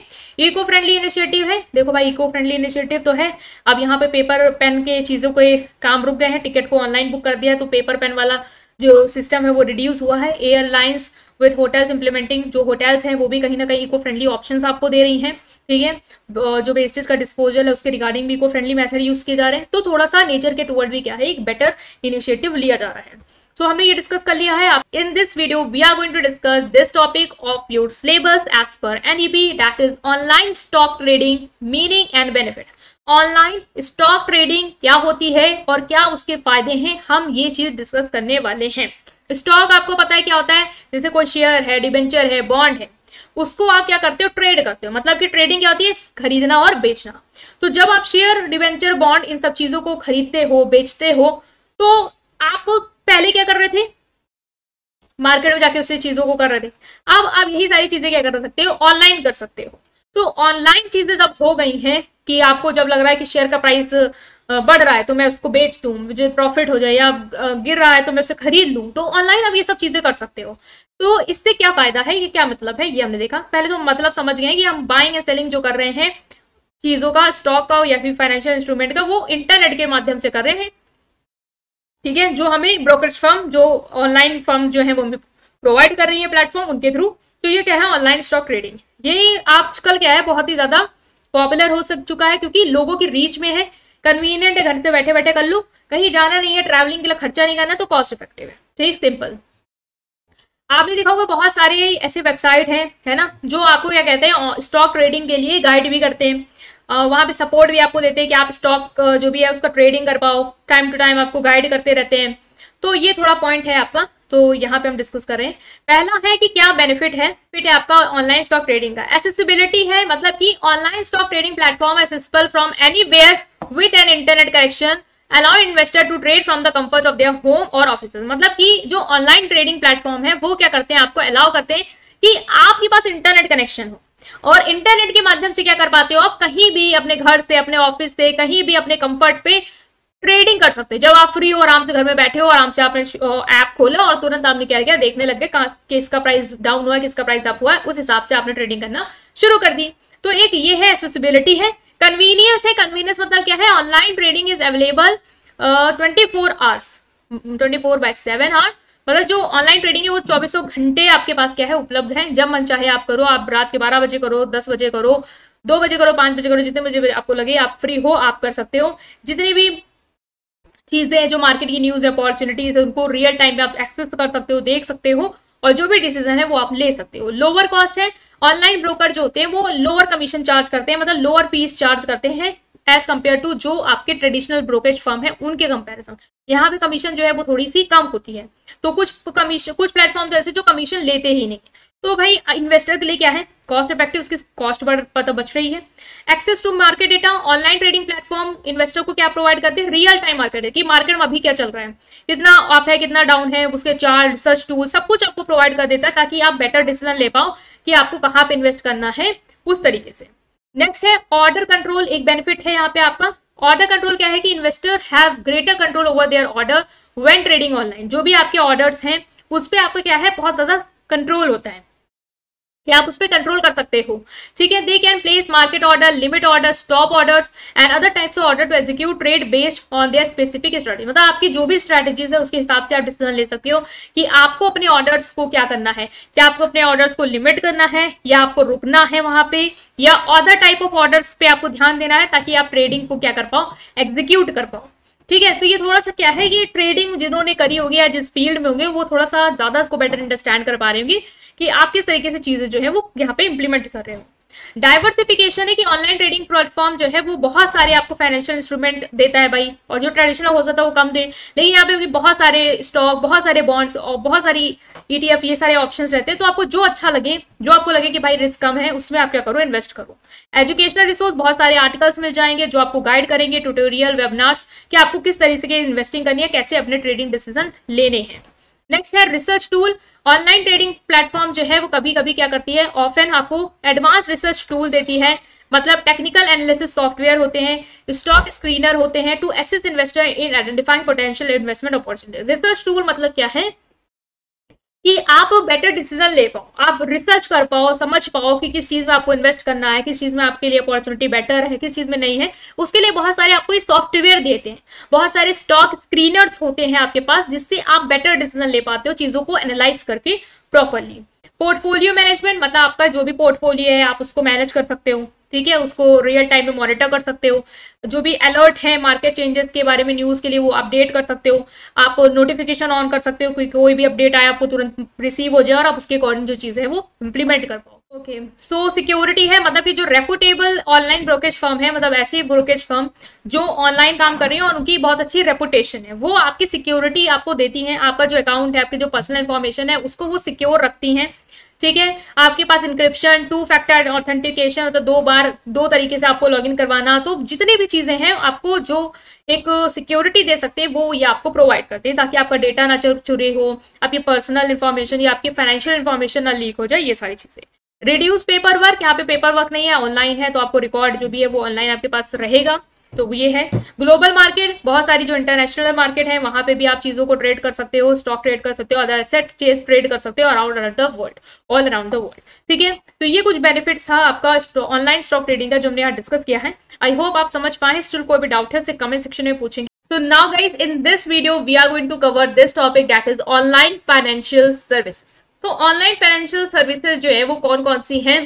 इको फ्रेंडली इनिशिएटिव है देखो भाई इको फ्रेंडली इनिशिएटिव तो है अब यहाँ पे पेपर पेन के चीज़ों के काम रुक गए हैं टिकट को ऑनलाइन बुक कर दिया है तो पेपर पेन वाला जो सिस्टम है वो रिड्यूस हुआ है एयरलाइंस विथ होटल्स इंप्लीमेंटिंग जो होटल्स हैं वो भी कहीं ना कहीं इको फ्रेंडली ऑप्शंस आपको दे रही हैं ठीक है जो वेस्टेज का डिस्पोजल है उसके रिगार्डिंग भी इको फ्रेंडली मैथड यूज़ किए जा रहे हैं तो थोड़ा सा नेचर के टूवर्ड भी क्या है एक बेटर इनिशिएटिव लिया जा रहा है सो so, हमने ये डिस्कस कर लिया है in this video we are going to discuss this topic of your syllabus as per NEP that is online stock trading meaning and benefit online stock trading क्या होती है और क्या उसके फायदे हैं हम ये चीज डिस्कस करने वाले हैं स्टॉक आपको पता है क्या होता है जैसे कोई शेयर है डिबेंचर है बॉन्ड है उसको आप क्या करते हो ट्रेड करते हो मतलब कि ट्रेडिंग क्या होती है खरीदना और बेचना तो जब आप शेयर डिबेंचर बॉन्ड इन सब चीजों को खरीदते हो बेचते हो तो आप पहले क्या कर रहे थे मार्केट में जाके उससे चीजों को कर रहे थे अब आप यही सारी चीजें क्या कर सकते हो ऑनलाइन कर सकते हो तो ऑनलाइन चीजें जब हो गई हैं कि आपको जब लग रहा है कि शेयर का प्राइस बढ़ रहा है तो मैं उसको बेच दू मुझे प्रॉफिट हो जाए या गिर रहा है तो मैं उसे खरीद लू तो ऑनलाइन आप ये सब चीजें कर सकते हो तो इससे क्या फायदा है ये क्या मतलब है ये हमने देखा पहले तो मतलब समझ गए कि हम बाइंग या सेलिंग जो कर रहे हैं चीजों का स्टॉक का या फिर फाइनेंशियल इंस्ट्रूमेंट का वो इंटरनेट के माध्यम से कर रहे हैं ठीक है जो हमें ब्रोकर फर्म जो ऑनलाइन फर्म जो है वो प्रोवाइड कर रही है प्लेटफॉर्म उनके थ्रू तो ये क्या है ऑनलाइन स्टॉक ट्रेडिंग ये आजकल क्या है बहुत ही ज़्यादा पॉपुलर हो सक चुका है क्योंकि लोगों की रीच में है कन्वीनियंट है घर से बैठे बैठे कर लो कहीं जाना नहीं है ट्रैवलिंग के लिए खर्चा नहीं करना तो कॉस्ट इफेक्टिव है ठीक सिंपल आपने देखा होगा बहुत सारे ऐसे वेबसाइट हैं है ना जो आपको क्या कहते हैं स्टॉक ट्रेडिंग के लिए गाइड भी करते हैं वहाँ पे सपोर्ट भी आपको देते हैं कि आप स्टॉक जो भी है उसका ट्रेडिंग कर पाओ टाइम टू टाइम आपको गाइड करते रहते हैं तो ये थोड़ा पॉइंट है आपका तो यहाँ पे हम डिस्कस कर रहे हैं पहला है कि क्या बेनिफिट है फिट है आपका ऑनलाइन स्टॉक ट्रेडिंग का एसेसिबिलिटी है मतलब कि online stock trading platform accessible from anywhere with an internet connection allow investor to trade from the comfort of their home और ऑफिस मतलब कि जो ऑनलाइन ट्रेडिंग प्लेटफॉर्म है वो क्या करते हैं आपको अलाउ करते हैं कि आपके पास इंटरनेट कनेक्शन हो और इंटरनेट के माध्यम से क्या कर पाते हो आप कहीं भी अपने घर से अपने ऑफिस से कहीं भी अपने कंफर्ट पे ट्रेडिंग कर सकते हो जब आप फ्री हो आराम से घर में बैठे हो आराम से आपने ऐप खोला और तुरंत आपने क्या किया देखने लग गए किसका प्राइस डाउन हुआ किसका प्राइस अप हुआ है उस हिसाब से आपने ट्रेडिंग करना शुरू कर दी तो एक ये है एसेसिबिलिटी है कन्वीनियंस है कन्वीनियंस मतलब क्या है online trading is available twenty four hours twenty four by seven hour मतलब जो ऑनलाइन ट्रेडिंग है वो चौबीसों घंटे आपके पास क्या है उपलब्ध है जब मन चाहे आप करो आप रात के बारह बजे करो दस बजे करो दो बजे करो पांच बजे करो जितने बजे आपको लगे आप फ्री हो आप कर सकते हो जितनी भी चीज़ें हैं जो मार्केट की न्यूज़ अपॉर्चुनिटीज है उनको रियल टाइम में आप एक्सेस कर सकते हो देख सकते हो और जो भी डिसीजन है वो आप ले सकते हो लोअर कॉस्ट है ऑनलाइन ब्रोकर जो होते हैं वो लोअर कमीशन चार्ज करते हैं मतलब लोअर फीस चार्ज करते हैं एज कम्पेयर टू जो आपके ट्रेडिशनल ब्रोकेज फर्म है उनके कंपेरिजन यहाँ पे कमीशन जो है वो थोड़ी सी कम होती है तो कुछ कमीशन कुछ प्लेटफॉर्म तो ऐसे जो कमीशन लेते ही नहीं तो भाई इन्वेस्टर के लिए क्या है कॉस्ट इफेक्टिव उसकी कॉस्ट पता बच रही है access to market data online trading platform investor को क्या प्रोवाइड करते हैं रियल टाइम मार्केट कि मार्केट में अभी क्या चल रहा है कितना अप है कितना डाउन है उसके चार्ट सर्च टूल सब कुछ आपको प्रोवाइड कर देता है ताकि आप बेटर डिसीजन ले पाओ कि आपको कहाँ पे इन्वेस्ट करना है उस तरीके से नेक्स्ट है ऑर्डर कंट्रोल एक बेनिफिट है यहाँ पे आपका ऑर्डर कंट्रोल क्या है कि investor have greater control over their order when trading online जो भी आपके ऑर्डर्स हैं उस पर आपका क्या है बहुत ज़्यादा कंट्रोल होता है कि आप उस पर कंट्रोल कर सकते हो ठीक है they can place market order limit order stop order and other types of order to execute trade based on their specific strategy मतलब आपकी जो भी स्ट्रेटेजीज है उसके हिसाब से आप डिसीजन ले सकते हो कि आपको अपने ऑर्डर्स को क्या करना है क्या आपको अपने ऑर्डर्स को लिमिट करना है या आपको रुकना है वहां पे या अदर टाइप ऑफ ऑर्डर्स पे आपको ध्यान देना है ताकि आप ट्रेडिंग को क्या कर पाओ एग्जीक्यूट कर पाओ ठीक है तो ये थोड़ा सा क्या है कि ट्रेडिंग जिन्होंने करी होगी या जिस फील्ड में होंगे वो थोड़ा सा ज्यादा इसको बेटर अंडरस्टैंड कर पा रहे होंगे कि आप किस तरीके से चीज़ें जो है वो यहाँ पे इम्प्लीमेंट कर रहे हो डाइवर्सिफिकेशन है कि ऑनलाइन ट्रेडिंग प्लेटफॉर्म जो है वो बहुत सारे आपको फाइनेंशियल इंस्ट्रूमेंट देता है भाई और जो ट्रेडिशनल हो सकता है वो कम दे नहीं यहाँ पे बहुत सारे स्टॉक बहुत सारे बॉन्ड्स और बहुत सारी ईटीएफ e ये सारे ऑप्शंस रहते हैं तो आपको जो अच्छा लगे जो आपको लगे कि भाई रिस्क कम है उसमें आप क्या करो इन्वेस्ट करो एजुकेशनल रिसोर्स बहुत सारे आर्टिकल्स मिल जाएंगे जो आपको गाइड करेंगे ट्यूटोरियल वेबिनार्स कि आपको किस तरीके से इन्वेस्टिंग करनी है कैसे अपने ट्रेडिंग डिसीजन लेने हैं नेक्स्ट है research tool online trading platform जो है वो कभी कभी क्या करती है ऑफन आपको एडवांस रिसर्च टूल देती है मतलब टेक्निकल एनालिसिस सॉफ्टवेयर होते हैं स्टॉक स्क्रीनर होते हैं to assist investor in identifying potential investment opportunity research tool मतलब क्या है कि आप बेटर डिसीजन ले पाओ आप रिसर्च कर पाओ समझ पाओ कि किस चीज़ में आपको इन्वेस्ट करना है किस चीज़ में आपके लिए अपॉर्चुनिटी बेटर है किस चीज़ में नहीं है उसके लिए बहुत सारे आपको ये सॉफ्टवेयर देते हैं बहुत सारे स्टॉक स्क्रीनर्स होते हैं आपके पास जिससे आप बेटर डिसीजन ले पाते हो चीज़ों को एनालाइज करके प्रॉपरली पोर्टफोलियो मैनेजमेंट मतलब आपका जो भी पोर्टफोलियो है आप उसको मैनेज कर सकते हो ठीक है उसको रियल टाइम में मॉनिटर कर सकते हो जो भी अलर्ट है मार्केट चेंजेस के बारे में न्यूज़ के लिए वो अपडेट कर सकते हो आप नोटिफिकेशन ऑन कर सकते हो कोई कोई भी अपडेट आए आपको तुरंत रिसीव हो जाए और आप उसके अकॉर्डिंग जो चीज़ है वो इम्प्लीमेंट कर पाओ ओके सो सिक्योरिटी है मतलब कि जो रेपुटेबल ऑनलाइन ब्रोकेज फर्म है मतलब ऐसे ब्रोकेज फर्म जो ऑनलाइन काम कर रही है और उनकी बहुत अच्छी रेपुटेशन है वो आपकी सिक्योरिटी आपको देती है आपका जो अकाउंट है आपकी जो पर्सनल इन्फॉर्मेशन है उसको वो सिक्योर रखती हैं ठीक है आपके पास इंक्रिप्शन टू फैक्टर ऑथेंटिकेशन मतलब दो बार दो तरीके से आपको लॉगिन करवाना तो जितनी भी चीजें हैं आपको जो एक सिक्योरिटी दे सकते हैं वो ये आपको प्रोवाइड करते हैं ताकि आपका डेटा ना चुरी हो आपकी पर्सनल इन्फॉर्मेशन या आपकी फाइनेंशियल इन्फॉर्मेशन ना लीक हो जाए ये सारी चीजें रिड्यूस पेपर वर्क यहाँ पे पेपर वर्क नहीं है ऑनलाइन है तो आपको रिकॉर्ड जो भी है वो ऑनलाइन आपके पास रहेगा तो ये है ग्लोबल मार्केट बहुत सारी जो इंटरनेशनल मार्केट है वहां पे भी आप चीजों को ट्रेड कर सकते हो स्टॉक ट्रेड कर सकते हो अदर चेज ट्रेड कर सकते हो around around the world all around the world ठीक है तो ये कुछ बेनिफिट्स था आपका ऑनलाइन स्टॉक ट्रेडिंग का जो हमने यहाँ डिस्कस किया है आई होप आप समझ पाए स्टिल कोई भी डाउट है उसे कमेंट सेक्शन में पूछेंगे So now guys, in this video, we are going to cover this topic that is online financial services. तो so, online financial services जो है वो कौन कौन सी हैं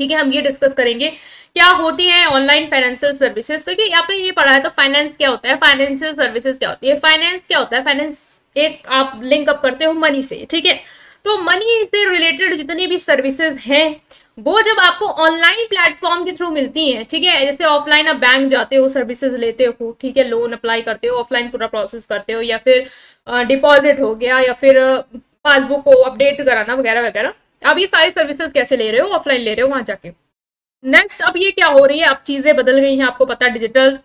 ठीक है हम ये डिस्कस करेंगे क्या होती है ऑनलाइन फाइनेंशियल सर्विसेज तो आपने ये पढ़ा है तो फाइनेंस क्या होता है फाइनेंशियल सर्विसेज क्या होती है फाइनेंस क्या होता है फाइनेंस एक आप लिंक अप करते हो मनी से ठीक है तो मनी से रिलेटेड जितनी भी सर्विसेज हैं वो जब आपको ऑनलाइन प्लेटफॉर्म के थ्रू मिलती हैं ठीक है जैसे ऑफलाइन आप बैंक जाते हो सर्विसेज लेते हो ठीक है लोन अप्लाई करते हो ऑफलाइन पूरा प्रोसेस करते हो या फिर डिपॉजिट हो गया या फिर पासबुक को अपडेट कराना वगैरह वगैरह अब ये सारी सर्विसेज कैसे ले रहे हो ऑफलाइन ले रहे हो वहां जाके नेक्स्ट अब ये क्या हो रही है अब चीजें बदल गई हैं आपको पता डिजिटल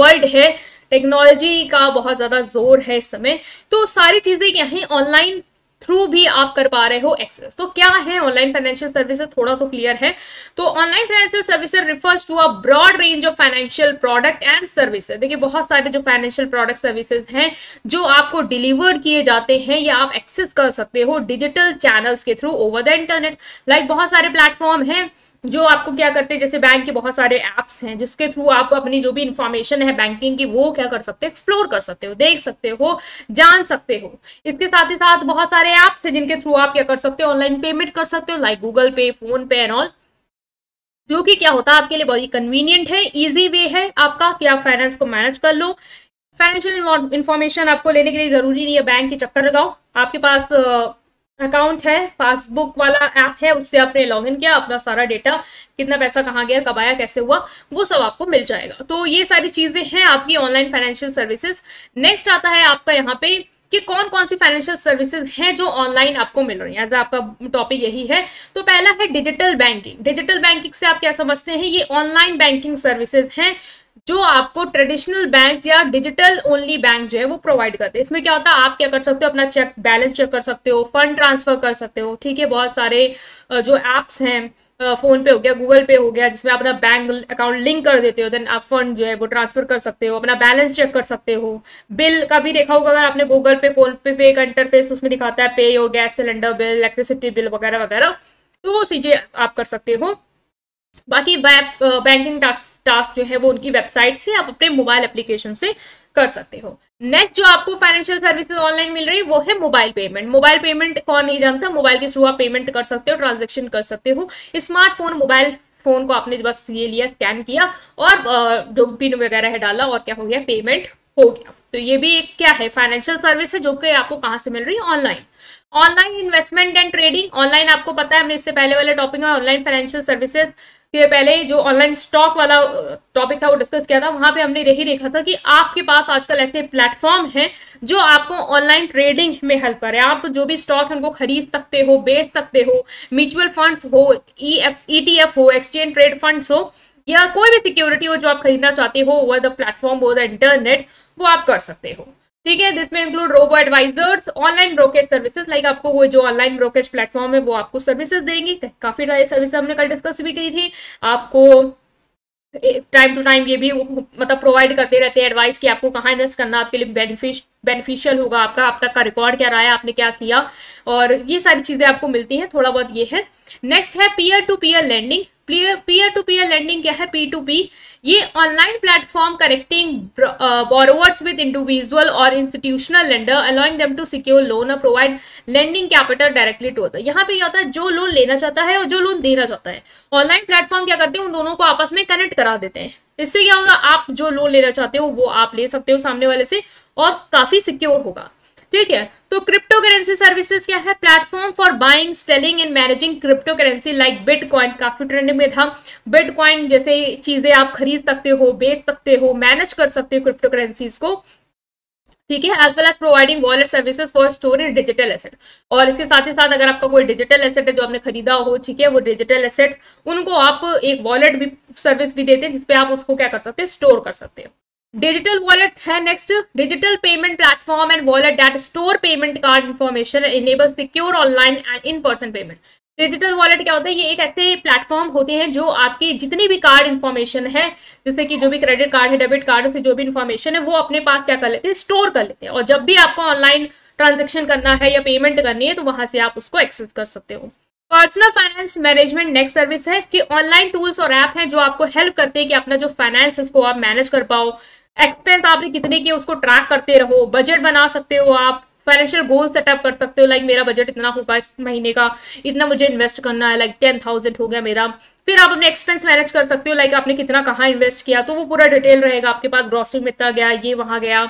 वर्ल्ड है टेक्नोलॉजी का बहुत ज्यादा जोर है इस समय तो सारी चीजें क्या है ऑनलाइन थ्रू भी आप कर पा रहे हो एक्सेस तो क्या है ऑनलाइन फाइनेंशियल सर्विसेज थोड़ा तो क्लियर है तो online financial services refers to a broad range of financial product and services देखिए बहुत सारे जो फाइनेंशियल प्रोडक्ट सर्विसेज हैं जो आपको डिलीवर्ड किए जाते हैं या आप एक्सेस कर सकते हो डिजिटल चैनल्स के through over the internet like बहुत सारे प्लेटफॉर्म हैं जो आपको क्या करते हैं जैसे बैंक के बहुत सारे ऐप्स हैं जिसके थ्रू आप अपनी जो भी इंफॉर्मेशन है बैंकिंग की वो क्या कर सकते हो एक्सप्लोर कर सकते हो देख सकते हो जान सकते हो इसके साथ ही साथ बहुत सारे ऐप्स हैं जिनके थ्रू आप क्या कर सकते हो ऑनलाइन पेमेंट कर सकते हो like Google Pay PhonePe and all जो कि क्या होता है आपके लिए बहुत कन्वीनियंट है ईजी वे है आपका कि आप फाइनेंस को मैनेज कर लो फाइनेंशियल इन्फॉर्मेशन आपको लेने के लिए जरूरी नहीं है बैंक के चक्कर लगाओ आपके पास अकाउंट है पासबुक वाला ऐप है उससे आपने लॉग इन किया अपना सारा डेटा कितना पैसा कहाँ गया कब आया कैसे हुआ वो सब आपको मिल जाएगा तो ये सारी चीजें हैं आपकी ऑनलाइन फाइनेंशियल सर्विसेज नेक्स्ट आता है आपका यहाँ पे कि कौन कौन सी फाइनेंशियल सर्विसेज हैं जो ऑनलाइन आपको मिल रही है आपका टॉपिक यही है तो पहला है डिजिटल बैंकिंग डिजिटल बैंकिंग से आप क्या समझते हैं ये ऑनलाइन बैंकिंग सर्विसेज हैं जो आपको ट्रेडिशनल बैंक या डिजिटल ओनली बैंक जो है वो प्रोवाइड करते हैं इसमें क्या होता है आप क्या कर सकते हो अपना चेक बैलेंस चेक कर सकते हो फंड ट्रांसफर कर सकते हो ठीक है बहुत सारे जो एप्स हैं फोन पे हो गया गूगल पे हो गया जिसमें अपना बैंक अकाउंट लिंक कर देते हो देन आप फंड जो है वो ट्रांसफर कर सकते हो अपना बैलेंस चेक कर सकते हो बिल का भी देखा होगा अगर आपने गूगल पे फोन पे पे का इंटरफेस उसमें दिखाता है पे और gas cylinder bill electricity bill वगैरह वगैरह तो वो चीजें आप कर सकते हो बाकी वेब बैंकिंग टास्क टास्क जो है वो उनकी वेबसाइट से आप अपने मोबाइल एप्लीकेशन से कर सकते हो नेक्स्ट जो आपको फाइनेंशियल सर्विसेज ऑनलाइन मिल रही है वो है मोबाइल पेमेंट मोबाइल पेमेंट कौन नहीं जानता मोबाइल के थ्रू आप पेमेंट कर सकते हो ट्रांजेक्शन कर सकते हो स्मार्टफोन मोबाइल फोन को आपने बस ये लिया स्कैन किया और जो पिन वगैरह है डाला और क्या हो गया पेमेंट हो गया तो ये भी एक क्या है फाइनेंशियल सर्विस है जो कि आपको कहाँ से मिल रही है online online investment and trading online आपको पता है हमने इससे पहले वाले टॉपिक में ऑनलाइन फाइनेंशियल सर्विसेज कि पहले जो ऑनलाइन स्टॉक वाला टॉपिक था वो डिस्कस किया था वहां पे हमने यही देखा था कि आपके पास आजकल ऐसे प्लेटफॉर्म हैं जो आपको ऑनलाइन ट्रेडिंग में हेल्प करें आप जो भी स्टॉक है उनको खरीद सकते हो बेच सकते हो म्यूचुअल फंड्स हो E F E T F हो एक्सचेंज ट्रेड फंड्स हो या कोई भी सिक्योरिटी हो जो आप खरीदना चाहते हो ओवर द प्लेटफॉर्म वो द इंटरनेट वो आप कर सकते हो ठीक है दिस में include robo advisers online brokerage services like आपको वो जो ऑनलाइन ब्रोकेज प्लेटफॉर्म है वो आपको सर्विसेज देंगी काफी सारी सर्विस हमने कल डिस्कस भी की थी आपको टाइम टू टाइम ये भी मतलब प्रोवाइड करते रहते हैं एडवाइस कि आपको कहाँ इन्वेस्ट करना आपके लिए बेनिफिट बेनिफिशियल होगा आपका आप तक का रिकॉर्ड क्या रहा है आपने क्या किया और ये सारी चीज़ें आपको मिलती हैं थोड़ा बहुत ये है नेक्स्ट है peer to peer lending peer to peer lending क्या है पी टू पी ये online platform connecting borrowers with individual और institutional lender allowing them to secure loan और provide lending capital directly to होता है यहाँ पे क्या होता है जो लोन लेना चाहता है और जो लोन देना चाहता है ऑनलाइन प्लेटफॉर्म क्या करते हैं उन दोनों को आपस में कनेक्ट करा देते हैं इससे क्या होगा आप जो लोन लेना चाहते हो वो आप ले सकते हो सामने वाले से और काफी सिक्योर होगा ठीक है तो क्रिप्टो करेंसी सर्विसेज क्या है platform for buying selling and managing crypto currency like bitcoin काफी ट्रेंड में था बिटकॉइन जैसे चीजें आप खरीद सकते हो बेच सकते हो मैनेज कर सकते हो क्रिप्टो करेंसीज को ठीक है as well as providing wallet services for storing digital asset और इसके साथ ही साथ अगर आपका कोई डिजिटल एसेट है जो आपने खरीदा हो ठीक है वो डिजिटल एसेट उनको आप एक वॉलेट भी सर्विस भी देते हैं जिसपे आप उसको क्या कर सकते हैं स्टोर कर सकते हैं डिजिटल वॉलेट है next digital payment platform and wallet that store payment card information enable secure online and in person payment digital wallet क्या होता है ये एक ऐसे प्लेटफॉर्म होते हैं जो आपकी जितनी भी कार्ड इन्फॉर्मेशन है जैसे कि जो भी क्रेडिट कार्ड है डेबिट कार्ड से जो भी इन्फॉर्मेशन है वो अपने पास क्या कर लेते हैं स्टोर कर लेते हैं और जब भी आपको ऑनलाइन ट्रांजेक्शन करना है या पेमेंट करनी है तो वहां से आप उसको एक्सेस कर सकते हो personal finance management next service है कि ऑनलाइन टूल्स और ऐप हैं जो आपको हेल्प करते हैं कि अपना जो फाइनेंस है उसको आप मैनेज कर पाओ एक्सपेंस आपने कितने किए उसको ट्रैक करते रहो बजट बना सकते हो आप फाइनेंशियल गोल सेटअप कर सकते हो लाइक मेरा बजट इतना होगा इस महीने का इतना मुझे इन्वेस्ट करना है लाइक टेन थाउजेंड हो गया मेरा फिर आप अपने एक्सपेंस मैनेज कर सकते हो लाइक आपने कितना कहाँ इन्वेस्ट किया तो वो पूरा डिटेल रहेगा आपके पास ग्रॉसरी में इतना गया ये वहां गया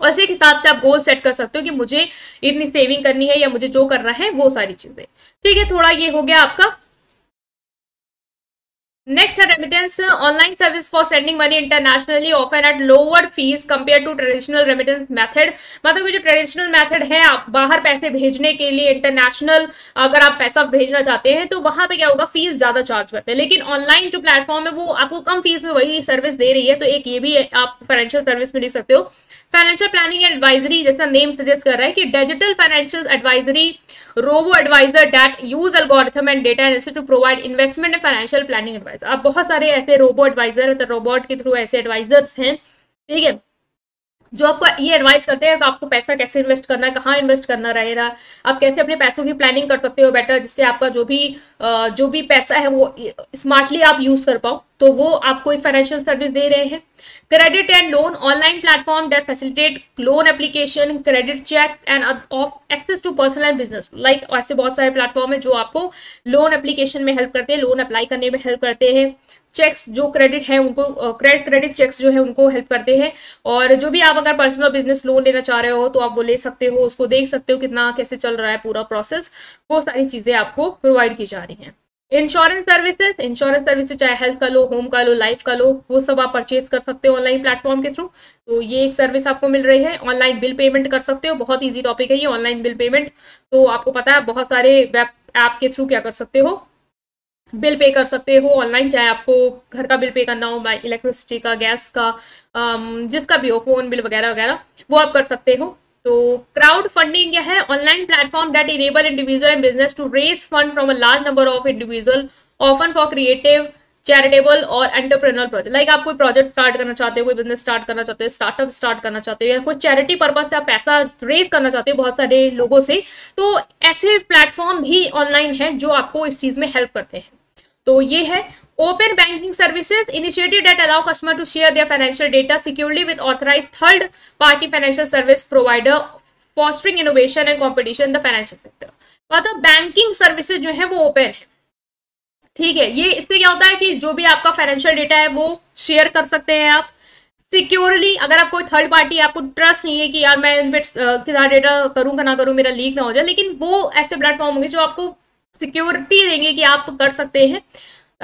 और इसी हिसाब से आप गोल सेट कर सकते हो कि मुझे इतनी सेविंग करनी है या मुझे जो करना है वो सारी चीज़ें ठीक है थोड़ा ये हो गया आपका नेक्स्ट है remittance online service for sending money internationally offer at lower fees compare to traditional remittance method मतलब कि जो ट्रेडिशनल मेथड है आप बाहर पैसे भेजने के लिए इंटरनेशनल अगर आप पैसा भेजना चाहते हैं तो वहां पे क्या होगा फीस ज्यादा चार्ज करते हैं लेकिन ऑनलाइन जो प्लेटफॉर्म है वो आपको कम फीस में वही सर्विस दे रही है तो एक ये भी आप फाइनेंशियल सर्विस में लिख सकते हो फाइनेंशियल प्लानिंग एडवाइजरी जैसा नेम सजेस्ट कर रहा है कि digital financial advisory robo advisor that use algorithm and data analysis to provide investment and financial planning advisor अब बहुत सारे ऐसे रोबो एडवाइजर रोबोट के थ्रू ऐसे एडवाइजर्स हैं ठीक है जो आपको ये एडवाइस करते हैं कि आपको पैसा कैसे इन्वेस्ट करना है कहाँ इन्वेस्ट करना रहेगा आप कैसे अपने पैसों की प्लानिंग कर सकते हो बेटर जिससे आपका जो भी जो भी पैसा है वो स्मार्टली आप यूज़ कर पाओ तो वो आपको एक फाइनेंशियल सर्विस दे रहे हैं credit and loan online platform that facilitate loan application credit checks and of access to personal and business like ऐसे बहुत सारे प्लेटफॉर्म है जो आपको लोन एप्लीकेशन में हेल्प करते हैं लोन अप्लाई करने में हेल्प करते हैं चेक्स जो क्रेडिट है उनको क्रेडिट क्रेडिट चेक्स जो है उनको हेल्प करते हैं और जो भी आप अगर पर्सनल बिजनेस लोन लेना चाह रहे हो तो आप वो ले सकते हो उसको देख सकते हो कितना कैसे चल रहा है पूरा प्रोसेस वो सारी चीज़ें आपको प्रोवाइड की जा रही हैं इंश्योरेंस सर्विसेज इंश्योरेंस सर्विसेज चाहे हेल्थ का लो होम का लो लाइफ का लो वो सब आप परचेज कर सकते हो ऑनलाइन प्लेटफॉर्म के थ्रू तो ये एक सर्विस आपको मिल रही है ऑनलाइन बिल पेमेंट कर सकते हो बहुत इजी टॉपिक है ये ऑनलाइन बिल पेमेंट तो आपको पता है बहुत सारे वेब ऐप के थ्रू क्या कर सकते हो बिल पे कर सकते हो ऑनलाइन चाहे आपको घर का बिल पे करना हो बाई इलेक्ट्रिसिटी का गैस का um, जिसका भी हो फोन बिल वगैरह वगैरह वो आप कर सकते हो तो क्राउड फंडिंग यह है online platform that enable individual and business to raise fund from a large number of individual often for creative charitable और एंटरप्रेनर प्रोजेक्ट लाइक आप कोई प्रोजेक्ट स्टार्ट करना चाहते हो कोई बिजनेस स्टार्ट करना चाहते हो स्टार्टअप स्टार्ट करना चाहते हो या कोई चैरिटी पर्पज से आप पैसा रेज करना चाहते हो बहुत सारे लोगों से तो ऐसे प्लेटफॉर्म भी ऑनलाइन है जो आपको इस चीज में हेल्प करते हैं तो ये है open banking services initiative that allow customer to share their financial data securely with authorize third party financial service provider fostering innovation and competition the financial sector मतलब बैंकिंग सर्विसेज जो है वो ओपन है ठीक है ये इससे क्या होता है कि जो भी आपका फाइनेंशियल डेटा है वो शेयर कर सकते हैं आप सिक्योरली अगर आप कोई थर्ड पार्टी आपको ट्रस्ट नहीं है कि यार मैं इन पर डेटा करूँ का ना करूँ मेरा लीक ना हो जाए लेकिन वो ऐसे प्लेटफॉर्म होंगे जो आपको सिक्योरिटी देंगे कि आप कर सकते हैं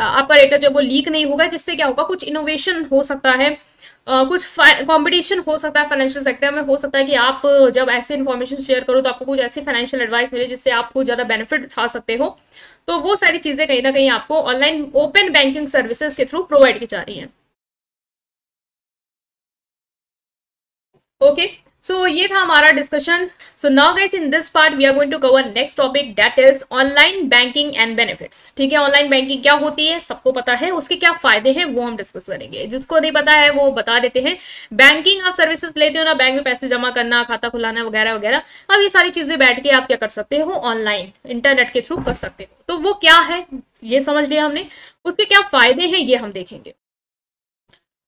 आपका डेटा जब वो लीक नहीं होगा जिससे क्या होगा कुछ इनोवेशन हो सकता है Uh, कुछ कंपटीशन हो सकता है फाइनेंशियल सेक्टर में हो सकता है कि आप जब ऐसे इन्फॉर्मेशन शेयर करो तो आपको कुछ ऐसी फाइनेंशियल एडवाइस मिले जिससे आपको ज़्यादा बेनिफिट उठा सकते हो तो वो सारी चीज़ें कहीं ना कहीं आपको ऑनलाइन ओपन बैंकिंग सर्विसेज के थ्रू प्रोवाइड की जा रही हैं ओके okay. सो so, ये था हमारा discussion so now guys in this part we are going to cover next topic that is online banking and benefits ठीक है ऑनलाइन बैंकिंग क्या होती है सबको पता है उसके क्या फायदे हैं वो हम डिस्कस करेंगे जिसको नहीं पता है वो बता देते हैं बैंकिंग आप सर्विसेज लेते हो ना बैंक में पैसे जमा करना खाता खुलाना वगैरह वगैरह अब ये सारी चीजें बैठ के आप क्या कर सकते हो ऑनलाइन इंटरनेट के थ्रू कर सकते हो तो वो क्या है ये समझ लिया हमने उसके क्या फायदे हैं ये हम देखेंगे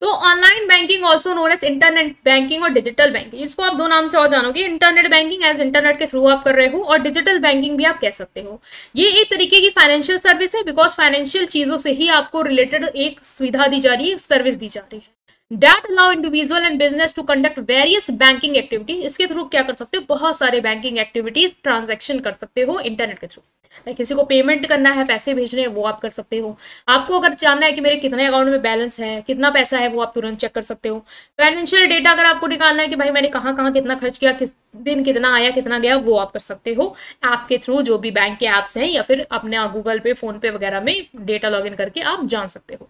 तो online banking also known as internet banking और डिजिटल बैंकिंग इसको आप दो नाम से और जानोगे इंटरनेट बैंकिंग एज इंटरनेट के थ्रू आप कर रहे हो और डिजिटल बैंकिंग भी आप कह सकते हो ये एक तरीके की फाइनेंशियल सर्विस है बिकॉज फाइनेंशियल चीजों से ही आपको रिलेटेड एक सुविधा दी जा रही है सर्विस दी जा रही है that allow individual and business to conduct various banking activity इसके थ्रू क्या कर सकते हो बहुत सारे बैंकिंग एक्टिविटीज ट्रांजेक्शन कर सकते हो इंटरनेट के थ्रू लाइक किसी को पेमेंट करना है पैसे भेजने वो आप कर सकते हो आपको अगर जानना है कि मेरे कितने अकाउंट में बैलेंस है कितना पैसा है वो आप तुरंत चेक कर सकते हो फाइनेंशियल डेटा अगर आपको निकालना है कि भाई मैंने कहाँ कहाँ कितना खर्च किया किस दिन कितना आया कितना गया वो आप कर सकते हो ऐप के थ्रू जो भी बैंक के ऐप्स हैं या फिर अपने गूगल पे फोन पे वगैरह में डेटा लॉग करके आप जान सकते हो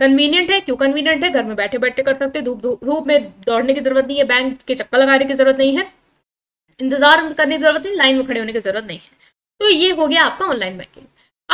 कन्वीनियंट है क्यों कन्वीनियंट है घर में बैठे बैठे कर सकते धूप धूप में दौड़ने की जरूरत नहीं है बैंक के चक्कर लगाने की जरूरत नहीं है इंतजार करने की जरूरत नहीं लाइन में खड़े होने की जरूरत नहीं है तो ये हो गया आपका ऑनलाइन बैंकिंग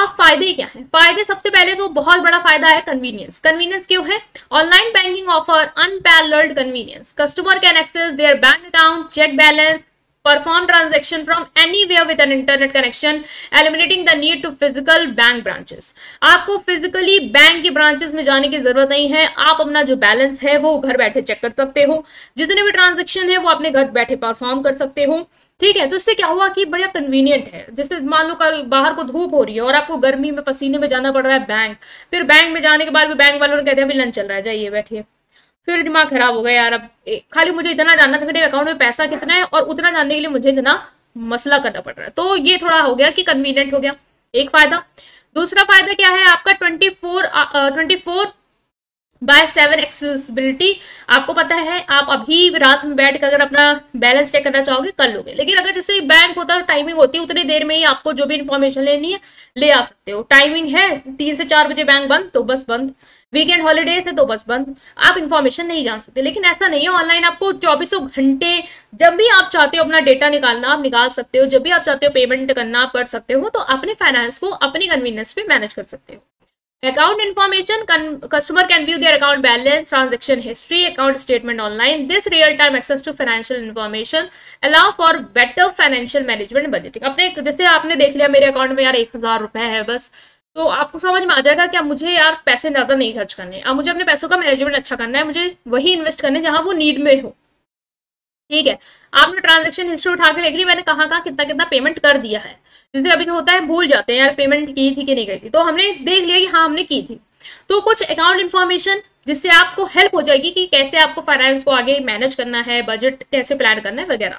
अब फायदे क्या है फायदे सबसे पहले तो बहुत बड़ा फायदा है कन्वीनियंस कन्वीनियंस क्यों है online banking offer unparalleled convenience customer can access their bank account check balance perform transaction from anywhere with an internet connection eliminating the need to physical bank branches आपको physically bank के branches में जाने की जरूरत नहीं है आप अपना जो balance है वो घर बैठे check कर सकते हो जितने भी transaction है वो अपने घर बैठे perform कर सकते हो ठीक है तो इससे क्या हुआ कि बढ़िया कन्वीनियंट है जैसे मान लो कल बाहर को धूप हो रही है और आपको गर्मी में पसीने में जाना पड़ रहा है बैंक फिर बैंक में जाने के बाद भी बैंक वालों ने कहते हैं अभी लंच चल रहा है जाइए बैठिए फिर दिमाग खराब हो गया यार अब खाली मुझे इतना जानना था मेरे अकाउंट में पैसा कितना है और उतना जानने के लिए मुझे इतना मसला करना पड़ रहा है तो ये थोड़ा हो गया कि कन्वीनियंट हो गया एक फायदा दूसरा फायदा क्या है आपका twenty four twenty four by seven accessibility आपको पता है आप अभी रात में बैठ कर अगर अपना बैलेंस चेक करना चाहोगे कर लोगे लेकिन अगर जैसे बैंक होता है टाइमिंग होती है उतनी देर में ही आपको जो भी इन्फॉर्मेशन लेनी है ले आ सकते हो टाइमिंग है तीन से चार बजे बैंक बंद तो बस बंद वीकेंड हॉलीडेज है तो बस बंद आप इन्फॉर्मेशन नहीं जान सकते लेकिन ऐसा नहीं है ऑनलाइन आपको चौबीसों घंटे जब भी आप चाहते हो अपना डेटा निकालना आप निकाल सकते हो जब भी आप चाहते हो पेमेंट करना आप कर सकते हो तो अपने फाइनेंस को अपनी कन्वीनियंस पे मैनेज कर सकते हो account information customer can view their account balance transaction history account statement online this real time access to financial information allow for better financial management budgeting अपने जैसे आपने देख लिया मेरे अकाउंट में यार एक हजार रुपए है बस तो आपको समझ में आ जाएगा कि मुझे यार पैसे ज़्यादा नहीं खर्च करने अब मुझे अपने पैसों का मैनेजमेंट अच्छा करना है मुझे वही इन्वेस्ट करने जहाँ वो नीड में हो ठीक है आपने ट्रांजेक्शन हिस्ट्री उठा के देख ली मैंने कहा कितना कितना पेमेंट कर दिया है जिससे अभी तो होता है भूल जाते हैं यार पेमेंट की थी कि नहीं गई थी तो हमने देख लिया कि हाँ हमने की थी तो कुछ अकाउंट इन्फॉर्मेशन जिससे आपको हेल्प हो जाएगी कि कैसे आपको फाइनेंस को आगे मैनेज करना है बजट कैसे प्लान करना है वगैरह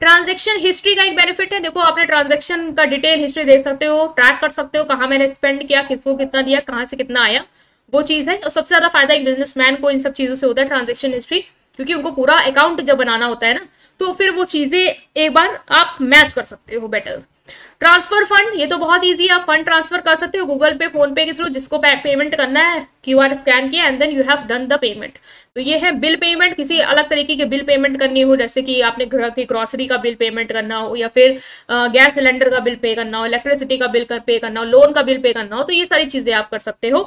ट्रांजैक्शन हिस्ट्री का एक बेनिफिट है देखो आपने ट्रांजैक्शन का डिटेल हिस्ट्री देख सकते हो ट्रैक कर सकते हो कहाँ मैंने स्पेंड किया किसको कितना दिया कहाँ से कितना आया वो चीज़ है और सबसे ज़्यादा फायदा एक बिजनेसमैन को इन सब चीज़ों से होता है ट्रांजेक्शन हिस्ट्री क्योंकि उनको पूरा अकाउंट जब बनाना होता है ना तो फिर वो चीज़ें एक बार आप मैच कर सकते हो बेटर ट्रांसफर फंड ये तो बहुत इजी है आप फंड ट्रांसफर कर सकते हो गूगल पे फोन पे के थ्रू जिसको पेमेंट करना है क्यू आर स्कैन किया and then you have done the payment तो ये है बिल पेमेंट किसी अलग तरीके के बिल पेमेंट करनी हो जैसे कि आपने घर की ग्रॉसरी का बिल पेमेंट करना हो या फिर गैस सिलेंडर का बिल पे करना हो इलेक्ट्रिसिटी का बिल कर पे करना हो लोन का बिल पे करना हो तो ये सारी चीजें आप कर सकते हो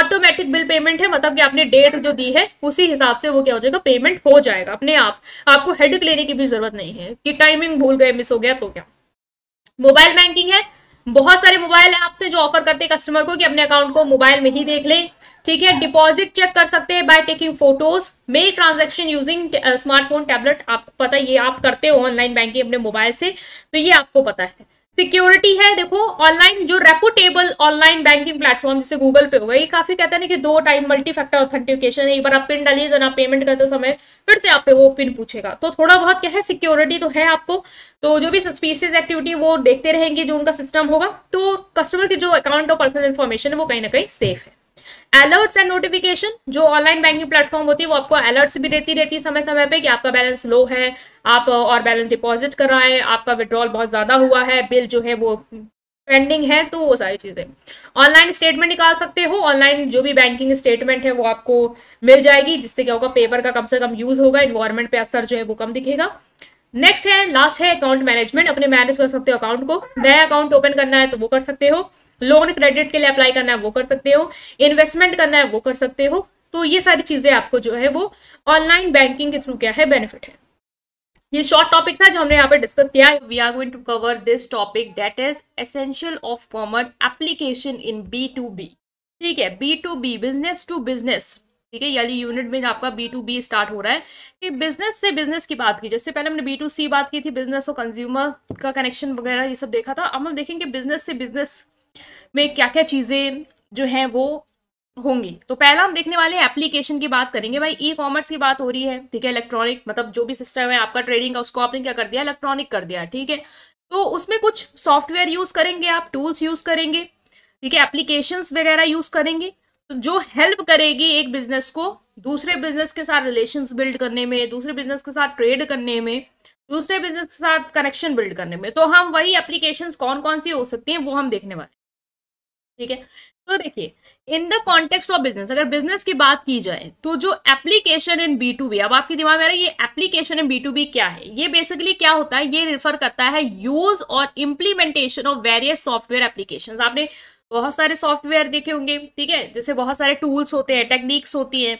ऑटोमेटिक बिल पेमेंट है मतलब कि आपने डेट जो दी है उसी हिसाब से वो क्या हो जाएगा पेमेंट हो जाएगा अपने आप आपको हेडिक लेने की भी जरूरत नहीं है कि टाइमिंग भूल गए मिस हो गया तो क्या मोबाइल बैंकिंग है बहुत सारे मोबाइल आपसे जो ऑफर करते हैं कस्टमर को कि अपने अकाउंट को मोबाइल में ही देख लें ठीक है डिपॉजिट चेक कर सकते हैं by taking photos may transaction using smartphone tablet आपको पता है ये आप करते हो ऑनलाइन बैंकिंग अपने मोबाइल से तो ये आपको पता है सिक्योरिटी है देखो ऑनलाइन जो रेपुटेबल ऑनलाइन बैंकिंग प्लेटफॉर्म जैसे गूगल पे होगा ये काफी कहते हैं ना कि दो टाइम मल्टी फैक्टर ऑथेंटिकेशन है एक बार आप पिन डालिए देन आप पेमेंट करते समय फिर से आप पे वो पिन पूछेगा तो थोड़ा बहुत क्या है सिक्योरिटी तो है आपको तो जो भी सस्पीशियस एक्टिविटी वो देखते रहेंगे जो उनका सिस्टम होगा तो कस्टमर के जो अकाउंट और पर्सनल इन्फॉर्मेशन है वो कहीं ना कहीं सेफ है अलर्ट्स एंड नोटिफिकेशन जो ऑनलाइन बैंकिंग प्लेटफॉर्म होती है वो आपको अलर्ट्स भी देती रहती है समय समय पे कि आपका बैलेंस लो है आप और बैलेंस डिपॉजिट कराएं आपका विड्रॉल बहुत ज़्यादा हुआ है बिल जो है वो पेंडिंग है तो वो सारी चीज़ें ऑनलाइन स्टेटमेंट निकाल सकते हो ऑनलाइन जो भी बैंकिंग स्टेटमेंट है वो आपको मिल जाएगी जिससे क्या होगा पेपर का कम से कम यूज़ होगा इन्वायरमेंट पे असर जो है वो कम दिखेगा नेक्स्ट है लास्ट है अकाउंट मैनेजमेंट अपने मैनेज कर सकते हो अकाउंट को नया अकाउंट ओपन करना है तो वो कर सकते हो लोन क्रेडिट के लिए अप्लाई करना है वो कर सकते हो इन्वेस्टमेंट करना है वो कर सकते हो तो ये सारी चीज़ें आपको जो है वो ऑनलाइन बैंकिंग के थ्रू क्या है बेनिफिट है ये शॉर्ट टॉपिक था जो हमने यहाँ पे डिस्कस किया we are going to cover this topic that is essential of commerce application in B to B ठीक है B to B business to business ठीक है यानी यूनिट में आपका बी टू बी स्टार्ट हो रहा है कि बिजनेस से बिजनेस की बात की जैसे पहले हमने बी टू सी बात की थी बिजनेस और कंज्यूमर का कनेक्शन वगैरह ये सब देखा था अब हम देखेंगे बिजनेस से बिजनेस में क्या क्या चीज़ें जो हैं वो होंगी तो पहला हम देखने वाले एप्लीकेशन की बात करेंगे भाई ई कॉमर्स की बात हो रही है ठीक है इलेक्ट्रॉनिक मतलब जो भी सिस्टम है आपका ट्रेडिंग का उसको आपने क्या कर दिया इलेक्ट्रॉनिक कर दिया ठीक है तो उसमें कुछ सॉफ्टवेयर यूज़ करेंगे आप टूल्स यूज़ करेंगे ठीक है एप्लीकेशन वगैरह यूज़ करेंगे तो जो हेल्प करेगी एक बिजनेस को दूसरे बिजनेस के साथ रिलेशन बिल्ड करने में दूसरे बिजनेस के साथ ट्रेड करने में दूसरे बिजनेस के साथ कनेक्शन बिल्ड करने में तो हम वही एप्लीकेशन कौन कौन सी हो सकती हैं वो हम देखने वाले ठीक है तो देखिए in the context of business अगर बिजनेस की बात की जाए तो जो application in B to B अब आपके दिमाग में आ रहा है ये application in B to B क्या है ये बेसिकली क्या होता है ये रिफर करता है यूज और implementation of various software application आपने बहुत सारे सॉफ्टवेयर देखे होंगे ठीक है जैसे बहुत सारे टूल्स होते हैं टेक्निक्स होती हैं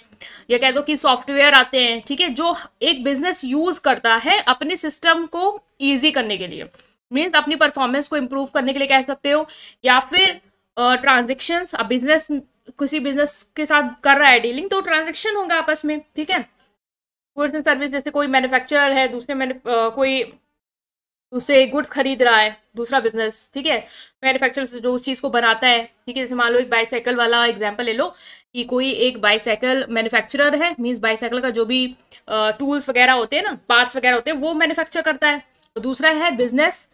या कह दो कि सॉफ्टवेयर आते हैं ठीक है जो एक बिजनेस यूज करता है अपने सिस्टम को ईजी करने के लिए मीन्स अपनी परफॉर्मेंस को इम्प्रूव करने के लिए कह सकते हो या फिर ट्रांजेक्शन्स अब बिजनेस किसी बिजनेस के साथ कर रहा है डीलिंग तो ट्रांजेक्शन होगा आपस में ठीक है गुड्स एंड सर्विस जैसे कोई मैन्युफैक्चरर है दूसरे मैनु कोई उससे गुड्स खरीद रहा है दूसरा बिजनेस ठीक है मैन्युफैक्चर जो उस चीज़ को बनाता है ठीक है जैसे मान लो एक बाईसाइकिल वाला एग्जाम्पल ले लो कि कोई एक बाईसाइकिल मैन्युफैक्चरर है मीन्स बाईसाइकिल का जो भी टूल्स वगैरह होते हैं ना पार्ट्स वगैरह होते हैं वो मैन्युफैक्चर करता है तो दूसरा है बिजनेस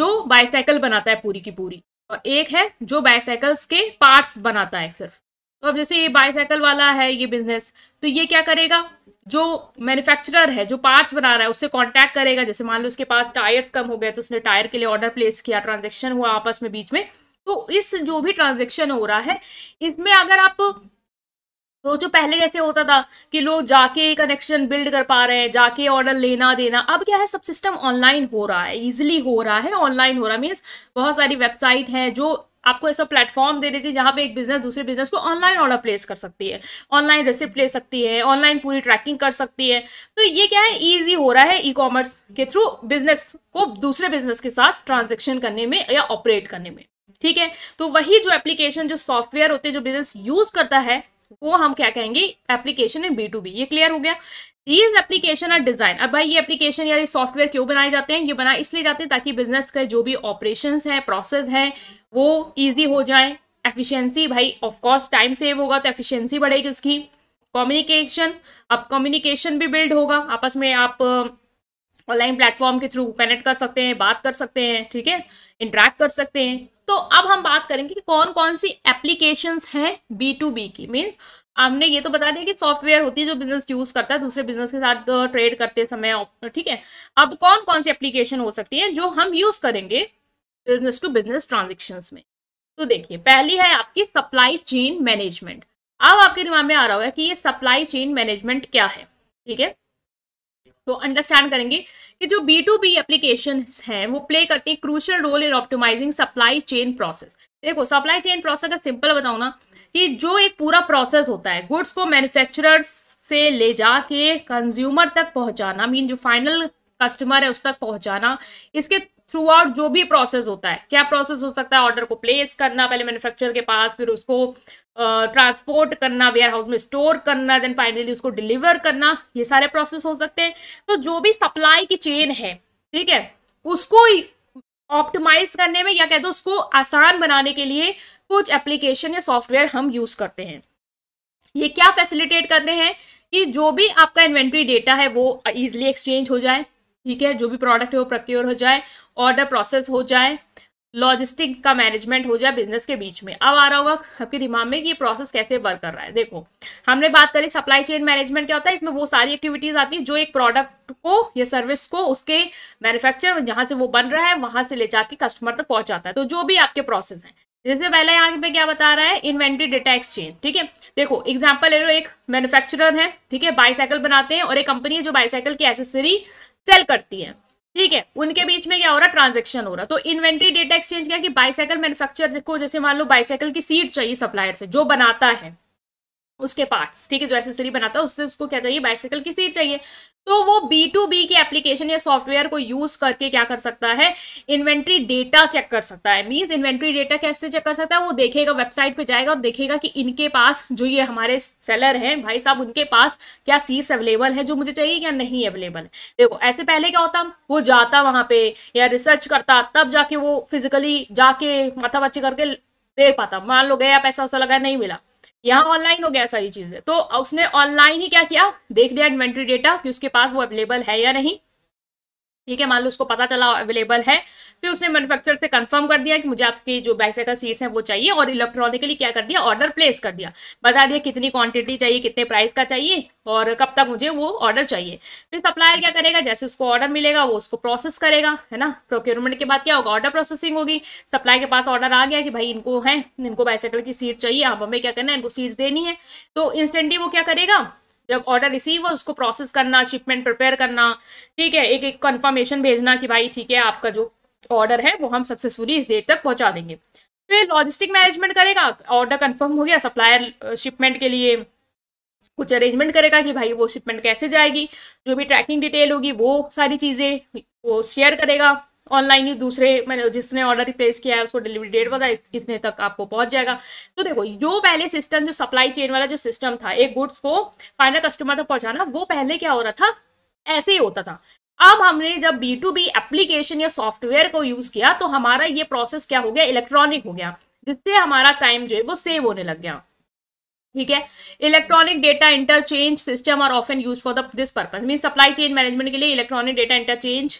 जो बाईसाइकिल बनाता है पूरी की पूरी एक है जो बाइसाइकल्स के पार्ट्स बनाता है सिर्फ तो अब जैसे ये बाईसाइकिल वाला है ये बिजनेस तो ये क्या करेगा जो मैन्युफैक्चरर है जो पार्ट्स बना रहा है उससे कांटेक्ट करेगा जैसे मान लो उसके पास टायर्स कम हो गए तो उसने टायर के लिए ऑर्डर प्लेस किया ट्रांजेक्शन हुआ आपस में बीच में तो इस जो भी ट्रांजेक्शन हो रहा है इसमें अगर आप तो जो पहले जैसे होता था कि लोग जाके कनेक्शन बिल्ड कर पा रहे हैं जाके ऑर्डर लेना देना अब क्या है सब सिस्टम ऑनलाइन हो रहा है इजिली हो रहा है ऑनलाइन हो रहा है मीन्स बहुत सारी वेबसाइट है जो आपको ऐसा प्लेटफॉर्म दे देती है जहाँ पे एक बिजनेस दूसरे बिजनेस को ऑनलाइन ऑर्डर प्लेस कर सकती है ऑनलाइन रिसिप्ट ले सकती है ऑनलाइन पूरी ट्रैकिंग कर सकती है तो ये क्या है ईजी हो रहा है ई कॉमर्स के थ्रू बिजनेस को दूसरे बिजनेस के साथ ट्रांजेक्शन करने में या ऑपरेट करने में ठीक है तो वही जो एप्लीकेशन जो सॉफ्टवेयर होते हैं जो बिजनेस यूज करता है वो हम क्या कहेंगे application in B to B ये क्लियर हो गया दीज एप्लीकेशन आर डिजाइन अब भाई ये एप्लीकेशन या ये सॉफ्टवेयर क्यों बनाए जाते हैं ये बनाए इसलिए जाते हैं ताकि बिजनेस का जो भी ऑपरेशन है प्रोसेस है वो ईजी हो जाए एफिशियंसी भाई ऑफकोर्स टाइम सेव होगा तो एफिशियंसी बढ़ेगी उसकी कम्युनिकेशन अब कम्युनिकेशन भी बिल्ड होगा आपस में आप ऑनलाइन uh, प्लेटफॉर्म के थ्रू कनेक्ट कर सकते हैं बात कर सकते हैं ठीक है इंटरेक्ट कर सकते हैं तो अब हम बात करेंगे कि कौन कौन सी एप्लीकेशंस हैं बी टू बी की मीन्स हमने ये तो बता दिया कि सॉफ्टवेयर होती है जो बिजनेस यूज करता है दूसरे बिजनेस के साथ ट्रेड करते समय ठीक है अब कौन कौन सी एप्लीकेशन हो सकती है जो हम यूज करेंगे बिजनेस टू बिजनेस ट्रांजेक्शन में तो देखिए पहली है आपकी सप्लाई चेन मैनेजमेंट अब आपके दिमाग में आ रहा होगा कि ये सप्लाई चेन मैनेजमेंट क्या है ठीक है तो अंडरस्टैंड करेंगे कि जो बी टू बी एप्लीकेशन है वो प्ले करती है crucial role in optimizing supply chain process देखो सप्लाई चेन प्रोसेस का सिंपल बताऊ ना कि जो एक पूरा प्रोसेस होता है गुड्स को मैन्युफैक्चरर से ले जाके कंज्यूमर तक पहुंचाना मीन जो फाइनल कस्टमर है उस तक पहुंचाना इसके थ्रू आउट जो भी प्रोसेस होता है क्या प्रोसेस हो सकता है ऑर्डर को प्लेस करना पहले मैन्युफैक्चरर के पास फिर उसको ट्रांसपोर्ट करना वेयर हाउस में स्टोर करना देन फाइनली उसको डिलीवर करना ये सारे प्रोसेस हो सकते हैं तो जो भी सप्लाई की चेन है ठीक है उसको ऑप्टिमाइज करने में या कह दो उसको आसान बनाने के लिए कुछ एप्लीकेशन या सॉफ्टवेयर हम यूज करते हैं ये क्या फैसिलिटेट करते हैं कि जो भी आपका इन्वेंट्री डेटा है वो इजिली एक्सचेंज हो जाए ठीक है जो भी प्रोडक्ट है वो प्रक्योर हो जाए ऑर्डर प्रोसेस हो जाए लॉजिस्टिक का मैनेजमेंट हो जाए बिजनेस के बीच में अब आ रहा होगा आपके दिमाग में कि ये प्रोसेस कैसे वर्क कर रहा है देखो हमने बात करी सप्लाई चेन मैनेजमेंट क्या होता है इसमें वो सारी एक्टिविटीज आती है जो एक प्रोडक्ट को या सर्विस को उसके मैन्युफैक्चर जहां से वो बन रहा है वहां से ले जाके कस्टमर तक पहुंचाता है तो जो भी आपके प्रोसेस है जैसे पहले यहाँ पे क्या बता रहा है इन्वेंट्री डेटा एक्सचेंज ठीक है देखो एग्जाम्पल ले लो एक मैन्युफैक्चरर है ठीक है बाईसाइकिल बनाते हैं और एक कंपनी है जो बाईसाइकिल की एसेसरी सेल करती है ठीक है उनके बीच में क्या हो रहा ट्रांजेक्शन हो रहा तो इन्वेंट्री डेटा एक्सचेंज क्या कि बाइसाइकिल मैन्युफैक्चर को जैसे मान लो बाइसाइकिल की सीट चाहिए सप्लायर से जो बनाता है उसके पार्ट्स ठीक है जो एसेसरी बनाता है उससे उसको क्या चाहिए बाइसाइकिल की सीट चाहिए तो वो बी टू बी की एप्लीकेशन या सॉफ्टवेयर को यूज करके क्या कर सकता है इन्वेंट्री डेटा चेक कर सकता है मीन्स इन्वेंट्री डेटा कैसे चेक कर सकता है वो देखेगा वेबसाइट पे जाएगा और देखेगा कि इनके पास जो ये हमारे सेलर हैं भाई साहब उनके पास क्या सीट्स अवेलेबल है जो मुझे चाहिए या नहीं अवेलेबल है देखो ऐसे पहले क्या होता वो जाता वहां पे या रिसर्च करता तब जाके वो फिजिकली जाके माथा करके दे पाता मान लो गया पैसा वैसा लगा नहीं मिला यहाँ ऑनलाइन हो गया सारी चीजें तो उसने ऑनलाइन ही क्या किया देख लिया इन्वेंट्री डेटा कि उसके पास वो अवेलेबल है या नहीं ठीक है मान लो उसको पता चला अवेलेबल है फिर उसने मैन्युफैक्चर से कंफर्म कर दिया कि मुझे आपकी जो बैकसाइकिल सीट्स हैं वो चाहिए और इलेक्ट्रॉनिकली क्या कर दिया ऑर्डर प्लेस कर दिया बता दिया कितनी क्वांटिटी चाहिए कितने प्राइस का चाहिए और कब तक मुझे वो ऑर्डर चाहिए फिर सप्लायर क्या करेगा जैसे उसको ऑर्डर मिलेगा वो उसको प्रोसेस करेगा है ना प्रोक्योरमेंट के बाद क्या होगा ऑर्डर प्रोसेसिंग होगी सप्लाई के पास ऑर्डर आ गया कि भाई इनको है इनको बाइसाइकिल की सीट चाहिए आप हमें क्या करना है इनको सीट देनी है तो इंस्टेंटली वो क्या करेगा जब ऑर्डर रिसीव हो उसको प्रोसेस करना शिपमेंट प्रिपेयर करना ठीक है एक एक कंफर्मेशन भेजना कि भाई ठीक है आपका जो ऑर्डर है वो हम सक्सेसफुली इस डेट तक पहुंचा देंगे फिर लॉजिस्टिक मैनेजमेंट करेगा ऑर्डर कंफर्म हो गया सप्लायर शिपमेंट के लिए कुछ अरेंजमेंट करेगा कि भाई वो शिपमेंट कैसे जाएगी जो भी ट्रैकिंग डिटेल होगी वो सारी चीज़ें वो शेयर करेगा ऑनलाइन ही दूसरे मैंने जिसने ऑर्डर रिप्लेस किया है उसको डिलीवरी डेट बताया इतने तक आपको पहुंच जाएगा तो देखो जो पहले सिस्टम जो सप्लाई चेन वाला जो सिस्टम था एक गुड्स को फाइनल कस्टमर तक पहुंचाना वो पहले क्या हो रहा था ऐसे ही होता था अब हमने जब बी टू बी एप्लीकेशन या सॉफ्टवेयर को यूज किया तो हमारा ये प्रोसेस क्या हो गया इलेक्ट्रॉनिक हो गया जिससे हमारा टाइम जो है वो सेव होने लग गया ठीक है electronic data interchange system are often use for this purpose mean supply chain management के लिए इलेक्ट्रॉनिक डेटा इंटरचेंज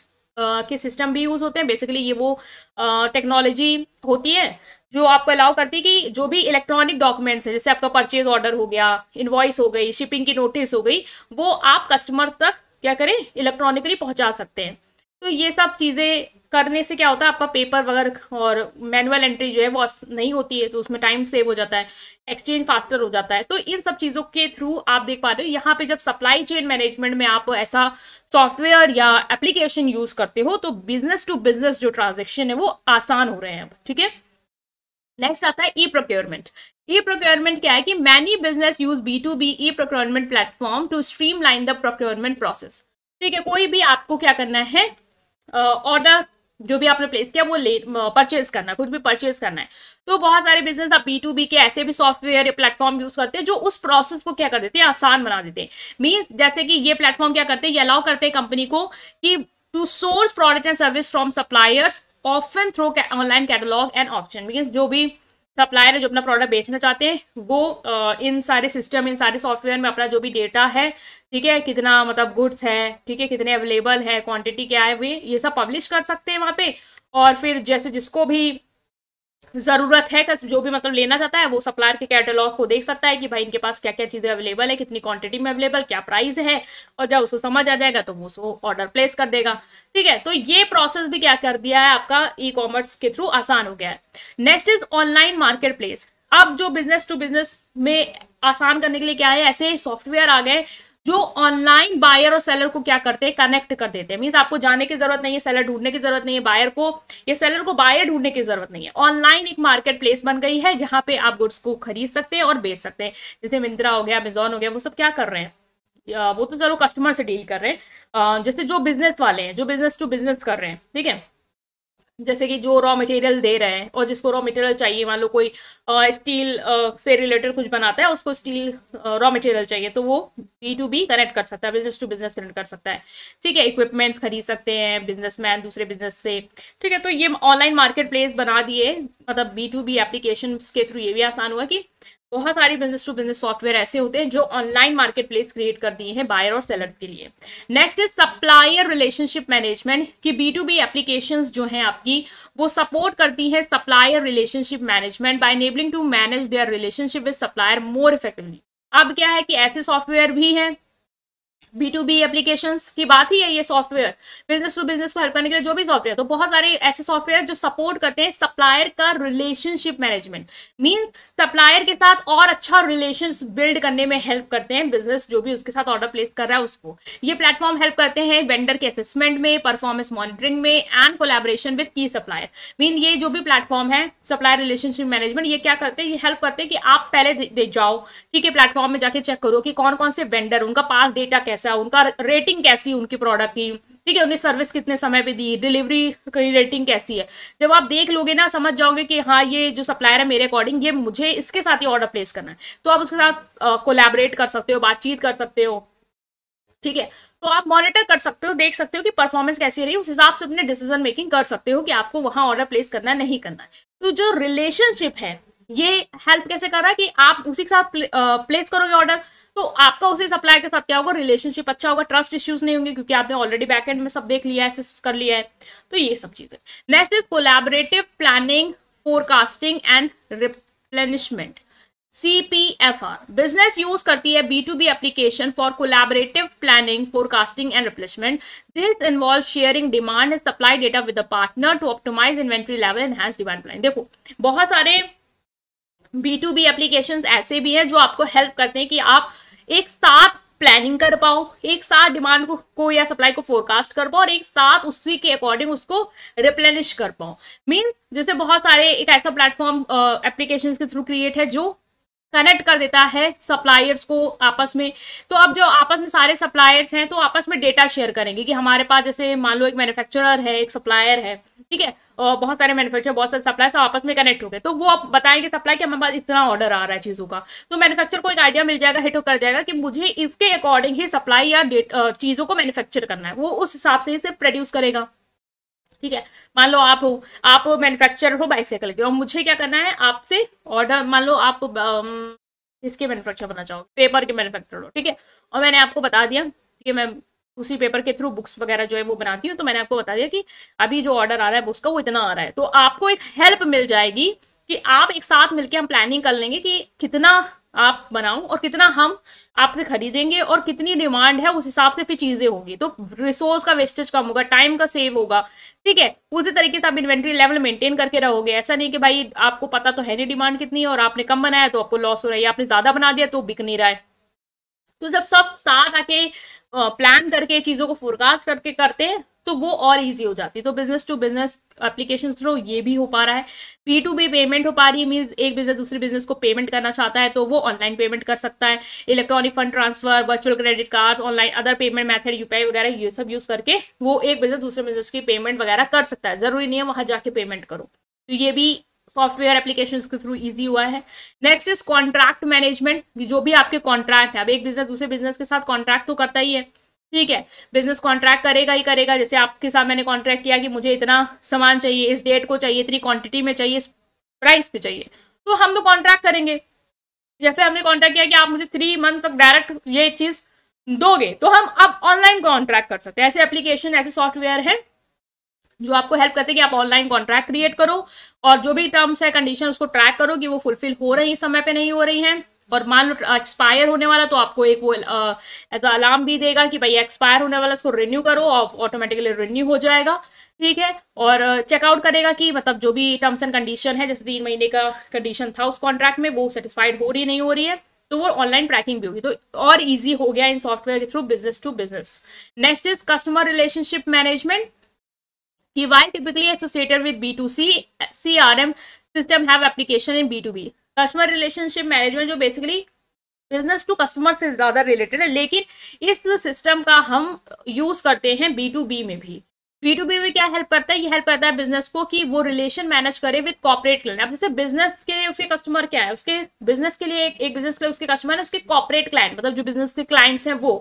के सिस्टम भी यूज़ होते हैं बेसिकली ये वो टेक्नोलॉजी होती है जो आपको अलाउ करती है कि जो भी इलेक्ट्रॉनिक डॉक्यूमेंट्स है जैसे आपका परचेज ऑर्डर हो गया इन्वॉइस हो गई शिपिंग की नोटिस हो गई वो आप कस्टमर तक क्या करें इलेक्ट्रॉनिकली पहुंचा सकते हैं तो ये सब चीज़ें करने से क्या होता है आपका पेपर वगैरह और मैनुअल एंट्री जो है वो नहीं होती है तो उसमें टाइम सेव हो जाता है एक्सचेंज फास्टर हो जाता है तो इन सब चीज़ों के थ्रू आप देख पा रहे हो यहाँ पे जब सप्लाई चेन मैनेजमेंट में आप ऐसा सॉफ्टवेयर या एप्लीकेशन यूज़ करते हो तो बिजनेस टू बिजनेस जो ट्रांजेक्शन है वो आसान हो रहे हैं ठीक है नेक्स्ट आता है ई प्रोक्योरमेंट ई प्रोक्योरमेंट क्या है कि many business use B to B e procurement platform to streamline the procurement process ठीक है कोई भी आपको क्या करना है ऑर्डर uh, जो भी आपने प्लेस किया वो ले परचेज करना कुछ भी परचेज करना है तो बहुत सारे बिजनेस आप बी टू बी के ऐसे भी सॉफ्टवेयर प्लेटफॉर्म यूज करते हैं जो उस प्रोसेस को क्या कर देते हैं आसान बना देते हैं मीन्स जैसे कि ये प्लेटफॉर्म क्या करते हैं ये अलाउ करते हैं कंपनी को कि to source product and service from suppliers often through online catalog and option means जो भी सप्लायर तो है जो अपना प्रोडक्ट बेचना चाहते हैं वो इन सारे सिस्टम इन सारे सॉफ्टवेयर में अपना जो भी डेटा है ठीक है कितना मतलब गुड्स है ठीक है कितने अवेलेबल है क्वांटिटी क्या है वे ये सब पब्लिश कर सकते हैं वहाँ पे और फिर जैसे जिसको भी ज़रूरत है का जो भी मतलब लेना चाहता है वो सप्लायर के कैटलॉग को देख सकता है कि भाई इनके पास क्या क्या चीज़ें अवेलेबल है कितनी क्वांटिटी में अवेलेबल क्या प्राइस है और जब उसको समझ आ जाएगा तो वो उसको ऑर्डर प्लेस कर देगा ठीक है तो ये प्रोसेस भी क्या कर दिया है आपका ई कॉमर्स के थ्रू आसान हो गया है next is online market marketplace अब जो बिजनेस टू बिजनेस में आसान करने के लिए क्या है ऐसे सॉफ्टवेयर आ गए जो ऑनलाइन बायर और सेलर को क्या करते हैं कनेक्ट कर देते हैं मीन्स आपको जाने की जरूरत नहीं है सेलर ढूंढने की जरूरत नहीं है बायर को या सेलर को बायर ढूंढने की जरूरत नहीं है ऑनलाइन एक मार्केट प्लेस बन गई है जहां पे आप गुड्स को खरीद सकते हैं और बेच सकते हैं जैसे मिंत्रा हो गया अमेजोन हो गया वो सब क्या कर रहे हैं वो तो चलो कस्टमर से डील कर रहे हैं जैसे जो बिजनेस वाले हैं जो बिजनेस टू बिजनेस कर रहे हैं ठीक है जैसे कि जो रॉ मटेरियल दे रहे हैं और जिसको रॉ मटेरियल चाहिए मान लो कोई स्टील से रिलेटेड कुछ बनाता है उसको स्टील रॉ मटेरियल चाहिए तो वो बी टू बी कनेक्ट कर सकता है बिजनेस टू बिजनेस कनेक्ट कर सकता है ठीक है इक्विपमेंट्स खरीद सकते हैं बिजनेसमैन दूसरे बिजनेस से ठीक है तो ये ऑनलाइन मार्केट प्लेस बना दिए मतलब बी टू बी एप्लीकेशन के थ्रू ये भी आसान हुआ कि बहुत सारे बिजनेस टू बिजनेस सॉफ्टवेयर ऐसे होते हैं जो ऑनलाइन मार्केट प्लेस क्रिएट कर दिए हैं बायर और सेलर्स के लिए next is supplier relationship management कि बी टू बी एप्लीकेशन जो हैं आपकी वो सपोर्ट करती हैं supplier relationship management by enabling to manage their relationship with supplier more effectively अब क्या है कि ऐसे सॉफ्टवेयर भी हैं बी टू बी एप्लीकेशन की बात ही है ये सॉफ्टवेयर बिजनेस टू बिजनेस को हेल्प करने के लिए जो भी सॉफ्टवेयर तो बहुत सारे ऐसे सॉफ्टवेयर जो सपोर्ट करते हैं सप्लायर का रिलेशनशिप मैनेजमेंट मीन सप्लायर के साथ और अच्छा रिलेशन बिल्ड करने में हेल्प करते हैं बिजनेस जो भी उसके साथ ऑर्डर प्लेस कर रहा है उसको ये प्लेटफॉर्म हेल्प करते हैं वेंडर के असेसमेंट में परफॉर्मेंस मॉनिटरिंग में and collaboration with key supplier mean ये जो भी प्लेटफॉर्म है सप्लायर रिलेशनशिप मैनेजमेंट ये क्या करते हैं ये हेल्प करते हैं कि आप पहले दे जाओ ठीक है प्लेटफॉर्म में जाके चेक करो कि कौन कौन से वेंडर उनका पास डेटा कैसा कैसा अच्छा, उनका रेटिंग कैसी उनकी प्रोडक्ट की ठीक है उन्हें सर्विस कितने समय पे दी डिलीवरी की रेटिंग कैसी है जब आप देख लोगे ना समझ जाओगे कि हाँ ये जो सप्लायर है मेरे अकॉर्डिंग ये मुझे इसके साथ ही ऑर्डर प्लेस करना है तो आप उसके साथ कोलैबोरेट कर सकते हो बातचीत कर सकते हो ठीक है तो आप मॉनिटर कर सकते हो देख सकते हो कि परफॉर्मेंस कैसी रही उस हिसाब से अपने डिसीजन मेकिंग कर सकते हो कि आपको वहां ऑर्डर प्लेस करना है नहीं करना है तो जो रिलेशनशिप है ये हेल्प कैसे कर रहा है कि आप उसी के साथ प्लेस करोगे ऑर्डर तो आपका उसी सप्लायर के साथ क्या होगा रिलेशनशिप अच्छा होगा ट्रस्ट इश्यूज नहीं होंगे क्योंकि आपने ऑलरेडी बैकहेंड में सब देख लिया है कर लिया है तो ये सब चीज़ें next is collaborative planning forecasting and replenishment C P F R business use करती है B to B application for collaborative planning forecasting and replacement this involve sharing demand and supply data with a partner to optimize inventory level enhance demand plan देखो बहुत सारे B to B application ऐसे भी हैं जो आपको help करते हैं कि आप एक साथ प्लानिंग कर पाओ एक साथ डिमांड को, को या सप्लाई को फोरकास्ट कर पाओ और एक साथ उसी के अकॉर्डिंग उसको रिप्लेनिश कर पाओ मीन जैसे बहुत सारे एक ऐसा प्लेटफॉर्म एप्लीकेशन के थ्रू क्रिएट है जो कनेक्ट कर देता है सप्लायर्स को आपस में तो अब जो आपस में सारे सप्लायर्स हैं तो आपस में डेटा शेयर करेंगे कि हमारे पास जैसे मान लो एक मैन्युफैक्चरर है एक सप्लायर है ठीक है और बहुत सारे मैन्युफैक्चर बहुत सारे सप्लाई आपस में कनेक्ट हो गए तो वो आप बताएंगे सप्लाई कि हमारे पास इतना ऑर्डर आ रहा है चीज़ों का तो मैन्युफैक्चर को एक आइडिया मिल जाएगा हिट कर जाएगा कि मुझे इसके अकॉर्डिंग ही सप्लाई या चीज़ों को मैन्युफैक्चर करना है वो उस हिसाब से ही प्रोड्यूस करेगा ठीक है मान लो आप हो आप मैन्युफैक्चर हो बाइसाइकिल के और मुझे क्या करना है आपसे ऑर्डर मान लो आप इसके मैन्युफैक्चर बनना चाहोगे पेपर के मैन्युफैक्चर हो ठीक है और मैंने आपको बता दिया कि मैं उसी पेपर के थ्रू बुक्स वगैरह जो है वो बनाती हूँ तो मैंने आपको बता दिया कि अभी जो ऑर्डर आ रहा है बुक्स का वो इतना आ रहा है तो आपको एक हेल्प मिल जाएगी कि आप एक साथ मिलकर हम प्लानिंग कर लेंगे कि कितना आप बनाऊं और कितना हम आपसे खरीदेंगे और कितनी डिमांड है उस हिसाब से फिर चीज़ें होंगी तो रिसोर्स का वेस्टेज कम होगा टाइम का सेव होगा ठीक है उसी तरीके से आप इन्वेंट्री लेवल मेंटेन करके रहोगे ऐसा नहीं कि भाई आपको पता तो है नहीं डिमांड कितनी है और आपने कम बनाया तो आपको लॉस हो रहा है आपने ज़्यादा बना दिया तो बिक नहीं रहा है तो जब सब साथ आके प्लान करके चीज़ों को फोरकास्ट करके करते हैं तो वो और इजी हो जाती है तो business to business application through ये भी हो पा रहा है पी टू बी पेमेंट हो पा रही है मीन्स एक बिजनेस दूसरे बिजनेस को पेमेंट करना चाहता है तो वो ऑनलाइन पेमेंट कर सकता है electronic fund transfer virtual credit cards online other payment method UPI वगैरह ये सब यूज करके वो एक बिजनेस दूसरे बिजनेस की पेमेंट वगैरह कर सकता है जरूरी नहीं है वहां जाके पेमेंट करो तो ये भी सॉफ्टवेयर एप्लीकेशन के थ्रू ईजी हुआ है नेक्स्ट इज कॉन्ट्रैक्ट मैनेजमेंट जो भी आपके कॉन्ट्रैक्ट है अब एक बिजनेस दूसरे बिजनेस के साथ कॉन्ट्रैक्ट तो करता ही है ठीक है बिजनेस कॉन्ट्रैक्ट करेगा ही करेगा जैसे आपके साथ मैंने कॉन्ट्रैक्ट किया कि मुझे इतना सामान चाहिए इस डेट को चाहिए इतनी क्वांटिटी में चाहिए इस प्राइस पे चाहिए तो हम लोग कॉन्ट्रैक्ट करेंगे जैसे हमने कॉन्ट्रैक्ट किया कि आप मुझे थ्री मंथ तक डायरेक्ट ये चीज़ दोगे तो हम अब ऑनलाइन कॉन्ट्रैक्ट कर सकते हैं ऐसे एप्लीकेशन ऐसे सॉफ्टवेयर है जो आपको हेल्प करते हैं कि आप ऑनलाइन कॉन्ट्रैक्ट क्रिएट करो और जो भी टर्म्स है कंडीशन उसको ट्रैक करो कि वो फुलफिल हो रही है समय पे नहीं हो रही हैं और मान लो एक्सपायर होने वाला तो आपको एक वो एज अलार्म भी देगा कि भाई एक्सपायर होने वाला इसको रिन्यू करो और ऑटोमेटिकली रिन्यू हो जाएगा ठीक है और चेकआउट करेगा कि मतलब जो भी टर्म्स एंड कंडीशन है जैसे तीन महीने का कंडीशन था उस कॉन्ट्रैक्ट में वो सेटिस्फाइड हो रही नहीं हो रही है तो वो ऑनलाइन ट्रैकिंग भी होगी तो और इजी हो गया इन सॉफ्टवेयर के through business to business next is customer relationship management कि why typically associated with B to C C R M system have application in B to B customer relationship management जो basically business to customer से ज़्यादा related है लेकिन इस system का हम use करते हैं बी टू बी में भी बी टू बी में क्या हेल्प करता है ये हेल्प करता है बिजनेस को कि वो रिलेशन मैनेज करे विद कॉपरेट क्लाइंट अब जैसे बिजनेस के लिए उसके कस्टमर क्या है उसके बिजनेस के लिए एक, एक बिजनेस के लिए उसके कस्टमर है उसके कॉपरेट क्लाइंट मतलब जो बिजनेस के क्लाइंट्स हैं वो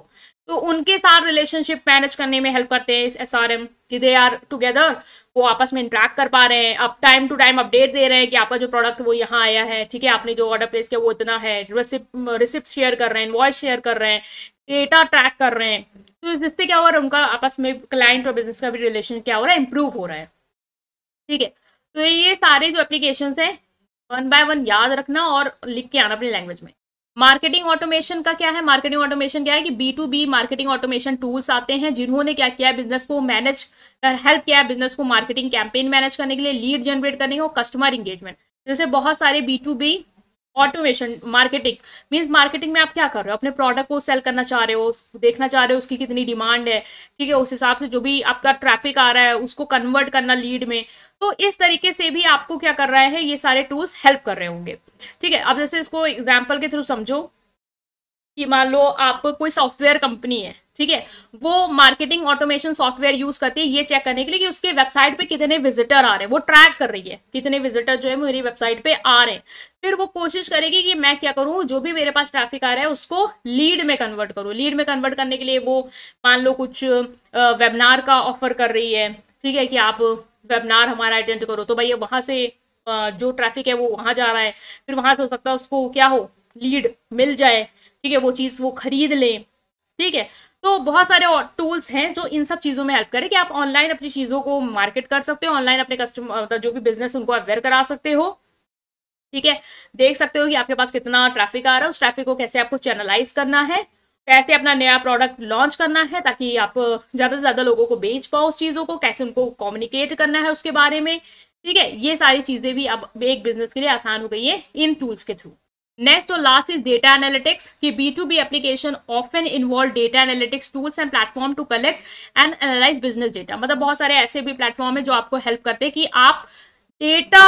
तो उनके साथ रिलेशनशिप मैनेज करने में हेल्प करते हैं इस एस आर एम कि दे आर टुगेदर वो आपस में इंट्रैक्ट कर पा रहे हैं आप टाइम टू टाइम अपडेट दे रहे हैं कि आपका जो प्रोडक्ट वो यहाँ आया है ठीक है आपने जो ऑर्डर प्लेस किया वो इतना है रिसिप्ट रिसिप्ट शेयर कर रहे हैं इन्वॉइस शेयर कर रहे हैं डेटा ट्रैक कर रहे हैं तो इससे क्या हो रहा है उनका आपस में क्लाइंट और बिजनेस का भी रिलेशन क्या हो रहा है इम्प्रूव हो रहा है ठीक है तो ये सारे जो एप्लीकेशन है वन बाय वन याद रखना और लिख के आना अपनी लैंग्वेज में मार्केटिंग ऑटोमेशन का क्या है मार्केटिंग ऑटोमेशन क्या है कि B to B marketing automation tools आते हैं जिन्होंने क्या किया है बिजनेस को मैनेज हेल्प किया है बिजनेस को मार्केटिंग कैंपेन मैनेज करने के लिए लीड जनरेट करने के और कस्टमर इंगेजमेंट जैसे बहुत सारे B to B automation marketing means marketing में आप क्या कर रहे हो अपने प्रोडक्ट को सेल करना चाह रहे हो देखना चाह रहे हो उसकी कितनी डिमांड है ठीक है उस हिसाब से जो भी आपका ट्रैफिक आ रहा है उसको कन्वर्ट करना लीड में तो इस तरीके से भी आपको क्या कर रहा है ये सारे टूल्स हेल्प कर रहे होंगे ठीक है अब जैसे इसको एग्जाम्पल के थ्रू समझो कि मान लो आप कोई सॉफ्टवेयर कंपनी है ठीक है वो मार्केटिंग ऑटोमेशन सॉफ्टवेयर यूज करती है ये चेक करने के लिए कि उसके वेबसाइट पे कितने विजिटर आ रहे हैं वो ट्रैक कर रही है कितने विजिटर जो है मेरी वेबसाइट पे आ रहे हैं फिर वो कोशिश करेगी कि मैं क्या करूं जो भी मेरे पास ट्रैफिक आ रहा है उसको लीड में कन्वर्ट करूं लीड में कन्वर्ट करने के लिए वो मान लो कुछ वेबनार का ऑफर कर रही है ठीक है कि आप वेबनार हमारा अटेंड करो तो भैया वहां से जो ट्रैफिक है वो वहां जा रहा है फिर वहां से हो सकता है उसको क्या हो लीड मिल जाए ठीक है वो चीज़ वो खरीद लें ठीक है तो बहुत सारे और टूल्स हैं जो इन सब चीज़ों में हेल्प करें कि आप ऑनलाइन अपनी चीज़ों को मार्केट कर सकते हो ऑनलाइन अपने कस्टमर मतलब जो भी बिजनेस उनको अवेयर करा सकते हो ठीक है देख सकते हो कि आपके पास कितना ट्रैफिक आ रहा है उस ट्रैफिक को कैसे आपको चैनलाइज करना है कैसे अपना नया प्रोडक्ट लॉन्च करना है ताकि आप ज़्यादा से ज़्यादा लोगों को बेच पाओ उस चीज़ों को कैसे उनको कम्युनिकेट करना है उसके बारे में ठीक है ये सारी चीज़ें भी अब एक बिजनेस के लिए आसान हो गई है इन टूल्स के थ्रू Next or तो last is data analytics. B B2B application often involve data analytics tools and platform to collect and analyze business data मतलब बहुत सारे ऐसे भी प्लेटफॉर्म है जो आपको हेल्प करते हैं कि आप डेटा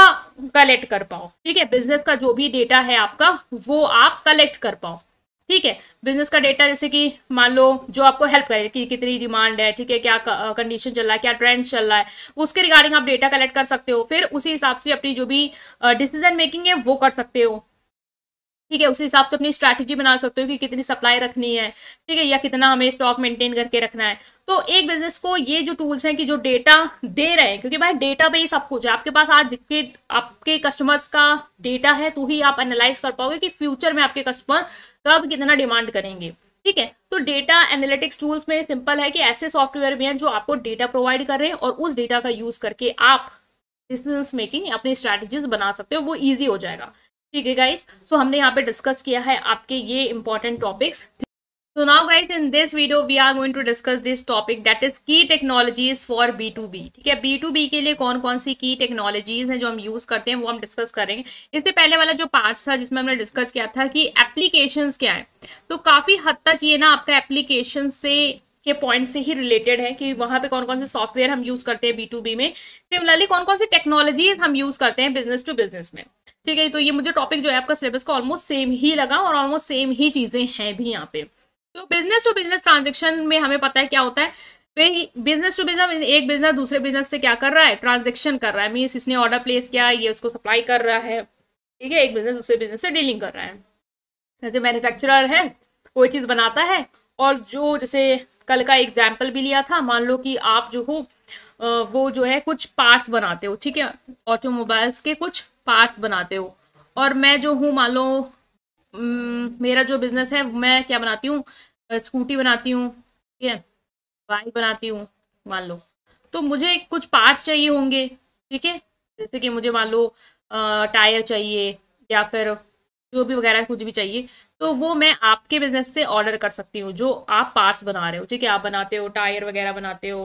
कलेक्ट कर पाओ ठीक है बिजनेस का जो भी डेटा है आपका वो आप कलेक्ट कर पाओ ठीक है बिजनेस का डेटा जैसे कि मान लो जो आपको हेल्प करे कि कितनी डिमांड है ठीक है क्या कंडीशन चल रहा है क्या ट्रेंड चल रहा है उसके रिगार्डिंग आप डेटा कलेक्ट कर सकते हो फिर उसी हिसाब से अपनी जो भी डिसीजन मेकिंग है वो कर सकते हो ठीक है उसी हिसाब से अपनी स्ट्रैटेजी बना सकते हो कि कितनी सप्लाई रखनी है ठीक है या कितना हमें स्टॉक मेंटेन करके रखना है तो एक बिजनेस को ये जो टूल्स हैं कि जो डेटा दे रहे हैं क्योंकि भाई डेटा पे ही सब कुछ है आपके पास आज के आपके कस्टमर्स का डेटा है तो ही आप एनालाइज कर पाओगे कि फ्यूचर में आपके कस्टमर कब कितना डिमांड करेंगे ठीक है तो डेटा एनालिटिक्स टूल्स में सिंपल है कि ऐसे सॉफ्टवेयर भी हैं जो आपको डेटा प्रोवाइड कर रहे हैं और उस डेटा का यूज करके आप डिसीजन मेकिंग अपनी स्ट्रैटेजीज बना सकते हो वो ईजी हो जाएगा ठीक है गाइस सो हमने यहाँ पे डिस्कस किया है आपके ये important topics so now guys in this video we are going to discuss this topic that is key technologies for B to B ठीक है बी टू बी के लिए कौन कौन सी की टेक्नोलॉजीज हैं जो हम यूज करते हैं वो हम डिस्कस करेंगे इससे पहले वाला जो पार्ट था जिसमें हमने डिस्कस किया था कि एप्लीकेशन क्या है तो काफी हद तक ये ना आपका एप्लीकेशन से के पॉइंट से ही रिलेटेड है कि वहाँ पे कौन कौन से सॉफ्टवेयर हम यूज करते हैं बी में सिमिलरली कौन कौन सी टेक्नोलॉजीज हम यूज करते हैं बिजनेस टू बिजनेस में ठीक है तो ये मुझे टॉपिक जो है आपका सिलेबस का ऑलमोस्ट सेम ही लगा और ऑलमोस्ट सेम ही चीज़ें हैं भी यहाँ पे तो बिजनेस टू बिजनेस ट्रांजेक्शन में हमें पता है क्या होता है बिजनेस टू बिजनेस एक बिजनेस दूसरे बिजनेस से क्या कर रहा है ट्रांजेक्शन कर रहा है मीन्स इसने ऑर्डर प्लेस किया ये उसको सप्लाई कर रहा है ठीक है एक बिजनेस दूसरे बिजनेस से डीलिंग कर रहा है जैसे मैन्युफैक्चरर है कोई चीज़ बनाता है और जो जैसे कल का एग्जाम्पल भी लिया था मान लो कि आप जो हो वो जो है कुछ पार्ट्स बनाते हो ठीक है ऑटोमोबाइल्स के कुछ पार्ट्स बनाते हो और मैं जो हूँ मान लो मेरा जो बिजनेस है मैं क्या बनाती हूँ स्कूटी बनाती हूँ ठीक है बाइक बनाती हूँ मान लो तो मुझे कुछ पार्ट्स चाहिए होंगे ठीक है जैसे कि मुझे मान लो टायर चाहिए या फिर जो भी वगैरह कुछ भी चाहिए तो वो मैं आपके बिजनेस से ऑर्डर कर सकती हूँ जो आप पार्ट्स बना रहे हो ठीक है आप बनाते हो टायर वगैरह बनाते हो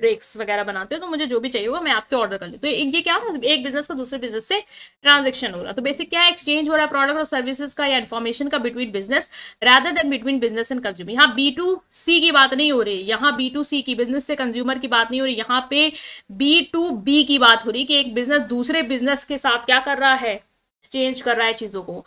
ब्रेक्स वगैरह बनाते हो तो मुझे जो भी चाहिए होगा मैं आपसे ऑर्डर कर लूँ तो ये क्या हो एक बिजनेस का दूसरे बिजनेस से ट्रांजेक्शन हो रहा है तो बेसिक क्या है एक्सचेंज हो रहा है प्रोडक्ट और सर्विसेज का या इन्फॉर्मेशन का between business rather than between business and consumer यहाँ बी टू सी की बात नहीं हो रही यहाँ बी टू सी की बिजनेस से कंज्यूमर की बात नहीं हो रही यहाँ पे बी टू बी की बात हो रही कि एक बिजनेस दूसरे बिजनेस के साथ क्या कर रहा है चेंज कर रहा है चीज़ों को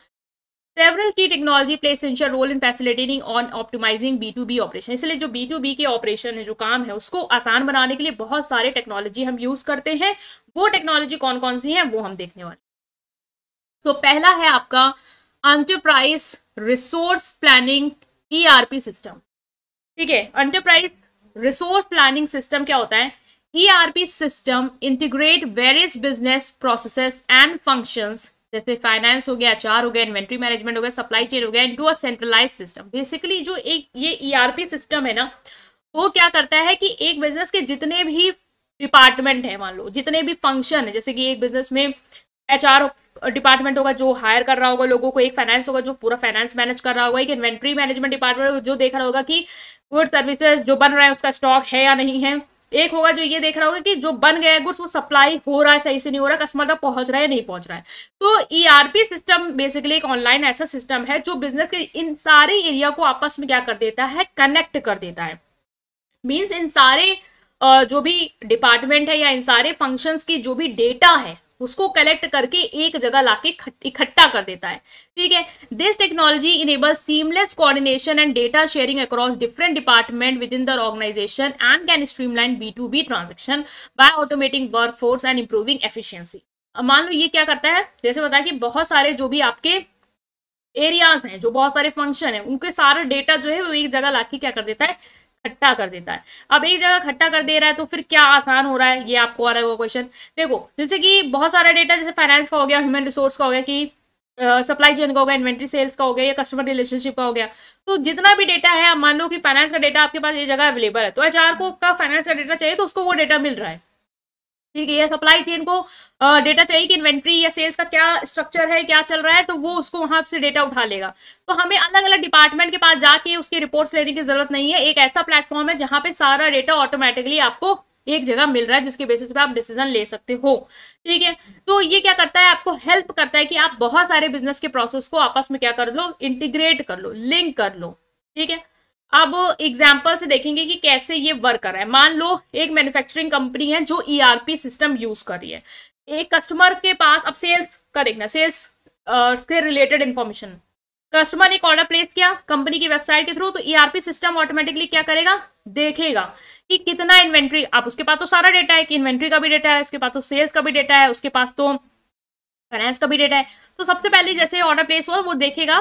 several key technology plays essential role in facilitating on optimizing B to B operation इसलिए जो बी टू बी के ऑपरेशन है जो काम है उसको आसान बनाने के लिए बहुत सारे टेक्नोलॉजी हम यूज करते हैं वो टेक्नोलॉजी कौन कौन सी है वो हम देखने वाले तो so, पहला है आपका enterprise resource planning ERP system ठीक है एंटरप्राइज रिसोर्स प्लानिंग सिस्टम क्या होता है ERP system integrate various business processes and functions जैसे फाइनेंस हो गया एचआर हो गया इन्वेंट्री मैनेजमेंट हो गया सप्लाई चेन हो गया into a centralize system basically जो एक ये ईआरपी e सिस्टम है ना वो क्या करता है कि एक बिजनेस के जितने भी डिपार्टमेंट है मान लो जितने भी फंक्शन है जैसे कि एक बिजनेस में एच डिपार्टमेंट होगा जो हायर कर रहा होगा लोगों को एक फाइनेंस होगा जो पूरा फाइनेंस मैनेज कर रहा होगा एक इन्वेंट्री मैनेजमेंट डिपार्टमेंट जो देख रहा होगा कि गुड सर्विसेज जो बन रहा है उसका स्टॉक है या नहीं है एक होगा जो ये देख रहा होगा कि जो बन गया गुड्स वो सप्लाई हो रहा है सही से नहीं हो रहा कस्टमर तक पहुंच रहा है नहीं पहुंच रहा है तो ईआरपी सिस्टम बेसिकली एक ऑनलाइन ऐसा सिस्टम है जो बिजनेस के इन सारे एरिया को आपस में क्या कर देता है कनेक्ट कर देता है मीन्स इन सारे जो भी डिपार्टमेंट है या इन सारे फंक्शंस की जो भी डेटा है उसको कलेक्ट करके एक जगह लाके इकट्ठा कर देता है ठीक है this technology enable seamless coordination and data sharing across different department within the organization and can streamline B to B transaction by automating work force and improving efficiency मान लो ये क्या करता है जैसे बताया कि बहुत सारे जो भी आपके एरियाज हैं जो बहुत सारे फंक्शन है उनके सारे डेटा जो है वो एक जगह लाके क्या कर देता है खट्टा कर देता है अब एक जगह खट्टा कर दे रहा है तो फिर क्या आसान हो रहा है ये आपको आ रहा है वो क्वेश्चन देखो जैसे कि बहुत सारा डेटा जैसे फाइनेंस का हो गया ह्यूमन रिसोर्स का हो गया कि सप्लाई चेन का हो गया इन्वेंट्री सेल्स का हो गया या कस्टमर रिलेशनशिप का हो गया तो जितना भी डेटा है मान लो कि फाइनेंस का डेटा आपके पास ये जगह अवेलेबल है तो एच को का फाइनेंस का डेटा चाहिए तो उसको वो डेटा मिल रहा है ठीक है सप्लाई चेन को डेटा चाहिए कि इन्वेंट्री या सेल्स का क्या स्ट्रक्चर है क्या चल रहा है तो वो उसको वहां से डेटा उठा लेगा तो हमें अलग अलग डिपार्टमेंट के पास जाके उसकी रिपोर्ट्स लेने की जरूरत नहीं है एक ऐसा प्लेटफॉर्म है जहां पे सारा डेटा ऑटोमेटिकली आपको एक जगह मिल रहा है जिसके बेसिस पे आप डिसीजन ले सकते हो ठीक है तो ये क्या करता है आपको हेल्प करता है कि आप बहुत सारे बिजनेस के प्रोसेस को आपस में क्या कर लो इंटीग्रेट कर लो लिंक कर लो ठीक है अब एग्जाम्पल से देखेंगे कि कैसे ये वर्क कर रहा है मान लो एक मैन्युफैक्चरिंग कंपनी है जो ईआरपी सिस्टम यूज कर रही है एक कस्टमर के पास अब सेल्स का देखना सेल्स से रिलेटेड इंफॉर्मेशन कस्टमर ने एक ऑर्डर प्लेस किया कंपनी की वेबसाइट के थ्रू तो ईआरपी सिस्टम ऑटोमेटिकली क्या करेगा देखेगा कि कितना इन्वेंट्री आप उसके पास तो सारा डेटा है कि इन्वेंट्री का भी डेटा है उसके पास तो सेल्स का भी डेटा है उसके पास तो फाइनेंस का भी डेटा है तो सबसे पहले जैसे ऑर्डर प्लेस हुआ वो देखेगा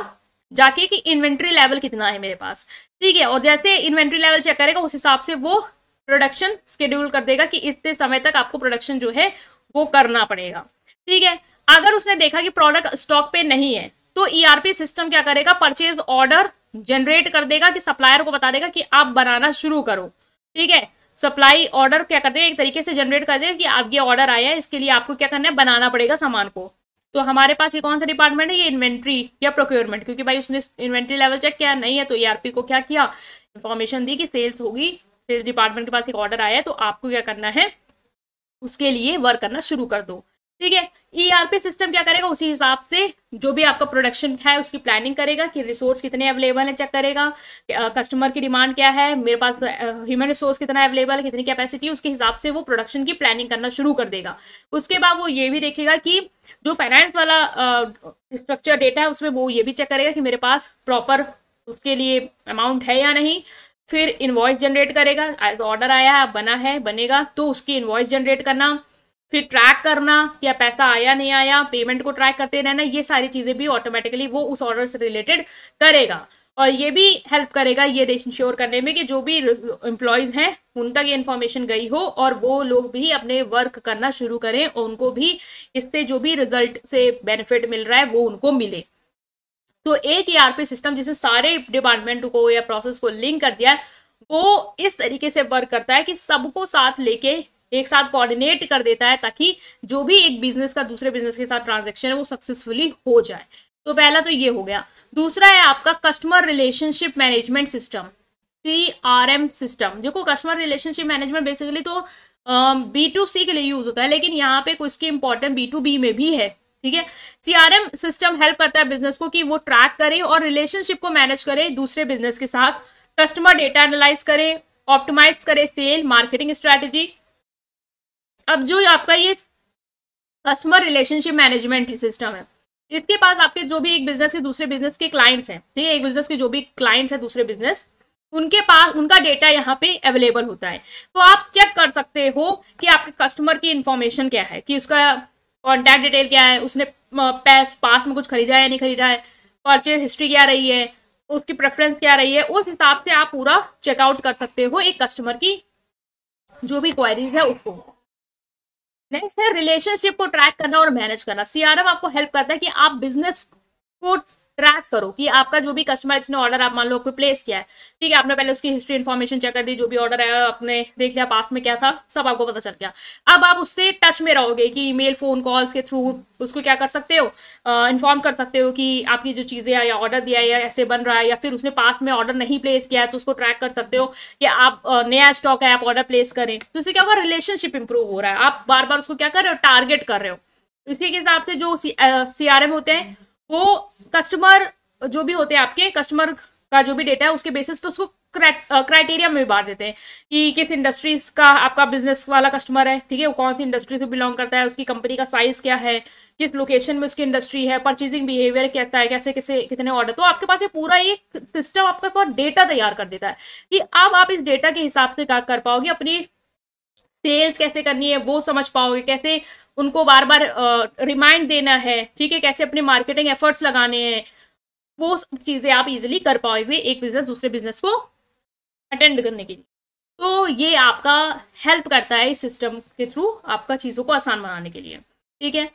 जाके कि इन्वेंट्री लेवल कितना है मेरे पास ठीक है और जैसे इन्वेंट्री लेवल चेक करेगा उस हिसाब से वो प्रोडक्शन स्केड्यूल कर देगा कि इतने समय तक आपको प्रोडक्शन जो है वो करना पड़ेगा ठीक है अगर उसने देखा कि प्रोडक्ट स्टॉक पे नहीं है तो ईआरपी e सिस्टम क्या करेगा परचेज ऑर्डर जनरेट कर देगा कि सप्लायर को बता देगा कि आप बनाना शुरू करो ठीक है सप्लाई ऑर्डर क्या कर देगा एक तरीके से जनरेट कर देगा कि आप ये ऑर्डर आया है इसके लिए आपको क्या करना है बनाना पड़ेगा सामान को तो हमारे पास ये कौन सा डिपार्टमेंट है ये इन्वेंट्री या प्रोक्योरमेंट क्योंकि भाई उसने इन्वेंट्री लेवल चेक किया नहीं है तो ईआरपी e को क्या किया इन्फॉर्मेशन दी कि सेल्स होगी सेल्स डिपार्टमेंट के पास एक ऑर्डर आया है तो आपको क्या करना है उसके लिए वर्क करना शुरू कर दो ठीक है ईआरपी e सिस्टम क्या करेगा उसी हिसाब से जो भी आपका प्रोडक्शन है उसकी प्लानिंग करेगा कि रिसोर्स कितने अवेलेबल है चेक करेगा कस्टमर की डिमांड क्या है मेरे पास ह्यूमन रिसोर्स कितना अवेलेबल है कितनी कैपेसिटी उसके हिसाब से वो प्रोडक्शन की प्लानिंग करना शुरू कर देगा उसके बाद वो ये भी देखेगा कि जो फाइनेंस वाला स्ट्रक्चर डेटा है उसमें वो ये भी चेक करेगा कि मेरे पास प्रॉपर उसके लिए अमाउंट है या नहीं फिर इन्वॉइस जनरेट करेगा ऑर्डर आया है बना है बनेगा तो उसकी इन्वॉइस जनरेट करना फिर ट्रैक करना या पैसा आया नहीं आया पेमेंट को ट्रैक करते रहना ये सारी चीज़ें भी ऑटोमेटिकली वो उस ऑर्डर से रिलेटेड करेगा और ये भी हेल्प करेगा ये इंश्योर करने में कि जो भी एम्प्लॉयज़ हैं उन तक ये इन्फॉर्मेशन गई हो और वो लोग भी अपने वर्क करना शुरू करें और उनको भी इससे जो भी रिजल्ट से बेनिफिट मिल रहा है वो उनको मिले तो एक ई सिस्टम जिसने सारे डिपार्टमेंट को या प्रोसेस को लिंक कर दिया है वो इस तरीके से वर्क करता है कि सबको साथ लेके एक साथ कोऑर्डिनेट कर देता है ताकि जो भी एक बिजनेस का दूसरे बिजनेस के साथ ट्रांजेक्शन है वो सक्सेसफुली हो जाए तो पहला तो ये हो गया दूसरा है आपका customer relationship management system C R M system देखो कस्टमर रिलेशनशिप मैनेजमेंट बेसिकली तो बी टू सी के लिए यूज होता है लेकिन यहाँ पे की इंपॉर्टेंट बी टू बी में भी है ठीक है C R M system help करता है बिजनेस को कि वो ट्रैक करे और रिलेशनशिप को मैनेज करे दूसरे बिजनेस के साथ कस्टमर डेटा एनालाइज करे ऑप्टिमाइज करे सेल मार्केटिंग स्ट्रैटेजी अब जो आपका ये कस्टमर रिलेशनशिप मैनेजमेंट सिस्टम है इसके पास आपके जो भी एक बिजनेस के दूसरे बिजनेस के क्लाइंट्स हैं ठीक है एक बिजनेस के जो भी क्लाइंट्स हैं दूसरे बिजनेस उनके पास उनका डेटा यहाँ पे अवेलेबल होता है तो आप चेक कर सकते हो कि आपके कस्टमर की इन्फॉर्मेशन क्या है कि उसका कॉन्टैक्ट डिटेल क्या है उसने पैस पास में कुछ खरीदा है या नहीं खरीदा है परचेज हिस्ट्री क्या रही है उसकी प्रेफरेंस क्या रही है उस हिसाब से आप पूरा चेकआउट कर सकते हो एक कस्टमर की जो भी क्वायरीज है उसको नेक्स्ट है रिलेशनशिप को ट्रैक करना और मैनेज करना सीआरएम आपको हेल्प करता है कि आप बिजनेस को ट्रैक करो कि आपका जो भी कस्टमर जिसने ऑर्डर आप मान लो आपको प्लेस किया है ठीक है आपने पहले उसकी हिस्ट्री इन्फॉर्मेशन चेक कर दी जो भी ऑर्डर आया आपने देख लिया पास में क्या था सब आपको पता चल गया अब आप उससे टच में रहोगे कि ईमेल फोन कॉल्स के थ्रू उसको क्या कर सकते हो इन्फॉर्म कर सकते हो कि आपकी जो चीज़ें या ऑर्डर दिया है या ऐसे बन रहा है या फिर उसने पास में ऑर्डर नहीं प्लेस किया है तो उसको ट्रैक कर सकते हो या आप नया स्टॉक है आप ऑर्डर प्लेस करें तो इससे क्या होगा रिलेशनशिप इंप्रूव हो रहा है आप बार बार उसको क्या कर रहे हो टारगेट कर रहे हो इसी के हिसाब से जो सी होते हैं वो कस्टमर जो भी होते हैं आपके कस्टमर का जो भी डेटा है उसके बेसिस पे उसको क्राइटेरिया में भी बांट देते हैं कि किस इंडस्ट्रीज का आपका बिजनेस वाला कस्टमर है ठीक है वो कौन सी इंडस्ट्री से बिलोंग करता है उसकी कंपनी का साइज क्या है किस लोकेशन में उसकी इंडस्ट्री है परचेजिंग बिहेवियर कैसा है कैसे कैसे कितने ऑर्डर तो आपके पास ये पूरा एक सिस्टम आपके पास डेटा तैयार कर देता है कि अब आप इस डेटा के हिसाब से क्या कर पाओगे अपनी सेल्स कैसे करनी है वो समझ पाओगे कैसे उनको बार बार रिमाइंड देना है ठीक है कैसे अपने मार्केटिंग एफर्ट्स लगाने हैं वो सब चीज़ें आप इजिली कर पाओगे एक बिजनेस दूसरे बिजनेस को अटेंड करने के लिए तो ये आपका हेल्प करता है इस सिस्टम के थ्रू आपका चीज़ों को आसान बनाने के लिए ठीक है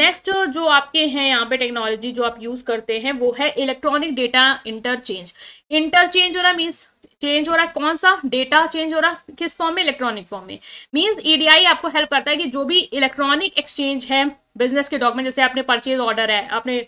नेक्स्ट जो आपके हैं यहाँ पे टेक्नोलॉजी जो आप यूज़ करते हैं वो है इलेक्ट्रॉनिक डेटा इंटरचेंज इंटरचेंज होना मीन्स चेंज हो रहा है कौन सा डेटा चेंज हो रहा है किस फॉर्म में इलेक्ट्रॉनिक फॉर्म में मींस ईडीआई e आपको हेल्प करता है कि जो भी इलेक्ट्रॉनिक एक्सचेंज है बिजनेस के डॉक्यूमेंट जैसे आपने परचेज ऑर्डर है आपने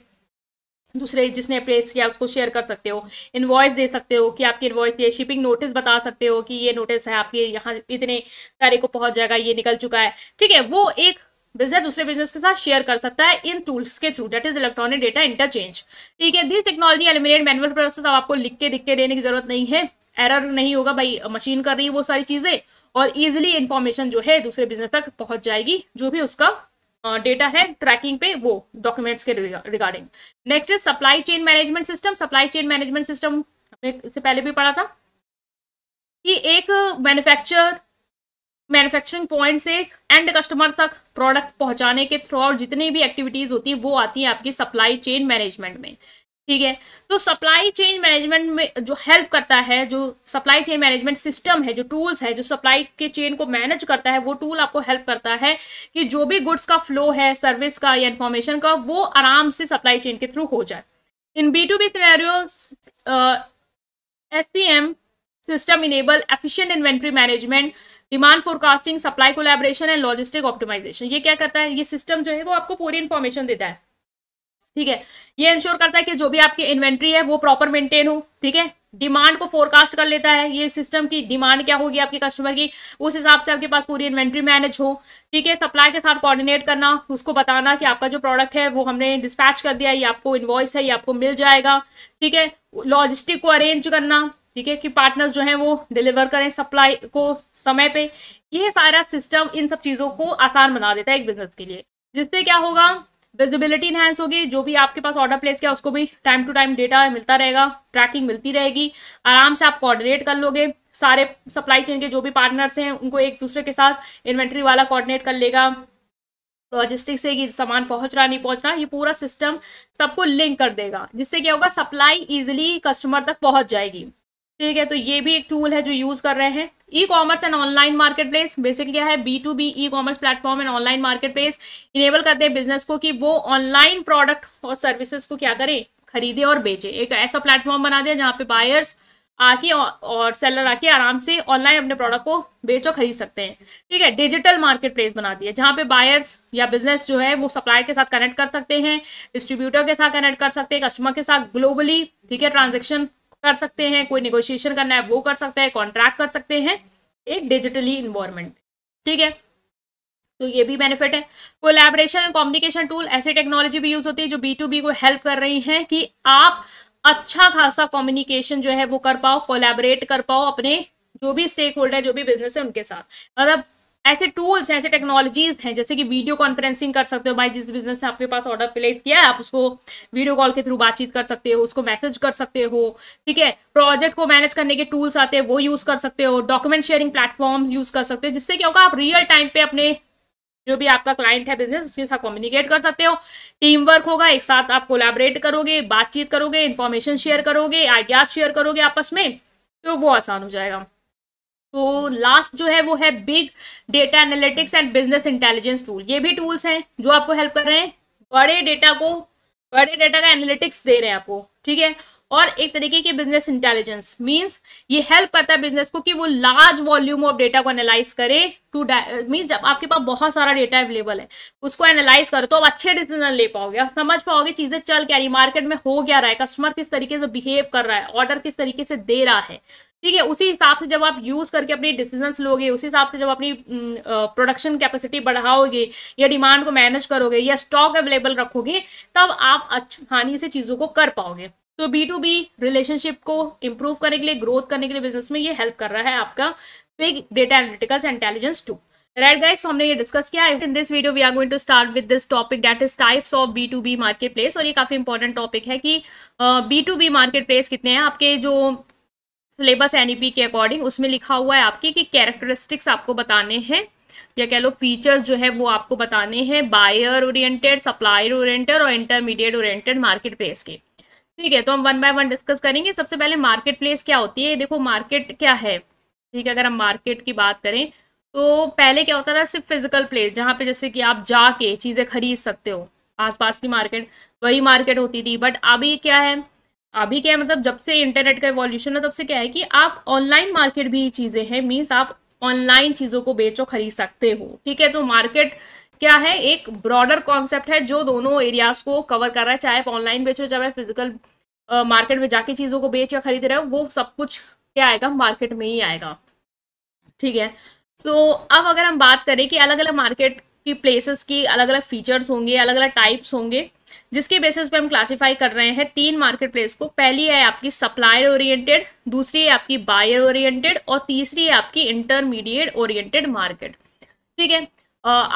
दूसरे जिसने प्लेस किया उसको शेयर कर सकते हो इन्वॉइस दे सकते हो कि आपकी इन्वॉइस ये शिपिंग नोटिस बता सकते हो कि ये नोटिस है आपके यहाँ इतने तारीख को पहुंच जाएगा ये निकल चुका है ठीक है वो एक बिजनेस दूसरे बिजनेस के साथ शेयर कर सकता है इन टूल्स के through that is electronic data interchange ठीक है this technology eliminate manual process अब आपको लिख के दिख के देने की जरूरत नहीं है एरर नहीं होगा भाई मशीन कर रही है वो सारी चीज़ें और इजिली इंफॉर्मेशन जो है दूसरे बिजनेस तक पहुंच जाएगी जो भी उसका डेटा है ट्रैकिंग पे वो डॉक्यूमेंट्स के regarding next is supply chain management system supply chain management system से इससे पहले भी पढ़ा था कि एक मैन्युफैक्चर मैन्युफैक्चरिंग पॉइंट से एंड कस्टमर तक प्रोडक्ट पहुंचाने के थ्रू आउट जितनी भी एक्टिविटीज होती है वो आती है आपकी सप्लाई चेन मैनेजमेंट में ठीक है तो सप्लाई चेन मैनेजमेंट में जो हेल्प करता है जो सप्लाई चेन मैनेजमेंट सिस्टम है जो टूल्स है जो सप्लाई के चेन को मैनेज करता है वो टूल आपको हेल्प करता है कि जो भी गुड्स का फ्लो है सर्विस का या इन्फॉर्मेशन का वो आराम से सप्लाई चेन के थ्रू हो जाए in B to B scenario S C M system enable efficient inventory management demand forecasting supply collaboration and logistic optimization ये क्या करता है ये सिस्टम जो है वो आपको पूरी इन्फॉर्मेशन देता है ठीक है ये इंश्योर करता है कि जो भी आपकी इन्वेंट्री है वो प्रॉपर मेंटेन हो ठीक है डिमांड को फोरकास्ट कर लेता है ये सिस्टम की डिमांड क्या होगी आपके कस्टमर की उस हिसाब से आपके पास पूरी इन्वेंट्री मैनेज हो ठीक है सप्लाई के साथ कोऑर्डिनेट करना उसको बताना कि आपका जो प्रोडक्ट है वो हमने डिस्पैच कर दिया ये आपको इन्वॉइस है ये आपको मिल जाएगा ठीक है लॉजिस्टिक को अरेंज करना ठीक है कि पार्टनर्स जो हैं वो डिलीवर करें सप्लाई को समय पर ये सारा सिस्टम इन सब चीज़ों को आसान बना देता है एक बिजनेस के लिए जिससे क्या होगा विजिबिलिटी इन्हांस होगी जो भी आपके पास ऑर्डर प्लेस किया उसको भी टाइम टू टाइम डेटा मिलता रहेगा ट्रैकिंग मिलती रहेगी आराम से आप कोऑर्डिनेट कर लोगे सारे सप्लाई चेन के जो भी पार्टनर्स हैं उनको एक दूसरे के साथ इन्वेंट्री वाला कोऑर्डिनेट कर लेगा लॉजिस्टिक्स से कि सामान पहुंच रहा नहीं पहुंच रहा ये पूरा सिस्टम सबको लिंक कर देगा जिससे क्या होगा सप्लाई इजिली कस्टमर तक पहुंच जाएगी ठीक है तो ये भी एक टूल है जो यूज़ कर रहे हैं e commerce and online market place basic क्या है B to B e commerce platform and online market place enable करते हैं बिजनेस को कि वो ऑनलाइन प्रोडक्ट और सर्विसेज को क्या करें खरीदे और बेचे एक ऐसा प्लेटफॉर्म बना दें जहाँ पे बायर्स आके और सेलर आके आराम से ऑनलाइन अपने प्रोडक्ट को बेच और खरीद सकते हैं ठीक है डिजिटल मार्केट प्लेस बना दिया है जहाँ पे बायर्स या बिजनेस जो है वो सप्लायर के साथ कनेक्ट कर सकते हैं डिस्ट्रीब्यूटर के साथ कनेक्ट कर सकते हैं कस्टमर के साथ ग्लोबली ठीक है ट्रांजेक्शन कर सकते हैं कोई निगोशिएशन करना है वो कर सकते हैं कॉन्ट्रैक्ट कर सकते हैं एक डिजिटली इन्वायरमेंट ठीक है तो ये भी बेनिफिट है कोलैबोरेशन एंड कम्युनिकेशन टूल ऐसी टेक्नोलॉजी भी यूज होती है जो बी टू बी को हेल्प कर रही है कि आप अच्छा खासा कम्युनिकेशन जो है वो कर पाओ कोलैबोरेट कर पाओ अपने जो भी स्टेक होल्डर जो भी बिजनेस है उनके साथ मतलब ऐसे टूल्स हैं ऐसे टेक्नोलॉजीज हैं जैसे कि वीडियो कॉन्फ्रेंसिंग कर सकते हो भाई जिस बिजनेस ने आपके पास ऑर्डर प्लेस किया है आप उसको वीडियो कॉल के थ्रू बातचीत कर सकते हो उसको मैसेज कर सकते हो ठीक है प्रोजेक्ट को मैनेज करने के टूल्स आते हैं वो यूज़ कर सकते हो डॉक्यूमेंट शेयरिंग प्लेटफॉर्म यूज़ कर सकते हो जिससे क्या होगा आप रियल टाइम पे अपने जो भी आपका क्लाइंट है बिजनेस उसके साथ कम्युनिकेट कर सकते हो टीम वर्क होगा एक साथ आप कोलेबरेट करोगे बातचीत करोगे इन्फॉर्मेशन शेयर करोगे आइडियाज शेयर करोगे आपस में तो वो आसान हो जाएगा तो लास्ट जो है वो है big data analytics and business intelligence tool ये भी टूल्स हैं जो आपको हेल्प कर रहे हैं बड़े डेटा को बड़े डेटा का एनालिटिक्स दे रहे हैं आपको ठीक है और एक तरीके की बिजनेस इंटेलिजेंस मींस ये हेल्प करता है बिजनेस को कि वो लार्ज वॉल्यूम ऑफ डेटा को एनालाइज करे टू मींस जब आपके पास बहुत सारा डेटा अवेलेबल है उसको एनालाइज करो तो आप अच्छे डिसीजन ले पाओगे आप समझ पाओगे चीजें चल क्या रही मार्केट में हो क्या रहा है कस्टमर किस तरीके से बिहेव कर रहा है ऑर्डर किस तरीके से दे रहा है ठीक है उसी हिसाब से जब आप यूज करके अपनी डिसीजन लोगे उसी हिसाब से जब अपनी प्रोडक्शन कैपेसिटी बढ़ाओगे या डिमांड को मैनेज करोगे या स्टॉक अवेलेबल रखोगे तब आप अच्छी से चीजों को कर पाओगे तो बी टू बी रिलेशनशिप को इम्प्रूव करने के लिए ग्रोथ करने के लिए बिजनेस में ये हेल्प कर रहा है आपका big data analyticals intelligence too right guys हमने ये डिस्कस किया in this video we are going to start with this topic that is types of B to B market place और ये काफी इंपॉर्टेंट टॉपिक है कि B to B market place कितने हैं आपके जो सिलेबस एन e के अकॉर्डिंग उसमें लिखा हुआ है आपकी कि कैरेक्टरिस्टिक्स आपको बताने हैं या कह लो फीचर्स जो है वो आपको बताने हैं बायर ओरिएंटेड सप्लायर ओरिएंटेड और इंटरमीडिएट ओरिएंटेड मार्केट प्लेस के ठीक है तो हम वन बाय वन डिस्कस करेंगे सबसे पहले मार्केट प्लेस क्या होती है देखो मार्केट क्या है ठीक है अगर हम मार्केट की बात करें तो पहले क्या होता था सिर्फ फिजिकल प्लेस जहाँ पे जैसे कि आप जाके चीज़ें खरीद सकते हो आसपास की मार्केट वही मार्केट होती थी बट अभी क्या है अभी क्या है मतलब जब से इंटरनेट का एवोल्यूशन है तब से क्या है कि आप ऑनलाइन मार्केट भी चीज़ें हैं मीन्स आप ऑनलाइन चीज़ों को बेचो खरीद सकते हो ठीक है तो मार्केट क्या है एक ब्रॉडर कॉन्सेप्ट है जो दोनों एरियाज को कवर कर रहा है चाहे आप ऑनलाइन बेचो चाहे आप फिजिकल मार्केट में जाके चीज़ों को बेच या खरीद रहे हो वो सब कुछ क्या आएगा मार्केट में ही आएगा ठीक है सो so, अब अगर हम बात करें कि अलग अलग मार्केट की प्लेसेस की अलग अलग फीचर्स होंगे अलग अलग टाइप्स होंगे जिसके बेसिस पे हम क्लासिफाई कर रहे हैं तीन मार्केट प्लेस को पहली है आपकी सप्लायर ओरिएंटेड दूसरी है आपकी बायर ओरिएंटेड और तीसरी है आपकी इंटरमीडिएट ओरिएंटेड मार्केट ठीक है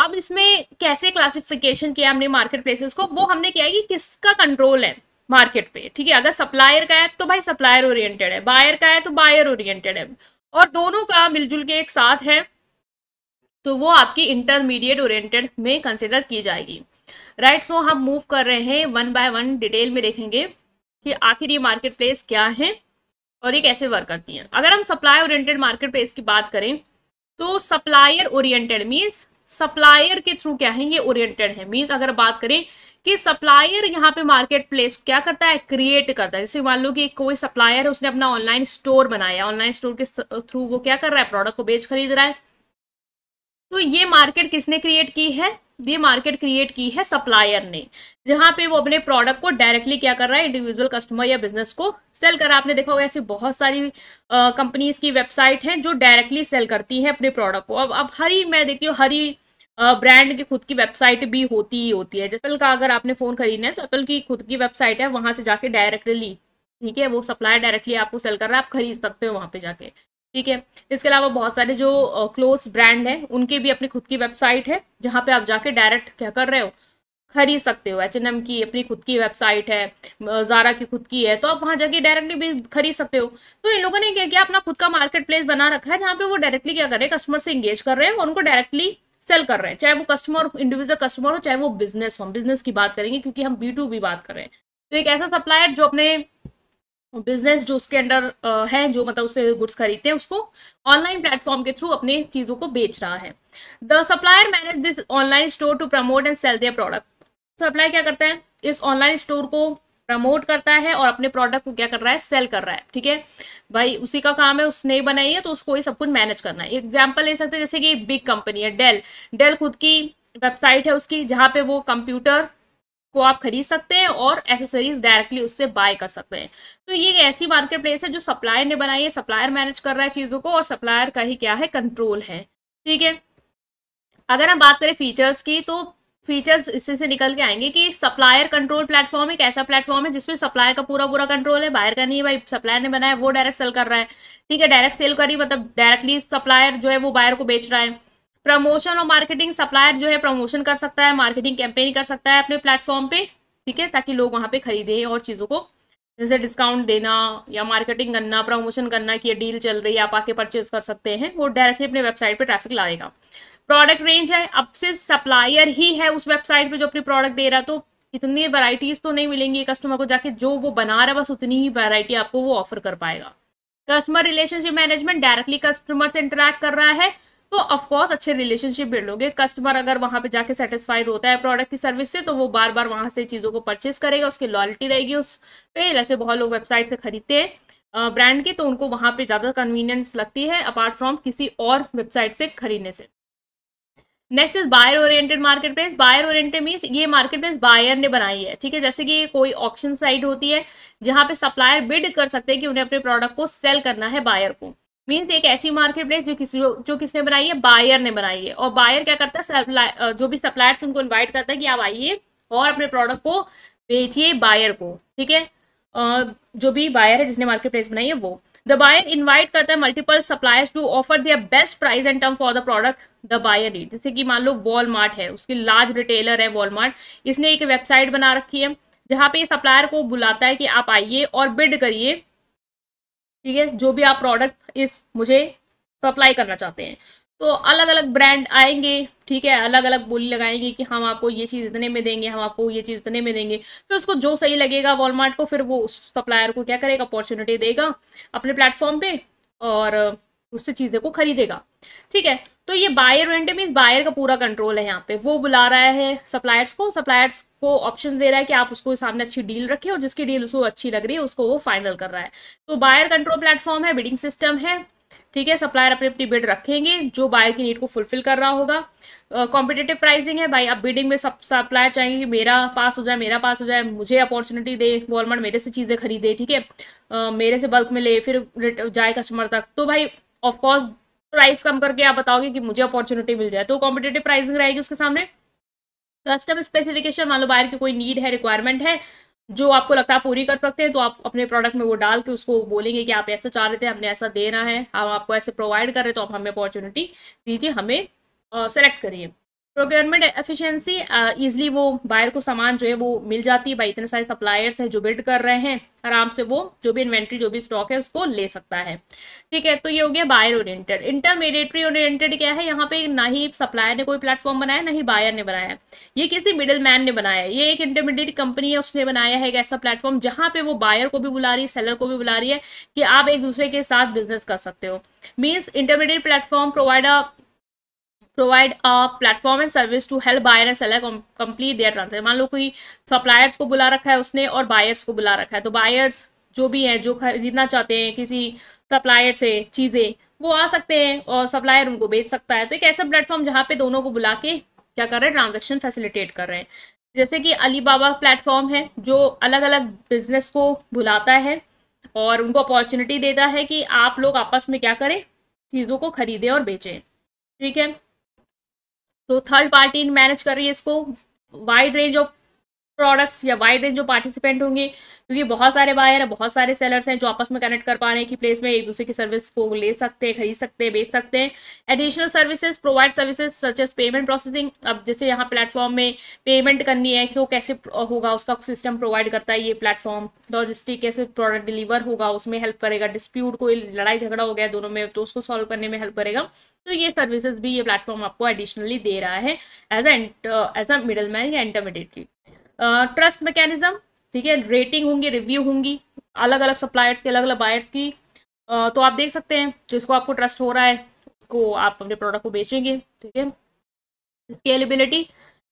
अब इसमें कैसे क्लासिफिकेशन किया हमने मार्केट प्लेसेस को वो हमने किया है कि किसका कंट्रोल है मार्केट पे ठीक है अगर सप्लायर का है तो भाई सप्लायर ओरिएंटेड है बायर का है तो बायर ओरिएंटेड है और दोनों का मिलजुल के एक साथ है तो वो आपकी इंटरमीडिएट ओरिएंटेड में कंसिडर की जाएगी राइट सो हम मूव कर रहे हैं वन बाय वन डिटेल में देखेंगे कि आखिर ये मार्केट प्लेस क्या है और ये कैसे वर्क करती हैं अगर हम सप्लाई ओरिएंटेड मार्केट प्लेस की बात करें तो सप्लायर ओरिएंटेड मीन्स सप्लायर के थ्रू क्या है ये ओरिएंटेड है मीन्स अगर बात करें कि सप्लायर यहाँ पे मार्केट प्लेस क्या करता है क्रिएट करता है जैसे मान लो कि कोई सप्लायर है उसने अपना ऑनलाइन स्टोर बनाया ऑनलाइन स्टोर के थ्रू वो क्या कर रहा है प्रोडक्ट को बेच खरीद रहा है तो ये मार्केट किसने क्रिएट की है ये मार्केट क्रिएट की है सप्लायर ने जहां पे वो अपने प्रोडक्ट को डायरेक्टली क्या कर रहा है इंडिविजुअल कस्टमर या बिजनेस को सेल कर आपने देखा होगा ऐसी बहुत सारी कंपनीज की वेबसाइट हैं जो डायरेक्टली सेल करती हैं अपने प्रोडक्ट को अब अब हरी मैं देखती हूँ हरी ब्रांड की खुद की वेबसाइट भी होती ही होती है जैसे का अगर आपने फ़ोन खरीदना है तो एप्पल की खुद की वेबसाइट है वहां से जाके डायरेक्टली ठीक है वो सप्लायर डायरेक्टली आपको सेल कर रहा है आप खरीद सकते हो वहाँ पे जाके ठीक है इसके अलावा बहुत सारे जो क्लोज ब्रांड हैं उनके भी अपनी खुद की वेबसाइट है जहाँ पे आप जाके डायरेक्ट क्या कर रहे हो खरीद सकते हो एच की अपनी खुद की वेबसाइट है जारा की खुद की है तो आप वहाँ जाके डायरेक्टली भी खरीद सकते हो तो इन लोगों ने क्या किया अपना खुद का मार्केट प्लेस बना रखा है जहाँ पे वो डायरेक्टली क्या कर रहे हैं कस्टमर से इंगेज कर रहे हैं और उनको डायरेक्टली सेल कर रहे हैं चाहे वो कस्टमर इंडिविजुअल कस्टमर हो चाहे वो बिजनेस हो बिजनेस की बात करेंगे क्योंकि हम बी बात कर रहे हैं तो एक ऐसा सप्लायर जो अपने बिजनेस जो उसके अंडर है जो मतलब उससे गुड्स खरीदते हैं उसको ऑनलाइन प्लेटफॉर्म के थ्रू अपने चीज़ों को बेच रहा है the supplier manage this online store to promote and sell their product supply क्या करता है इस ऑनलाइन स्टोर को प्रमोट करता है और अपने प्रोडक्ट को क्या कर रहा है सेल कर रहा है ठीक है भाई उसी का काम है उसने बनाई है तो उसको ही सब कुछ मैनेज करना है एग्जाम्पल ले सकते हैं जैसे कि बिग कंपनी है डेल डेल खुद की वेबसाइट है उसकी जहाँ पे वो कंप्यूटर को आप खरीद सकते हैं और एसेसरीज डायरेक्टली उससे बाय कर सकते हैं तो ये ऐसी मार्केट प्लेस है जो सप्लायर ने बनाई है सप्लायर मैनेज कर रहा है चीज़ों को और सप्लायर का ही क्या है कंट्रोल है ठीक है अगर हम बात करें फीचर्स की तो फीचर्स इससे से निकल के आएंगे कि सप्लायर कंट्रोल प्लेटफॉर्म एक ऐसा प्लेटफॉर्म है जिसमें सप्लायर का पूरा पूरा कंट्रोल है बाहर का नहीं है भाई सप्लायर ने बनाया वो डायरेक्ट सेल कर रहा है ठीक है डायरेक्ट सेल करी मतलब डायरेक्टली सप्लायर जो है वो बायर को बेच रहा है प्रमोशन और मार्केटिंग सप्लायर जो है प्रमोशन कर सकता है मार्केटिंग कैंपेन कर सकता है अपने प्लेटफॉर्म पे ठीक है ताकि लोग वहाँ पे खरीदें और चीज़ों को जैसे डिस्काउंट देना या मार्केटिंग करना प्रमोशन करना कि ये डील चल रही है आप आके परचेज कर सकते हैं वो डायरेक्टली अपने वेबसाइट पर ट्रैफिक लाएगा प्रोडक्ट रेंज है अब से सप्लायर ही है उस वेबसाइट पर जो अपनी प्रोडक्ट दे रहा है तो इतनी वैरायटीज तो नहीं मिलेंगी कस्टमर को जाके जो वो बना रहा है बस उतनी ही वैरायटी आपको वो ऑफर कर पाएगा customer relationship management directly customer से इंटरेक्ट कर रहा है तो ऑफकोर्स अच्छे रिलेशनशिप बिल्ड होंगे कस्टमर अगर वहाँ पे जाके सेटिस्फाइड होता है प्रोडक्ट की सर्विस से तो वो बार बार वहाँ से चीज़ों को परचेस करेगा उसकी लॉयल्टी रहेगी उस पर जैसे बहुत लोग वेबसाइट से खरीदते हैं ब्रांड की तो उनको वहाँ पे ज़्यादा कन्वीनियंस लगती है अपार्ट फ्रॉम किसी और वेबसाइट से खरीदने से next is buyer oriented market place buyer oriented means ये मार्केट प्लेस बायर ने बनाई है ठीक है जैसे कि कोई ऑप्शन साइट होती है जहाँ पे सप्लायर बिड कर सकते हैं कि उन्हें अपने प्रोडक्ट को सेल करना है बायर को मीन्स एक ऐसी मार्केट प्लेस जो किसी जो किसने बनाई है बायर ने बनाई है और बायर क्या करता है जो भी सप्लायर्स उनको इन्वाइट करता है कि आप आइए और अपने प्रोडक्ट को बेचिए बायर को ठीक है जो भी बायर है जिसने मार्केट प्लेस बनाई है वो द बायर इन्वाइट करता है multiple suppliers to offer their best price and term for the product the buyer need जैसे कि मान लो वॉलमार्ट है उसकी लार्ज रिटेलर है वॉलमार्ट इसने एक वेबसाइट बना रखी है जहाँ पे सप्लायर को बुलाता है कि आप आइए और बिड करिए ठीक है जो भी आप प्रोडक्ट इस मुझे सप्लाई करना चाहते हैं तो अलग अलग ब्रांड आएंगे ठीक है अलग अलग बोली लगाएंगे कि हम आपको ये चीज़ इतने में देंगे हम आपको ये चीज़ इतने में देंगे फिर उसको जो सही लगेगा वॉलमार्ट को फिर वो उस सप्लायर को क्या करेगा अपॉर्चुनिटी देगा अपने प्लेटफॉर्म पे और उससे चीज़ें को खरीदेगा ठीक है तो ये बायर वेंटे मीन्स बायर का पूरा कंट्रोल है यहाँ पे वो बुला रहा है सप्लायर्स को सप्लायर्स को ऑप्शन दे रहा है कि आप उसको सामने अच्छी डील रखें और जिसकी डील उसको अच्छी लग रही है उसको वो फाइनल कर रहा है तो बायर कंट्रोल प्लेटफॉर्म है बिडिंग सिस्टम है ठीक है सप्लायर अपनी अपनी बिड रखेंगे जो बायर की नीड को फुलफिल कर रहा होगा कॉम्पिटेटिव uh, प्राइसिंग है भाई आप बिडिंग में सब सप्लायर चाहेंगे कि मेरा पास हो जाए मेरा पास हो जाए मुझे अपॉर्चुनिटी दे गवर्नमेंट मेरे से चीज़ें खरीदे ठीक है uh, मेरे से बल्क में ले फिर जाए कस्टमर तक तो भाई ऑफकोर्स प्राइस कम करके आप बताओगे कि मुझे अपॉर्चुनिटी मिल जाए तो कॉम्पिटेटिव प्राइसिंग रहेगी उसके सामने कस्टम स्पेसिफिकेशन मान लो बाहर की कोई नीड है रिक्वायरमेंट है जो आपको लगता है पूरी कर सकते हैं तो आप अपने प्रोडक्ट में वो डाल के उसको बोलेंगे कि आप ऐसा चाह रहे थे हमने ऐसा देना है हम आपको ऐसे प्रोवाइड कर रहे तो आप हमें अपॉर्चुनिटी दीजिए हमें सेलेक्ट करिए प्रोक्योरमेंट एफिशिएंसी इजीली वो बायर को सामान जो है वो मिल जाती है भाई इतने सारे सप्लायर्स हैं जो बिड कर रहे हैं आराम से वो जो भी इन्वेंट्री जो भी स्टॉक है उसको ले सकता है ठीक है तो ये हो गया बायर ओरिएंटेड इंटरमीडिएटरी ओरिएंटेड क्या है यहाँ पे ना ही सप्लायर ने कोई प्लेटफॉर्म बनाया ना ही बायर ने बनाया ये किसी मिडिल मैन ने बनाया ये एक इंटरमीडिएट कंपनी है उसने बनाया है एक ऐसा प्लेटफॉर्म जहाँ पे वो बायर को भी बुला रही है सेलर को भी बुला रही है कि आप एक दूसरे के साथ बिजनेस कर सकते हो means intermediate platform provide a provide a platform and service to help buyer and seller complete their transaction मान लो कोई सप्लायर्स को बुला रखा है उसने और बायर्स को बुला रखा है तो बायर्स जो भी हैं जो खरीदना चाहते हैं किसी सप्लायर से चीज़ें वो आ सकते हैं और सप्लायर उनको बेच सकता है तो एक ऐसा प्लेटफॉर्म जहाँ पे दोनों को बुला के क्या कर रहे हैं ट्रांजेक्शन फैसिलिटेट कर रहे हैं जैसे कि अलीबाबा प्लेटफॉर्म है जो अलग अलग बिजनेस को बुलाता है और उनको अपॉर्चुनिटी देता है कि आप लोग आपस में क्या करें चीज़ों को खरीदें और बेचें ठीक है तो थर्ड पार्टी मैनेज कर रही है इसको वाइड रेंज ऑफ प्रोडक्ट्स या वाइड रेंज जो पार्टिसिपेंट होंगे क्योंकि बहुत सारे बायर है बहुत सारे सेलर्स हैं जो आपस में कनेक्ट कर पा रहे हैं कि प्लेस में एक दूसरे की सर्विस को ले सकते हैं खरीद सकते हैं बेच सकते हैं additional services provide services such as payment processing अब जैसे यहाँ प्लेटफॉर्म में पेमेंट करनी है तो कैसे होगा उसका सिस्टम प्रोवाइड करता है ये प्लेटफॉर्म लॉजिस्टिक कैसे प्रोडक्ट डिलीवर होगा उसमें हेल्प करेगा डिस्प्यूट कोई लड़ाई झगड़ा हो गया दोनों में तो उसको सॉल्व करने में हेल्प करेगा तो ये सर्विसेज भी ये प्लेटफॉर्म आपको एडिशनली दे रहा है एज एज अ मिडल या इंटरमीडिएटली ट्रस्ट मैकेनिज्म ठीक है रेटिंग होंगी रिव्यू होंगी अलग अलग सप्लायर्स की अलग अलग बायर्स की तो आप देख सकते हैं जिसको आपको ट्रस्ट हो रहा है उसको आप अपने प्रोडक्ट को बेचेंगे ठीक है scalability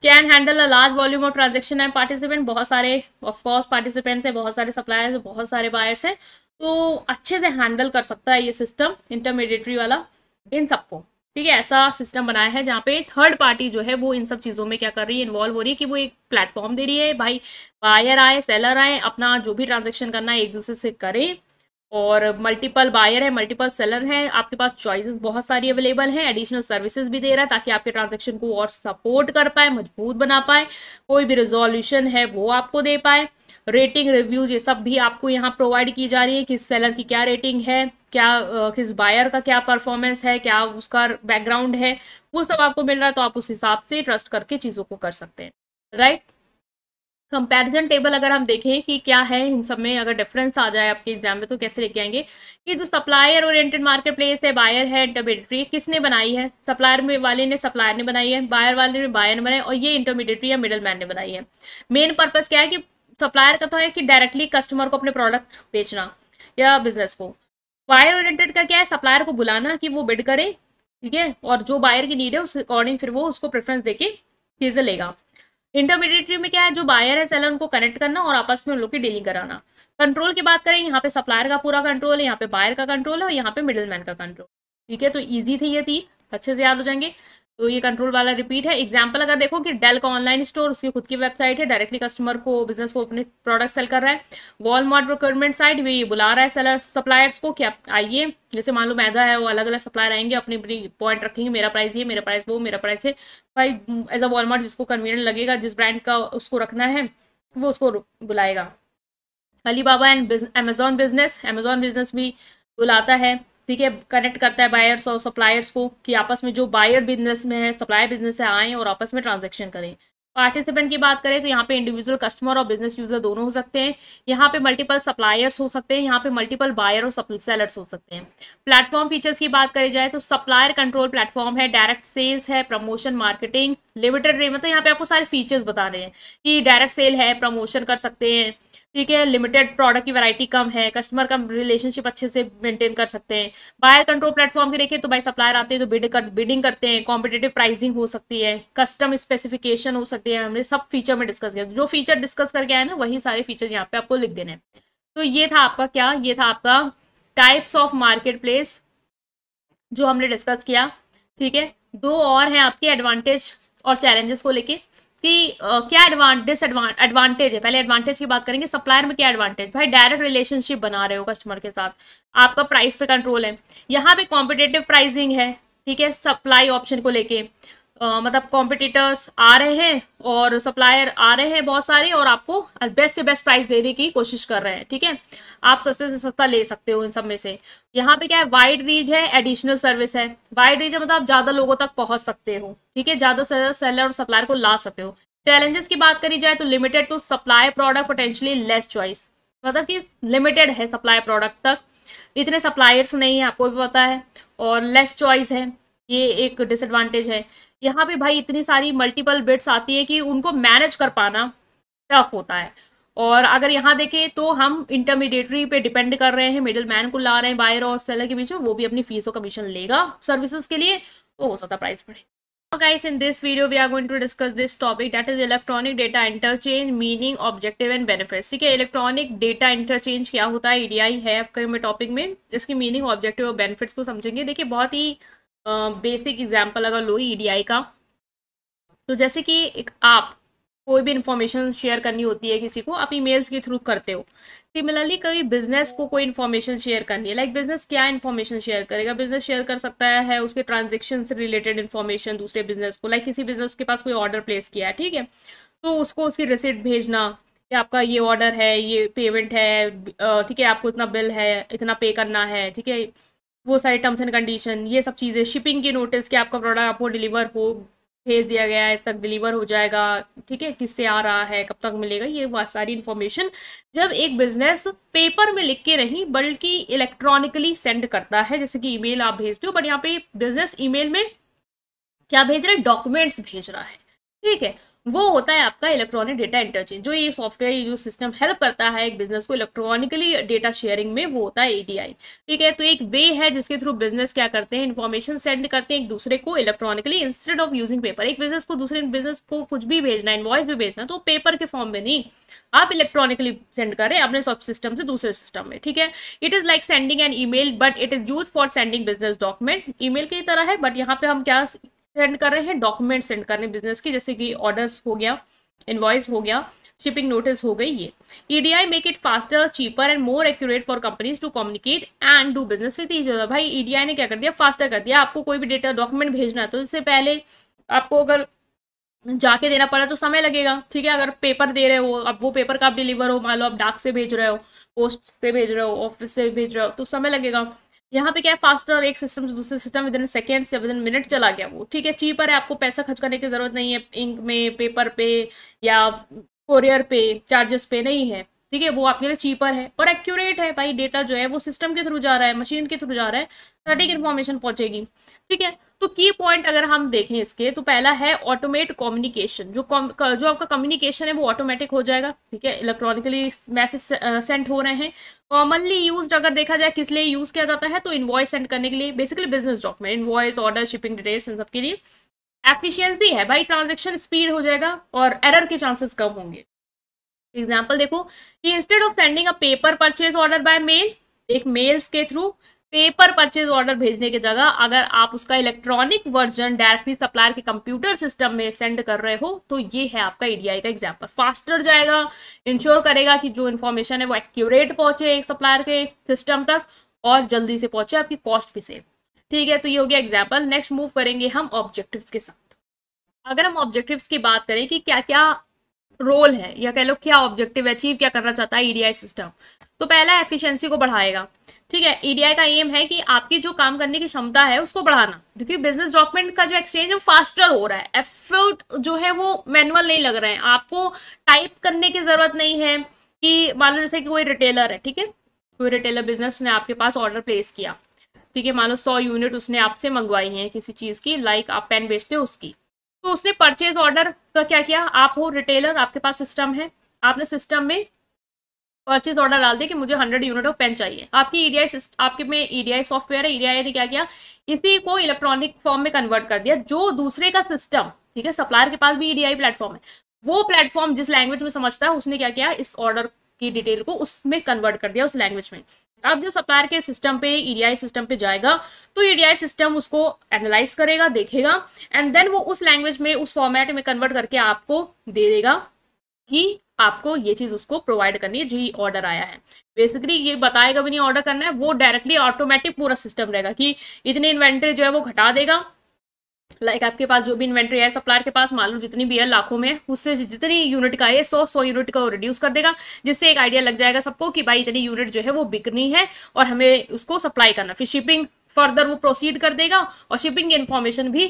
can handle a large volume of transaction and participant बहुत सारे ऑफकोर्स पार्टिसिपेंट्स हैं बहुत सारे सप्लायर्स हैं बहुत सारे बायर्स हैं तो अच्छे से हैंडल कर सकता है ये सिस्टम इंटरमीडिएटरी वाला इन सबको ठीक है ऐसा सिस्टम बनाया है जहाँ पे थर्ड पार्टी जो है वो इन सब चीज़ों में क्या कर रही है इन्वॉल्व हो रही है कि वो एक प्लेटफॉर्म दे रही है भाई बायर आए सेलर आए अपना जो भी ट्रांजेक्शन करना है एक दूसरे से करें और मल्टीपल बायर है मल्टीपल सेलर है आपके पास चॉइसेस बहुत सारी अवेलेबल हैं एडिशनल सर्विसेज भी दे रहा है ताकि आपके ट्रांजैक्शन को और सपोर्ट कर पाए मजबूत बना पाए कोई भी रिजोल्यूशन है वो आपको दे पाए रेटिंग रिव्यूज ये सब भी आपको यहाँ प्रोवाइड की जा रही है किस सेलर की क्या रेटिंग है क्या किस बायर का क्या परफॉर्मेंस है क्या उसका बैकग्राउंड है वो सब आपको मिल रहा है तो आप उस हिसाब से ट्रस्ट करके चीज़ों को कर सकते हैं राइट right? कंपैरिजन टेबल अगर हम देखें कि क्या है इन सब में अगर डिफरेंस आ जाए आपके एग्जाम में तो कैसे लेके आएंगे कि जो सप्लायर ओरिएंटेड मार्केट प्लेस है बायर है इंटरमीडिएटरी किसने बनाई है सप्लायर में वाले ने सप्लायर ने बनाई है बायर वाले ने बायर ने बनाई और ये इंटरमीडिएटरी या मिडल मैन ने बनाई है मेन पर्पज़ क्या है कि सप्लायर का तो है कि डायरेक्टली कस्टमर को अपने प्रोडक्ट बेचना या बिजनेस को बायर ओरिएंटेड का क्या है सप्लायर को बुलाना कि वो बिड करे ठीक है और जो बायर की नीड है उस अकॉर्डिंग फिर वो उसको प्रेफरेंस देके चीज़ें लेगा इंटरमीडिएटरी में क्या है जो बायर है सेलर उनको कनेक्ट करना और आपस में उन लोग की डीलिंग कराना कंट्रोल की बात करें यहाँ पे सप्लायर का पूरा कंट्रोल है यहाँ पे बायर का कंट्रोल है और यहाँ पे मिडिल मैन का कंट्रोल ठीक है तो ईजी थी ये तीन अच्छे से याद हो जाएंगे तो ये कंट्रोल वाला रिपीट है एग्जाम्पल अगर देखो कि डेल का ऑनलाइन स्टोर उसकी खुद की वेबसाइट है डायरेक्टली कस्टमर को बिजनेस को अपने प्रोडक्ट सेल कर रहा है वॉलमार्ट प्रोक्योरमेंट साइट वे ये बुला रहा है सेलर सप्लायर्स को कि आप आइए जैसे मान लो मैदा है वो अलग अलग सप्लायर आएंगे अपनी अपनी पॉइंट रखेंगे मेरा प्राइस ये मेरा प्राइस वो मेरा प्राइस है भाई एज अ वॉलमार्ट जिसको कन्वीनियंट लगेगा जिस ब्रांड का उसको रखना है वो उसको बुलाएगा Alibaba and Amazon business Amazon business भी बुलाता है ठीक है कनेक्ट करता है बायर्स और सप्लायर्स को कि आपस में जो बायर बिजनेस में है सप्लायर बिजनेस है आएँ और आपस में ट्रांजेक्शन करें पार्टिसिपेंट की बात करें तो यहाँ पे इंडिविजुअल कस्टमर और बिजनेस यूजर दोनों हो सकते हैं यहाँ पे मल्टीपल सप्लायर्स हो सकते हैं यहाँ पे मल्टीपल बायर और सेलर्स हो सकते हैं प्लेटफॉर्म फीचर्स की बात करी जाए तो सप्लायर कंट्रोल प्लेटफॉर्म है डायरेक्ट सेल्स है प्रमोशन मार्केटिंग लिमिटेड रेट मतलब यहाँ पे आपको सारे फीचर्स बता रहे हैं कि डायरेक्ट सेल है प्रमोशन कर सकते हैं ठीक है लिमिटेड प्रोडक्ट की वैरायटी कम है कस्टमर का रिलेशनशिप अच्छे से मेंटेन कर सकते हैं बायर कंट्रोल प्लेटफॉर्म की देखिए तो भाई सप्लायर आते हैं तो बिड कर बिडिंग करते हैं कॉम्पिटेटिव प्राइसिंग हो सकती है कस्टम स्पेसिफिकेशन हो सकती है हमने सब फीचर में डिस्कस किया जो फीचर डिस्कस करके आए ना वही सारे फीचर यहाँ पे आपको लिख देने तो ये था आपका क्या ये था आपका टाइप्स ऑफ मार्केट प्लेस जो हमने डिस्कस किया ठीक है दो और हैं आपके एडवांटेज और चैलेंजेस को लेके कि क्या डिस एडवांटेज है पहले एडवांटेज की बात करेंगे सप्लायर में क्या एडवांटेज भाई डायरेक्ट रिलेशनशिप बना रहे हो कस्टमर के साथ आपका प्राइस पे कंट्रोल है यहाँ पे कॉम्पिटेटिव प्राइसिंग है ठीक है सप्लाई ऑप्शन को लेके मतलब कॉम्पिटिटर्स आ रहे हैं और सप्लायर आ रहे हैं बहुत सारे और आपको बेस्ट से बेस्ट प्राइस देने की कोशिश कर रहे हैं ठीक है आप सस्ते से सस्ता ले सकते हो इन सब में से यहाँ पे क्या है वाइड रीच है एडिशनल सर्विस है वाइड रीच है मतलब आप ज्यादा लोगों तक पहुंच सकते हो ठीक है ज्यादा से ज्यादा सेलर और सप्लायर को ला सकते हो चैलेंजेस की बात करी जाए तो limited to supply product potentially less choice मतलब कि लिमिटेड है सप्लाई प्रोडक्ट तक इतने सप्लायर्स नहीं है आपको भी पता है और लेस चॉइस है ये एक डिसएडवांटेज है यहाँ पे भाई इतनी सारी मल्टीपल बिट्स आती है कि उनको मैनेज कर पाना टफ होता है और अगर यहाँ देखें तो हम इंटरमीडिएटरी पे डिपेंड कर रहे हैं मिडिल मैन को ला रहे हैं बायर और सेलर के बीच में वो भी अपनी फीस और कमीशन लेगा सर्विसेज के लिए तो हो सकता प्राइस बढ़े guys in this video we are going to discuss this topic that is electronic data interchange meaning objective and benefits ठीक है इलेक्ट्रॉनिक डेटा इंटरचेंज क्या होता है ईडीआई है आपके टॉपिक में इसकी मीनिंग ऑब्जेक्टिव और बेनिफिट्स को समझेंगे देखिए बहुत ही बेसिक एग्जाम्पल अगर लो ईडीआई e का तो जैसे कि एक आप कोई भी इन्फॉर्मेशन शेयर करनी होती है किसी को आप ईमेल्स के थ्रू करते हो सिमिलरली कोई बिजनेस को कोई इन्फॉर्मेशन शेयर करनी है लाइक like बिजनेस क्या इन्फॉर्मेशन शेयर करेगा बिजनेस शेयर कर सकता है उसके ट्रांजेक्शन से रिलेटेड इन्फॉर्मेशन दूसरे बिजनेस को लाइक like किसी बिजनेस के पास कोई ऑर्डर प्लेस किया है ठीक है तो उसको उसकी रिसिप्ट भेजना कि आपका ये ऑर्डर है ये पेमेंट है ठीक है आपको इतना बिल है इतना पे करना है ठीक है वो सारे टर्म्स एंड कंडीशन ये सब चीज़ें शिपिंग की नोटिस कि आपका प्रोडक्ट आपको डिलीवर हो भेज दिया गया है तक डिलीवर हो जाएगा ठीक है किससे आ रहा है कब तक मिलेगा ये बहुत सारी इन्फॉर्मेशन जब एक बिजनेस पेपर में लिख के नहीं बल्कि इलेक्ट्रॉनिकली सेंड करता है जैसे कि ईमेल आप भेजते हो बट यहाँ पे बिजनेस ईमेल में क्या भेज रहे हैं डॉक्यूमेंट्स भेज रहा है ठीक है वो होता है आपका इलेक्ट्रॉनिक डेटा इंटरचेंज जो ये सॉफ्टवेयर जो सिस्टम हेल्प करता है एक बिजनेस को इलेक्ट्रॉनिकली डेटा शेयरिंग में वो होता है एडीआई ठीक है तो एक वे है जिसके थ्रू बिजनेस क्या करते हैं इन्फॉर्मेशन सेंड करते हैं एक दूसरे को electronically instead of using paper एक बिजनेस को दूसरे बिजनेस को कुछ भी भेजना इन्वॉइस भी भेजना तो पेपर के फॉर्म में नहीं आप इलेक्ट्रॉनिकली सेंड कर रहे हैं अपने सॉफ्ट सिस्टम से दूसरे सिस्टम में ठीक है it is like sending an email but it is use for sending business document email की तरह है बट यहाँ पे हम क्या सेंड कर रहे हैं डॉक्यूमेंट सेंड कर रहे हैं बिजनेस की जैसे कि ऑर्डर्स हो गया इन्वॉइस हो गया शिपिंग नोटिस हो गई ये EDI make it faster cheaper and more accurate for companies to communicate and do business with each other भाई ईडीआई e ने क्या कर दिया फास्टर कर दिया आपको कोई भी डेटा डॉक्यूमेंट भेजना है तो इससे पहले आपको अगर जाके देना पड़ा तो समय लगेगा ठीक है अगर पेपर दे रहे हो अब वो पेपर का आप डिलीवर हो मान लो आप डाक से भेज रहे हो पोस्ट से भेज रहे हो ऑफिस से भेज रहे हो तो समय लगेगा यहाँ पे क्या है फास्टर और एक सिस्टम से दूसरे सिस्टम विद इन सेकेंड से विद इन मिनट चला गया वो ठीक है चीपर है आपको पैसा खर्च करने की ज़रूरत नहीं है इंक में पेपर पे या कोरियर पे चार्जेस पे नहीं है ठीक है वो आपके लिए चीपर है और एक्यूरेट है भाई डेटा जो है वो सिस्टम के थ्रू जा रहा है मशीन के थ्रू जा रहा है सटीक इन्फॉर्मेशन पहुंचेगी ठीक है तो की पॉइंट अगर हम देखें इसके तो पहला है ऑटोमेट कम्युनिकेशन जो जो आपका कम्युनिकेशन है वो ऑटोमेटिक हो जाएगा ठीक है इलेक्ट्रॉनिकली मैसेज सेंड हो रहे हैं कॉमनली यूज अगर देखा जाए किस लिए यूज किया जाता है तो इन्वॉइस सेंड करने के लिए basically business document invoice order shipping details इन सबके लिए एफिशियंसी है भाई ट्रांजेक्शन स्पीड हो जाएगा और एरर के चांसेस कम होंगे एग्जाम्पल देखो कि instead of sending a paper purchase order by mail एक मेल्स के थ्रू पेपर परचेज ऑर्डर भेजने की जगह अगर आप उसका इलेक्ट्रॉनिक वर्जन डायरेक्टली सप्लायर के कंप्यूटर सिस्टम में सेंड कर रहे हो तो ये है आपका ईडीआई e का एग्जाम्पल फास्टर जाएगा इंश्योर करेगा कि जो इन्फॉर्मेशन है वो एक्यूरेट पहुंचे एक सप्लायर के सिस्टम तक और जल्दी से पहुंचे आपकी कॉस्ट भी सेव ठीक है तो ये हो गया एग्जाम्पल नेक्स्ट मूव करेंगे हम ऑब्जेक्टिव के साथ अगर हम ऑब्जेक्टिव्स की बात करें कि क्या क्या रोल है या कह लो क्या ऑब्जेक्टिव अचीव क्या करना चाहता है ईडीआई e सिस्टम तो पहला एफिशिएंसी को बढ़ाएगा ठीक है ईडीआई e का एम है कि आपकी जो काम करने की क्षमता है उसको बढ़ाना क्योंकि बिजनेस डॉक्यूमेंट का जो एक्सचेंज है फास्टर हो रहा है एफर्ट जो है वो मैनुअल नहीं लग रहे हैं आपको टाइप करने की जरूरत नहीं है कि मान लो जैसे कि कोई रिटेलर है ठीक है कोई रिटेलर बिजनेस ने आपके पास ऑर्डर प्लेस किया ठीक है मान लो सौ यूनिट उसने आपसे मंगवाई है किसी चीज़ की लाइक आप पेन बेचते हो उसकी तो उसने परचेज ऑर्डर का क्या किया आप हो रिटेलर आपके पास सिस्टम है आपने सिस्टम में परचेज ऑर्डर डाल दिया कि मुझे हंड्रेड यूनिट ऑफ पेन चाहिए आपकी ईडीआई e आपके में ईडीआई e सॉफ्टवेयर है ईडीआई e ने क्या किया इसी को इलेक्ट्रॉनिक फॉर्म में कन्वर्ट कर दिया जो दूसरे का सिस्टम ठीक है सप्लायर के पास भी ईडीआई प्लेटफॉर्म है वो प्लेटफॉर्म जिस लैंग्वेज में समझता है उसने क्या किया इस ऑर्डर की डिटेल को उसमें कन्वर्ट कर दिया उस लैंग्वेज में अब जो सप्लायर के सिस्टम पे ईडीआई e सिस्टम पे जाएगा तो ईडीआई e सिस्टम उसको एनालाइज करेगा देखेगा एंड देन वो उस लैंग्वेज में उस फॉर्मेट में कन्वर्ट करके आपको दे देगा कि आपको ये चीज उसको प्रोवाइड करनी है जो ऑर्डर आया है बेसिकली ये बताएगा भी नहीं ऑर्डर करना है वो डायरेक्टली ऑटोमेटिक पूरा सिस्टम रहेगा कि इतनी इन्वेंट्री जो है वो घटा देगा लाइक आपके पास जो भी इन्वेंट्री है सप्लायर के पास मालूम जितनी भी है लाखों में उससे जितनी यूनिट का है सौ सौ यूनिट का रिड्यूस कर देगा जिससे एक आइडिया लग जाएगा सबको कि भाई इतनी यूनिट जो है वो बिकनी है और हमें उसको सप्लाई करना फिर शिपिंग फर्दर वो प्रोसीड कर देगा और शिपिंग की इन्फॉर्मेशन भी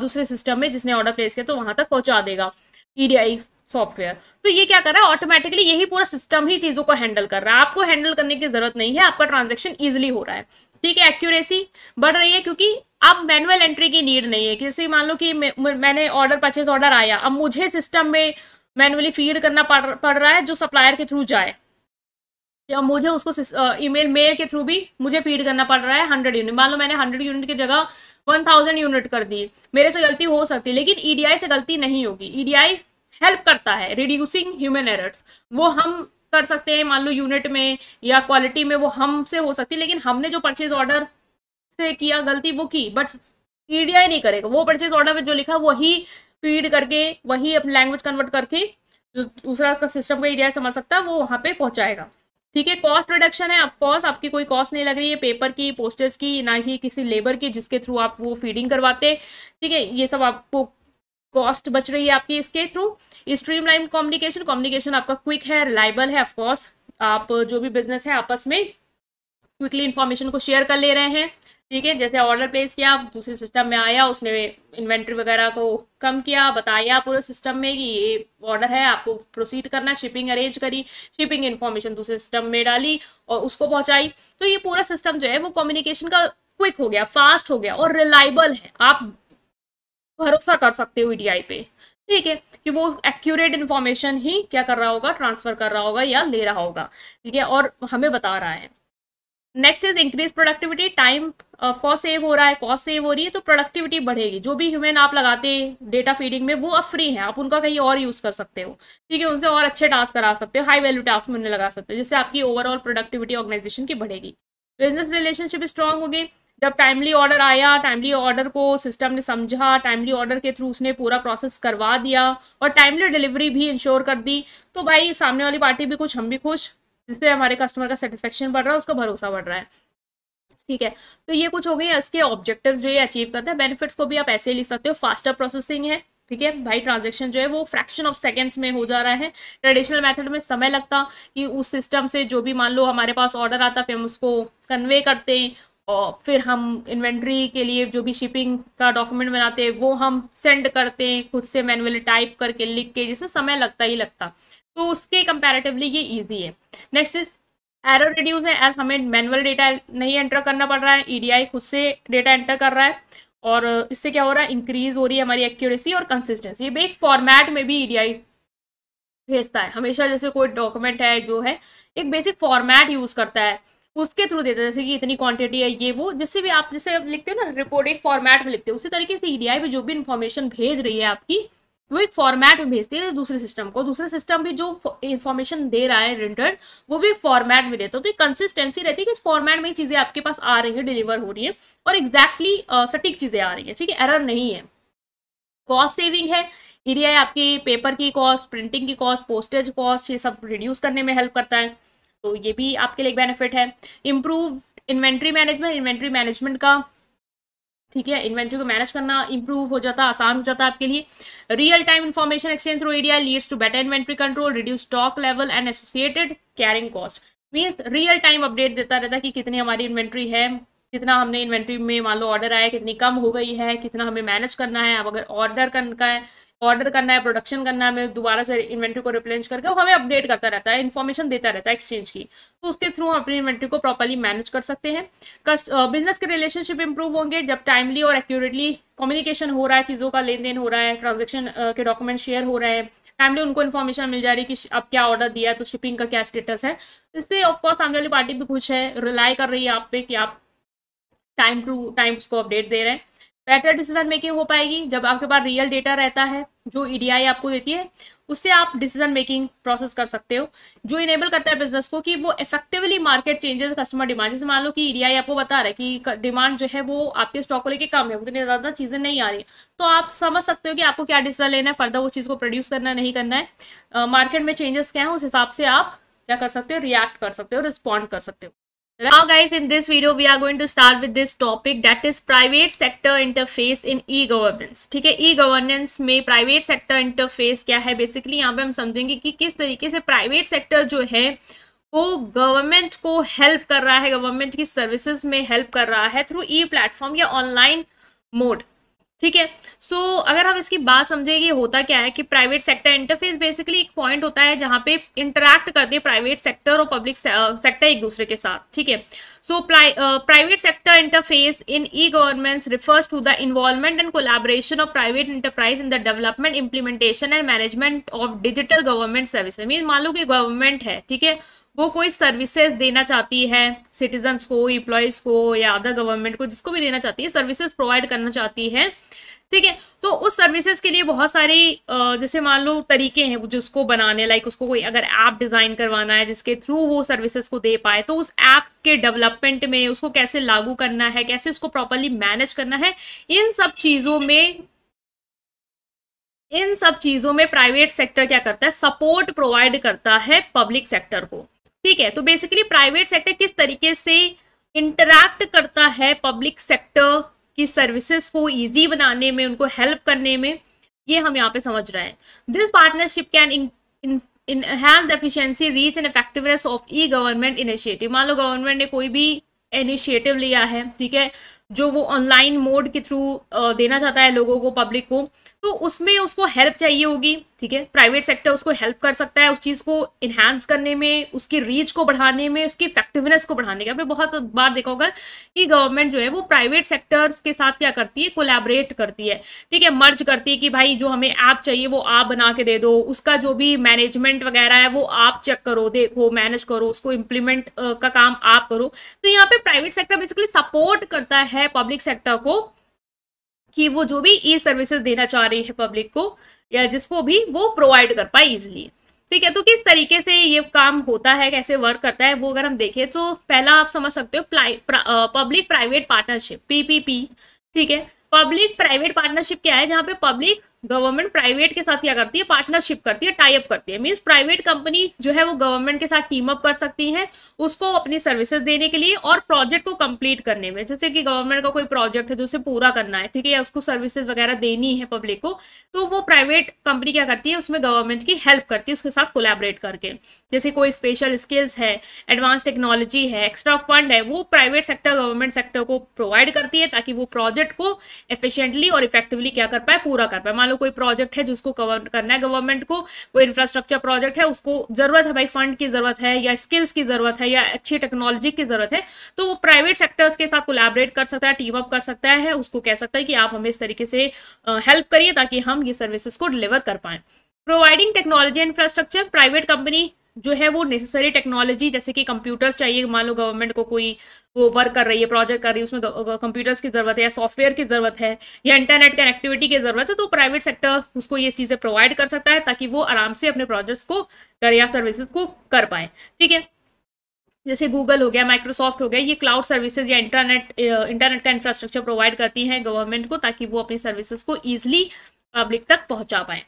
दूसरे सिस्टम में जिसने ऑर्डर प्लेस किया तो वहां तक पहुंचा देगा ईडीआई सॉफ्टवेयर तो ये क्या कर रहा है ऑटोमेटिकली यही पूरा सिस्टम ही चीजों को हैंडल कर रहा है आपको हैंडल करने की जरूरत नहीं है आपका ट्रांजेक्शन ईजिली हो रहा है ठीक है एक्यूरेसी बढ़ रही है क्योंकि अब मैनुअल एंट्री की नीड नहीं है किसी मान लो कि मैंने ऑर्डर परचेज ऑर्डर आया अब मुझे सिस्टम में मैनुअली फीड करना पड़ पड़ रहा है जो सप्लायर के थ्रू जाए या मुझे उसको ईमेल मेल के थ्रू भी मुझे फीड करना पड़ रहा है हंड्रेड यूनिट मान लो मैंने हंड्रेड यूनिट की जगह वन थाउजेंड यूनिट कर दी मेरे से गलती हो सकती है लेकिन ईडीआई e से गलती नहीं होगी ईडीआई e हेल्प करता है रिड्यूसिंग ह्यूमन एरर्स वो हम कर सकते हैं मान लो यूनिट में या क्वालिटी में वो हमसे हो सकती है लेकिन हमने जो परचेज ऑर्डर से किया गलती वो की बट ईडीआई नहीं करेगा वो परचेज ऑर्डर में जो लिखा वही फीड करके वही अपनी लैंग्वेज कन्वर्ट करके दूसरा का सिस्टम का ईडीआई समझ सकता है वो वहाँ पे पहुँचाएगा ठीक है कॉस्ट रिडक्शन है ऑफकोर्स आपकी कोई कॉस्ट नहीं लग रही है पेपर की पोस्टर्स की ना ही किसी लेबर की जिसके थ्रू आप वो फीडिंग करवाते ठीक है ये सब आपको कॉस्ट बच रही है आपकी इसके through streamline communication communication आपका क्विक है रिलायबल है ऑफकोर्स आप जो भी बिजनेस है आपस में क्विकली इन्फॉर्मेशन को शेयर कर ले रहे हैं ठीक है जैसे ऑर्डर प्लेस किया दूसरे सिस्टम में आया उसने इन्वेंट्री वगैरह को कम किया बताया पूरे सिस्टम में कि ये ऑर्डर है आपको प्रोसीड करना शिपिंग अरेंज करी शिपिंग इन्फॉर्मेशन दूसरे सिस्टम में डाली और उसको पहुंचाई तो ये पूरा सिस्टम जो है वो कम्युनिकेशन का क्विक हो गया फास्ट हो गया और रिलायबल है आप भरोसा कर सकते हो ई e पे ठीक है कि वो एक्यूरेट इन्फॉर्मेशन ही क्या कर रहा होगा ट्रांसफर कर रहा होगा या ले रहा होगा ठीक है और हमें बता रहा है next is increase productivity time cost save हो रहा है कॉस्ट सेव हो रही है तो प्रोडक्टिविटी बढ़ेगी जो भी ह्यूमन आप लगाते हैं डेटा फीडिंग में वो अब फ्री है आप उनका कहीं और यूज़ कर सकते हो ठीक है उनसे और अच्छे टास्क करा सकते हो हाई वैल्यू टास्क में उन्हें लगा सकते हो जिससे आपकी ओवरऑल प्रोडक्टिविटी ऑर्गेनाइजेशन की बढ़ेगी बिजनेस रिलेशनशिप स्ट्रांग होगी जब टाइमली ऑर्डर आया टाइमली ऑर्डर को सिस्टम ने समझा टाइमली ऑर्डर के थ्रू उसने पूरा प्रोसेस करवा दिया और टाइमली डिलीवरी भी इंश्योर कर दी तो भाई सामने वाली पार्टी भी कुछ हम भी खुश जिससे हमारे कस्टमर का सेटिस्फेक्शन बढ़ रहा है उसका भरोसा बढ़ रहा है ठीक है तो ये कुछ हो गई इसके ऑब्जेक्टिव जो ये अचीव करते हैं बेनिफिट्स को भी आप ऐसे लिख सकते हो फास्टर प्रोसेसिंग है ठीक है भाई ट्रांजेक्शन जो है वो फ्रैक्शन ऑफ सेकेंड्स में हो जा रहा है ट्रेडिशनल मेथड में समय लगता कि उस सिस्टम से जो भी मान लो हमारे पास ऑर्डर आता फिर हम उसको कन्वे करते हैं और फिर हम इन्वेंट्री के लिए जो भी शिपिंग का डॉक्यूमेंट बनाते हैं वो हम सेंड करते हैं खुद से मैनुअली टाइप करके लिख के जिसमें समय लगता ही लगता तो उसके कंपेरेटिवली ये ईजी है नेक्स्ट इज एरर रिड्यूस है एज हमें मैनुअल डेटा नहीं एंटर करना पड़ रहा है ईडीआई खुद से डेटा एंटर कर रहा है और इससे क्या हो रहा है इंक्रीज हो रही है हमारी एक्यूरेसी और कंसिस्टेंसी ये एक फॉर्मेट में भी ईडीआई भेजता है हमेशा जैसे कोई डॉक्यूमेंट है जो है एक बेसिक फॉर्मेट यूज करता है उसके थ्रू देता है जैसे कि इतनी क्वांटिटी है ये वो जिससे भी आप जैसे लिखते हो ना रिपोर्ट एक फॉर्मेट में लिखते हो उसी तरीके से ईडीआई में जो भी इन्फॉर्मेशन भेज रही है आपकी वो एक फॉर्मेट में भेजती है दूसरे सिस्टम को दूसरे सिस्टम भी जो इन्फॉर्मेशन दे रहा है रिटर्न वो भी फॉर्मेट में देता है तो एक कंसिस्टेंसी रहती है कि इस फॉर्मेट में ही चीज़ें आपके पास आ रही है डिलीवर हो रही है और एग्जैक्टली exactly, सटीक चीज़ें आ रही है ठीक है एरर नहीं है कॉस्ट सेविंग है एरिया e आपकी पेपर की कॉस्ट प्रिंटिंग की कॉस्ट पोस्टेज कॉस्ट ये सब रिड्यूस करने में हेल्प करता है तो ये भी आपके लिए बेनिफिट है improve inventory management inventory management का ठीक है इन्वेंट्री को मैनेज करना इंप्रूव हो जाता आसान हो जाता आपके लिए real time information exchange through एडिया leads to better inventory control reduce stock level and associated carrying cost means real time update देता रहता है कि कितनी हमारी इन्वेंट्री है कितना हमने इन्वेंट्री में मान लो ऑर्डर आया कितनी कम हो गई है कितना हमें मैनेज करना है अब अगर ऑर्डर करना है ऑर्डर करना है प्रोडक्शन करना है हमें दोबारा से इन्वेंट्री को रिप्लेंस करके वो हमें अपडेट करता रहता है इन्फॉर्मेशन देता रहता है एक्सचेंज की तो उसके थ्रू हम अपनी इन्वेंट्री को प्रॉपरली मैनेज कर सकते हैं कस्ट बिजनेस के रिलेशनशिप इंप्रूव होंगे जब टाइमली और एक्यूरेटली कम्युनिकेशन हो रहा है चीज़ों का लेन देन हो रहा है ट्रांजेक्शन के डॉक्यूमेंट शेयर हो रहे हैं टाइमली उनको इन्फॉर्मेशन मिल जा रही है कि अब क्या ऑर्डर दिया है तो शिपिंग का क्या स्टेटस है इससे ऑफकोर्स सामने वाली पार्टी भी खुश है रिलाई कर रही है आप पे कि आप टाइम टू टाइम उसको अपडेट दे रहे हैं बेटर डिसीजन मेकिंग हो पाएगी जब आपके पास रियल डेटा रहता है जो ई e आपको देती है उससे आप डिसीजन मेकिंग प्रोसेस कर सकते हो जो इनेबल करता है बिजनेस को कि वो effectively market changes customer demand जैसे मान लो कि ईडीआई e आपको बता रहा है कि डिमांड जो है वो आपके स्टॉक को लेके कम है उतनी ज़्यादा चीज़ें नहीं आ रही तो आप समझ सकते हो कि आपको क्या डिसीजन लेना है फर्दर उस चीज़ को प्रोड्यूस करना नहीं करना है मार्केट uh, में चेंजेस क्या है उस हिसाब से आप क्या कर सकते हो रिएक्ट कर सकते हो रिस्पॉन्ड कर सकते हो Now guys, in this video, we are going to start with this topic that is private sector interface in e-governance. ठीक है e-governance में private sector interface क्या है basically यहाँ पे हम समझेंगे कि किस तरीके से private sector जो है वो government को help कर रहा है government की services में help कर रहा है through e-platform या online mode ठीक है सो so, अगर हम इसकी बात समझें ये होता क्या है कि प्राइवेट सेक्टर इंटरफेस बेसिकली एक पॉइंट होता है जहाँ पे इंटरेक्ट करते हैं प्राइवेट सेक्टर और पब्लिक सेक्टर एक दूसरे के साथ ठीक है so private sector interface in e governments refers to the involvement and collaboration of private enterprise in the development implementation and management of digital government service mean मान लो कि गवर्नमेंट है ठीक है वो कोई सर्विसेज देना चाहती है सिटीजन्स को इम्प्लॉयज़ को या अदर गवर्नमेंट को जिसको भी देना चाहती है सर्विसेज प्रोवाइड करना चाहती है ठीक है तो उस सर्विसेज के लिए बहुत सारे जैसे मान लो तरीके हैं जिसको बनाने लाइक उसको कोई अगर ऐप डिज़ाइन करवाना है जिसके थ्रू वो सर्विसेज को दे पाए तो उस ऐप के डेवलपमेंट में उसको कैसे लागू करना है कैसे उसको प्रॉपरली मैनेज करना है इन सब चीज़ों में इन सब चीज़ों में प्राइवेट सेक्टर क्या करता है सपोर्ट प्रोवाइड करता है पब्लिक सेक्टर को ठीक है तो बेसिकली प्राइवेट सेक्टर किस तरीके से इंटरैक्ट करता है पब्लिक सेक्टर की सर्विसेज को ईजी बनाने में उनको हेल्प करने में ये हम यहाँ पे समझ रहे हैं this partnership can enhance efficiency reach and effectiveness of e government initiative मान लो गवर्नमेंट ने कोई भी इनिशिएटिव लिया है ठीक है जो वो ऑनलाइन मोड के थ्रू देना चाहता है लोगों को पब्लिक को तो उसमें उसको हेल्प चाहिए होगी ठीक है प्राइवेट सेक्टर उसको हेल्प कर सकता है उस चीज़ को इन्हांस करने में उसकी रीच को बढ़ाने में उसकी इफेक्टिवनेस को बढ़ाने का आपने बहुत बार देखा होगा कि गवर्नमेंट जो है वो प्राइवेट सेक्टर्स के साथ क्या करती है कोलेबरेट करती है ठीक है मर्ज करती है कि भाई जो हमें ऐप चाहिए वो आप बना के दे दो उसका जो भी मैनेजमेंट वगैरह है वो आप चेक करो देखो मैनेज करो उसको इम्प्लीमेंट का काम आप करो तो यहाँ पर प्राइवेट सेक्टर बेसिकली सपोर्ट करता है है पब्लिक सेक्टर को कि वो जो भी ई सर्विसेज देना चाह रही है पब्लिक को या जिसको भी वो प्रोवाइड कर पाए इजिली ठीक है तो किस तरीके से ये काम होता है कैसे वर्क करता है वो अगर हम देखें तो पहला आप समझ सकते हो पब्लिक प्राइवेट पार्टनरशिप पीपीपी ठीक है पब्लिक प्राइवेट पार्टनरशिप क्या है जहाँ पे पब्लिक गवर्नमेंट प्राइवेट के साथ क्या करती है पार्टनरशिप करती है टाइप करती है मीन्स प्राइवेट कंपनी जो है वो गवर्नमेंट के साथ टीम अप कर सकती है उसको अपनी सर्विसेज देने के लिए और प्रोजेक्ट को कंप्लीट करने में जैसे कि गवर्नमेंट का कोई प्रोजेक्ट है जो तो उसे पूरा करना है ठीक है या उसको सर्विसेज वगैरह देनी है पब्लिक को तो वो प्राइवेट कंपनी क्या करती है उसमें गवर्नमेंट की हेल्प करती है उसके साथ कोलेबरेट करके जैसे कोई स्पेशल स्किल्स है एडवांस टेक्नोलॉजी है एक्स्ट्रा फंड है वो प्राइवेट सेक्टर गवर्नमेंट सेक्टर को प्रोवाइड करती है ताकि वो प्रोजेक्ट को एफिशियंटली और इफेक्टिवली क्या कर पाए पूरा कर पाए मान लो कोई प्रोजेक्ट है जिसको कवर करना है गवर्नमेंट को कोई इंफ्रास्ट्रक्चर प्रोजेक्ट है उसको जरूरत है भाई फंड की जरूरत है या स्किल्स की जरूरत है या अच्छी टेक्नोलॉजी की जरूरत है तो वो प्राइवेट सेक्टर्स के साथ कोलैबोरेट कर सकता है टीम अप कर सकता है उसको कह सकता है कि आप हमें इस तरीके से हेल्प करिए ताकि हम ये सर्विसेज को डिलीवर कर पाएं providing technology infrastructure private company जो है वो नेसेसरी टेक्नोलॉजी जैसे कि कंप्यूटर्स चाहिए मान लो गवर्नमेंट को कोई वो वर्क कर रही है प्रोजेक्ट कर रही है उसमें कंप्यूटर्स की ज़रूरत है या सॉफ्टवेयर की ज़रूरत है या इंटरनेट कनेक्टिविटी की ज़रूरत है तो प्राइवेट सेक्टर उसको ये चीज़ें प्रोवाइड कर सकता है ताकि वो आराम से अपने प्रोजेक्ट्स को कर या सर्विसेज को कर पाए ठीक है जैसे गूगल हो गया माइक्रोसॉफ्ट हो गया ये क्लाउड सर्विसेज या इंटरनेट इंटरनेट का इंफ्रास्ट्रक्चर प्रोवाइड करती हैं गवर्नमेंट को ताकि वो अपनी सर्विसेज को ईजिली पब्लिक तक पहुंचा पाएं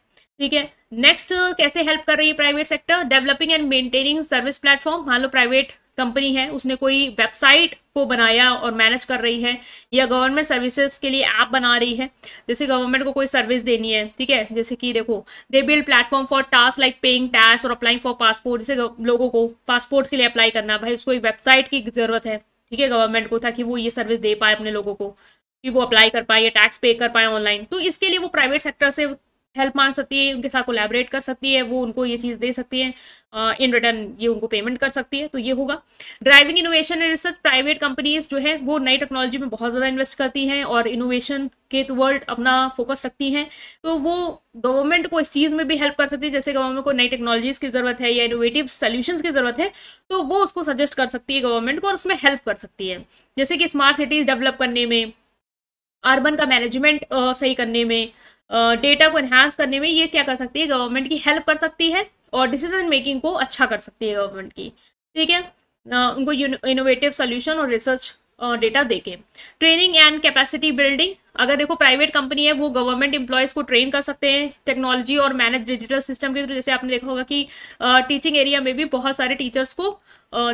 ठीक है नेक्स्ट कैसे हेल्प कर रही है private sector developing and maintaining service platform मान लो प्राइवेट कंपनी है उसने कोई वेबसाइट को बनाया और मैनेज कर रही है या गवर्नमेंट सर्विसेज के लिए ऐप बना रही है जैसे गवर्नमेंट को कोई सर्विस देनी है ठीक है जैसे कि देखो they build platform for task like paying tax और अप्लाइंग फॉर पासपोर्ट जैसे लोगों को पासपोर्ट के लिए अप्लाई करना भाई उसको एक वेबसाइट की जरूरत है ठीक है गवर्नमेंट को ताकि वो ये सर्विस दे पाए अपने लोगों को कि वो अप्लाई कर पाए या टैक्स पे कर पाए ऑनलाइन तो इसके लिए वो प्राइवेट सेक्टर से हेल्प मांग सकती है उनके साथ कोलैबोरेट कर सकती है वो उनको ये चीज़ दे सकती है इन रिटर्न ये उनको पेमेंट कर सकती है तो ये होगा driving innovation and research private companies जो है वो नई टेक्नोलॉजी में बहुत ज़्यादा इन्वेस्ट करती हैं और इनोवेशन के वर्ल्ड अपना फोकस रखती हैं तो वो गवर्नमेंट को इस चीज़ में भी हेल्प कर सकती है जैसे गवर्नमेंट को नई टेक्नोलॉजीज़ की ज़रूरत है या इनोवेटिव सोल्यूशन की ज़रूरत है तो वो उसको सजेस्ट कर सकती है गवर्नमेंट को और उसमें हेल्प कर सकती है जैसे कि स्मार्ट सिटीज़ डेवलप करने में अर्बन का मैनेजमेंट सही करने में डेटा को एनहांस करने में ये क्या कर सकती है गवर्नमेंट की हेल्प कर सकती है और डिसीजन मेकिंग को अच्छा कर सकती है गवर्नमेंट की ठीक है उनको इनोवेटिव सोल्यूशन और रिसर्च डेटा देके ट्रेनिंग एंड कैपेसिटी बिल्डिंग अगर देखो प्राइवेट कंपनी है वो गवर्नमेंट एम्प्लॉयज़ को ट्रेन कर सकते हैं टेक्नोलॉजी और मैनेज डिजिटल सिस्टम के थ्रू जैसे आपने देखा होगा कि टीचिंग एरिया में भी बहुत सारे टीचर्स को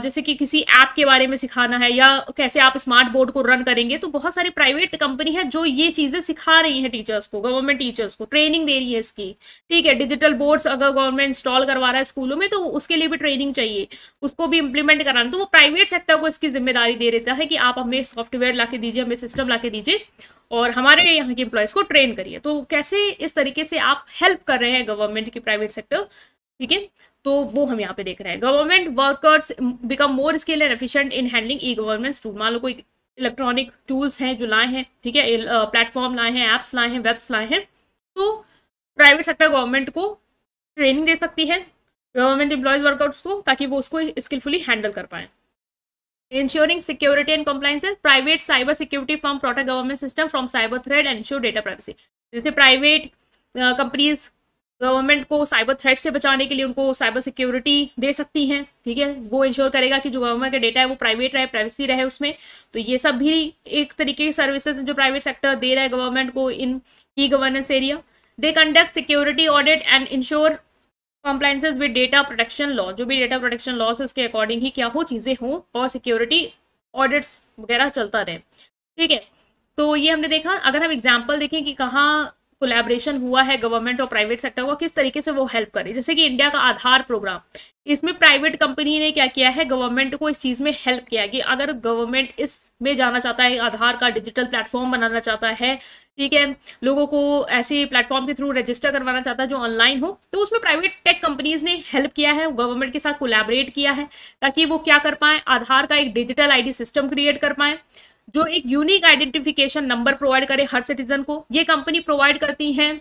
जैसे कि किसी ऐप के बारे में सिखाना है या कैसे आप स्मार्ट बोर्ड को रन करेंगे तो बहुत सारी प्राइवेट कंपनी है जो ये चीज़ें सिखा रही हैं टीचर्स को गवर्नमेंट टीचर्स को ट्रेनिंग दे रही है इसकी ठीक है डिजिटल बोर्ड्स अगर गवर्नमेंट इंस्टॉल करवा रहा है स्कूलों में तो उसके लिए भी ट्रेनिंग चाहिए उसको भी इम्प्लीमेंट कराना तो वो प्राइवेट सेक्टर को इसकी जिम्मेदारी दे देता है कि आप हमें सॉफ्टवेयर ला दीजिए हमें सिस्टम ला दीजिए और हमारे यहाँ के एम्प्लॉयज़ को ट्रेन करिए तो कैसे इस तरीके से आप हेल्प कर रहे हैं गवर्नमेंट की प्राइवेट सेक्टर ठीक है तो वो हम यहाँ पे देख रहे हैं government workers become more skill and efficient in handling e government tool मान लो कोई इलेक्ट्रॉनिक टूल्स हैं जो लाए हैं ठीक है प्लेटफॉर्म uh, लाए हैं ऐप्स लाए हैं वेब्स लाए हैं तो प्राइवेट सेक्टर गवर्नमेंट को ट्रेनिंग दे सकती है गवर्नमेंट एम्प्लॉयज़ वर्कर्स को ताकि वो उसको स्किलफुली हैंडल कर पाएँ Ensuring security and compliance private private cyber security firm protect government system from cyber threat and ensure data privacy. जैसे प्राइवेट कंपनीज गवर्नमेंट को साइबर थ्रेट से बचाने के लिए उनको साइबर सिक्योरिटी दे सकती हैं ठीक है वो इंश्योर करेगा कि जो गवर्नमेंट का डेटा है वो प्राइवेट रहे प्राइवेसी रहे उसमें तो ये सब भी एक तरीके की सर्विसेज जो प्राइवेट सेक्टर दे रहा है गवर्नमेंट को in e governance area they conduct security audit and ensure compliances with data protection law जो भी डेटा प्रोटेक्शन लॉस है उसके अकॉर्डिंग ही क्या हो चीज़ें हों और सिक्योरिटी ऑडिट्स वगैरह चलता रहे ठीक है तो ये हमने देखा अगर हम एग्जाम्पल देखें कि कहाँ कोलेबरेशन हुआ है गवर्नमेंट और प्राइवेट सेक्टर को किस तरीके से वो हेल्प करे जैसे कि इंडिया का आधार प्रोग्राम इसमें प्राइवेट कंपनी ने क्या किया है गवर्नमेंट को इस चीज़ में हेल्प किया कि अगर गवर्नमेंट इसमें जाना चाहता है आधार का डिजिटल प्लेटफॉर्म बनाना चाहता है ठीक है लोगों को ऐसे प्लेटफॉर्म के थ्रू रजिस्टर करवाना चाहता है जो ऑनलाइन हो तो उसमें प्राइवेट टेक कंपनीज ने हेल्प किया है गवर्नमेंट के साथ कोलेबरेट किया है ताकि वो क्या कर पाएँ आधार का एक डिजिटल आई सिस्टम क्रिएट कर पाएँ जो एक यूनिक आइडेंटिफिकेशन नंबर प्रोवाइड करे हर सिटीजन को ये कंपनी प्रोवाइड करती हैं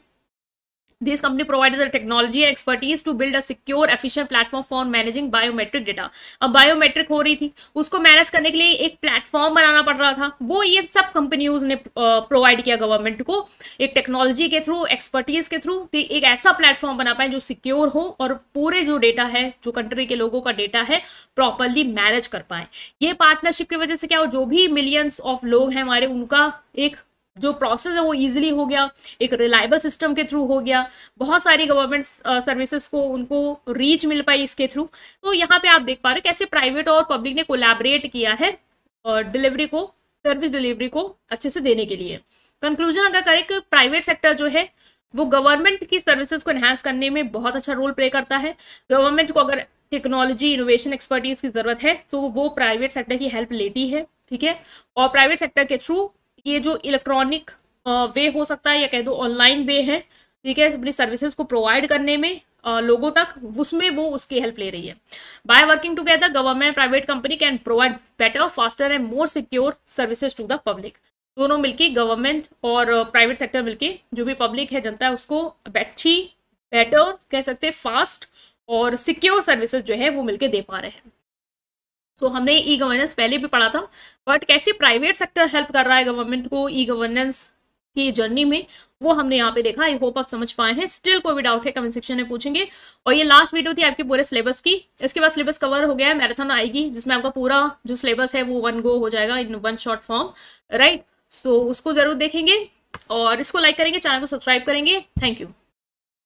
this company provided the technology and expertise to build a secure efficient platform for managing biometric data अब बायोमेट्रिक हो रही थी उसको मैनेज करने के लिए एक प्लेटफॉर्म बनाना पड़ रहा था वो ये सब कंपनीज ने प्रोवाइड किया गवर्नमेंट को एक टेक्नोलॉजी के थ्रू एक्सपर्टीज के थ्रू एक ऐसा प्लेटफॉर्म बना पाए जो सिक्योर हो और पूरे जो डेटा है जो कंट्री के लोगों का डेटा है प्रॉपरली मैनेज कर पाए ये पार्टनरशिप की वजह से क्या हो जो भी मिलियंस ऑफ लोग हैं हमारे उनका एक जो प्रोसेस है वो ईजिली हो गया एक रिलायबल सिस्टम के थ्रू हो गया बहुत सारी गवर्नमेंट सर्विसेज uh, को उनको रीच मिल पाई इसके थ्रू तो यहाँ पे आप देख पा रहे कैसे प्राइवेट और पब्लिक ने कोलैबोरेट किया है और डिलीवरी को सर्विस डिलीवरी को अच्छे से देने के लिए कंक्लूजन अगर करें कि प्राइवेट सेक्टर जो है वो गवर्नमेंट की सर्विसेज को एनहांस करने में बहुत अच्छा रोल प्ले करता है गवर्नमेंट को अगर टेक्नोलॉजी इनोवेशन एक्सपर्टीज की ज़रूरत है तो वो प्राइवेट सेक्टर की हेल्प लेती है ठीक है और प्राइवेट सेक्टर के थ्रू ये जो इलेक्ट्रॉनिक वे हो सकता है या कह दो ऑनलाइन वे है ठीक है अपनी सर्विसेज को प्रोवाइड करने में लोगों तक उसमें वो उसकी हेल्प ले रही है by working together government private company can provide better faster and more secure services to the public दोनों मिलकर गवर्नमेंट और प्राइवेट सेक्टर मिलकर जो भी पब्लिक है जनता है उसको अच्छी बेटर कह सकते हैं फास्ट और सिक्योर सर्विसेज जो है वो मिलकर दे पा रहे हैं सो so, हमने ई गवर्नेंस पहले भी पढ़ा था बट कैसे प्राइवेट सेक्टर हेल्प कर रहा है गवर्नमेंट को ई गवर्नेंस की जर्नी में वो हमने यहाँ पे देखा आई होप आप समझ पाए हैं स्टिल कोई भी डाउट है कमेंट सेक्शन में पूछेंगे और ये लास्ट वीडियो थी आपके पूरे सिलेबस की इसके बाद सिलेबस कवर हो गया है मैराथन आएगी जिसमें आपका पूरा जो सिलेबस है वो वन गो हो जाएगा in one short form right so उसको जरूर देखेंगे और इसको लाइक करेंगे चैनल को सब्सक्राइब करेंगे थैंक यू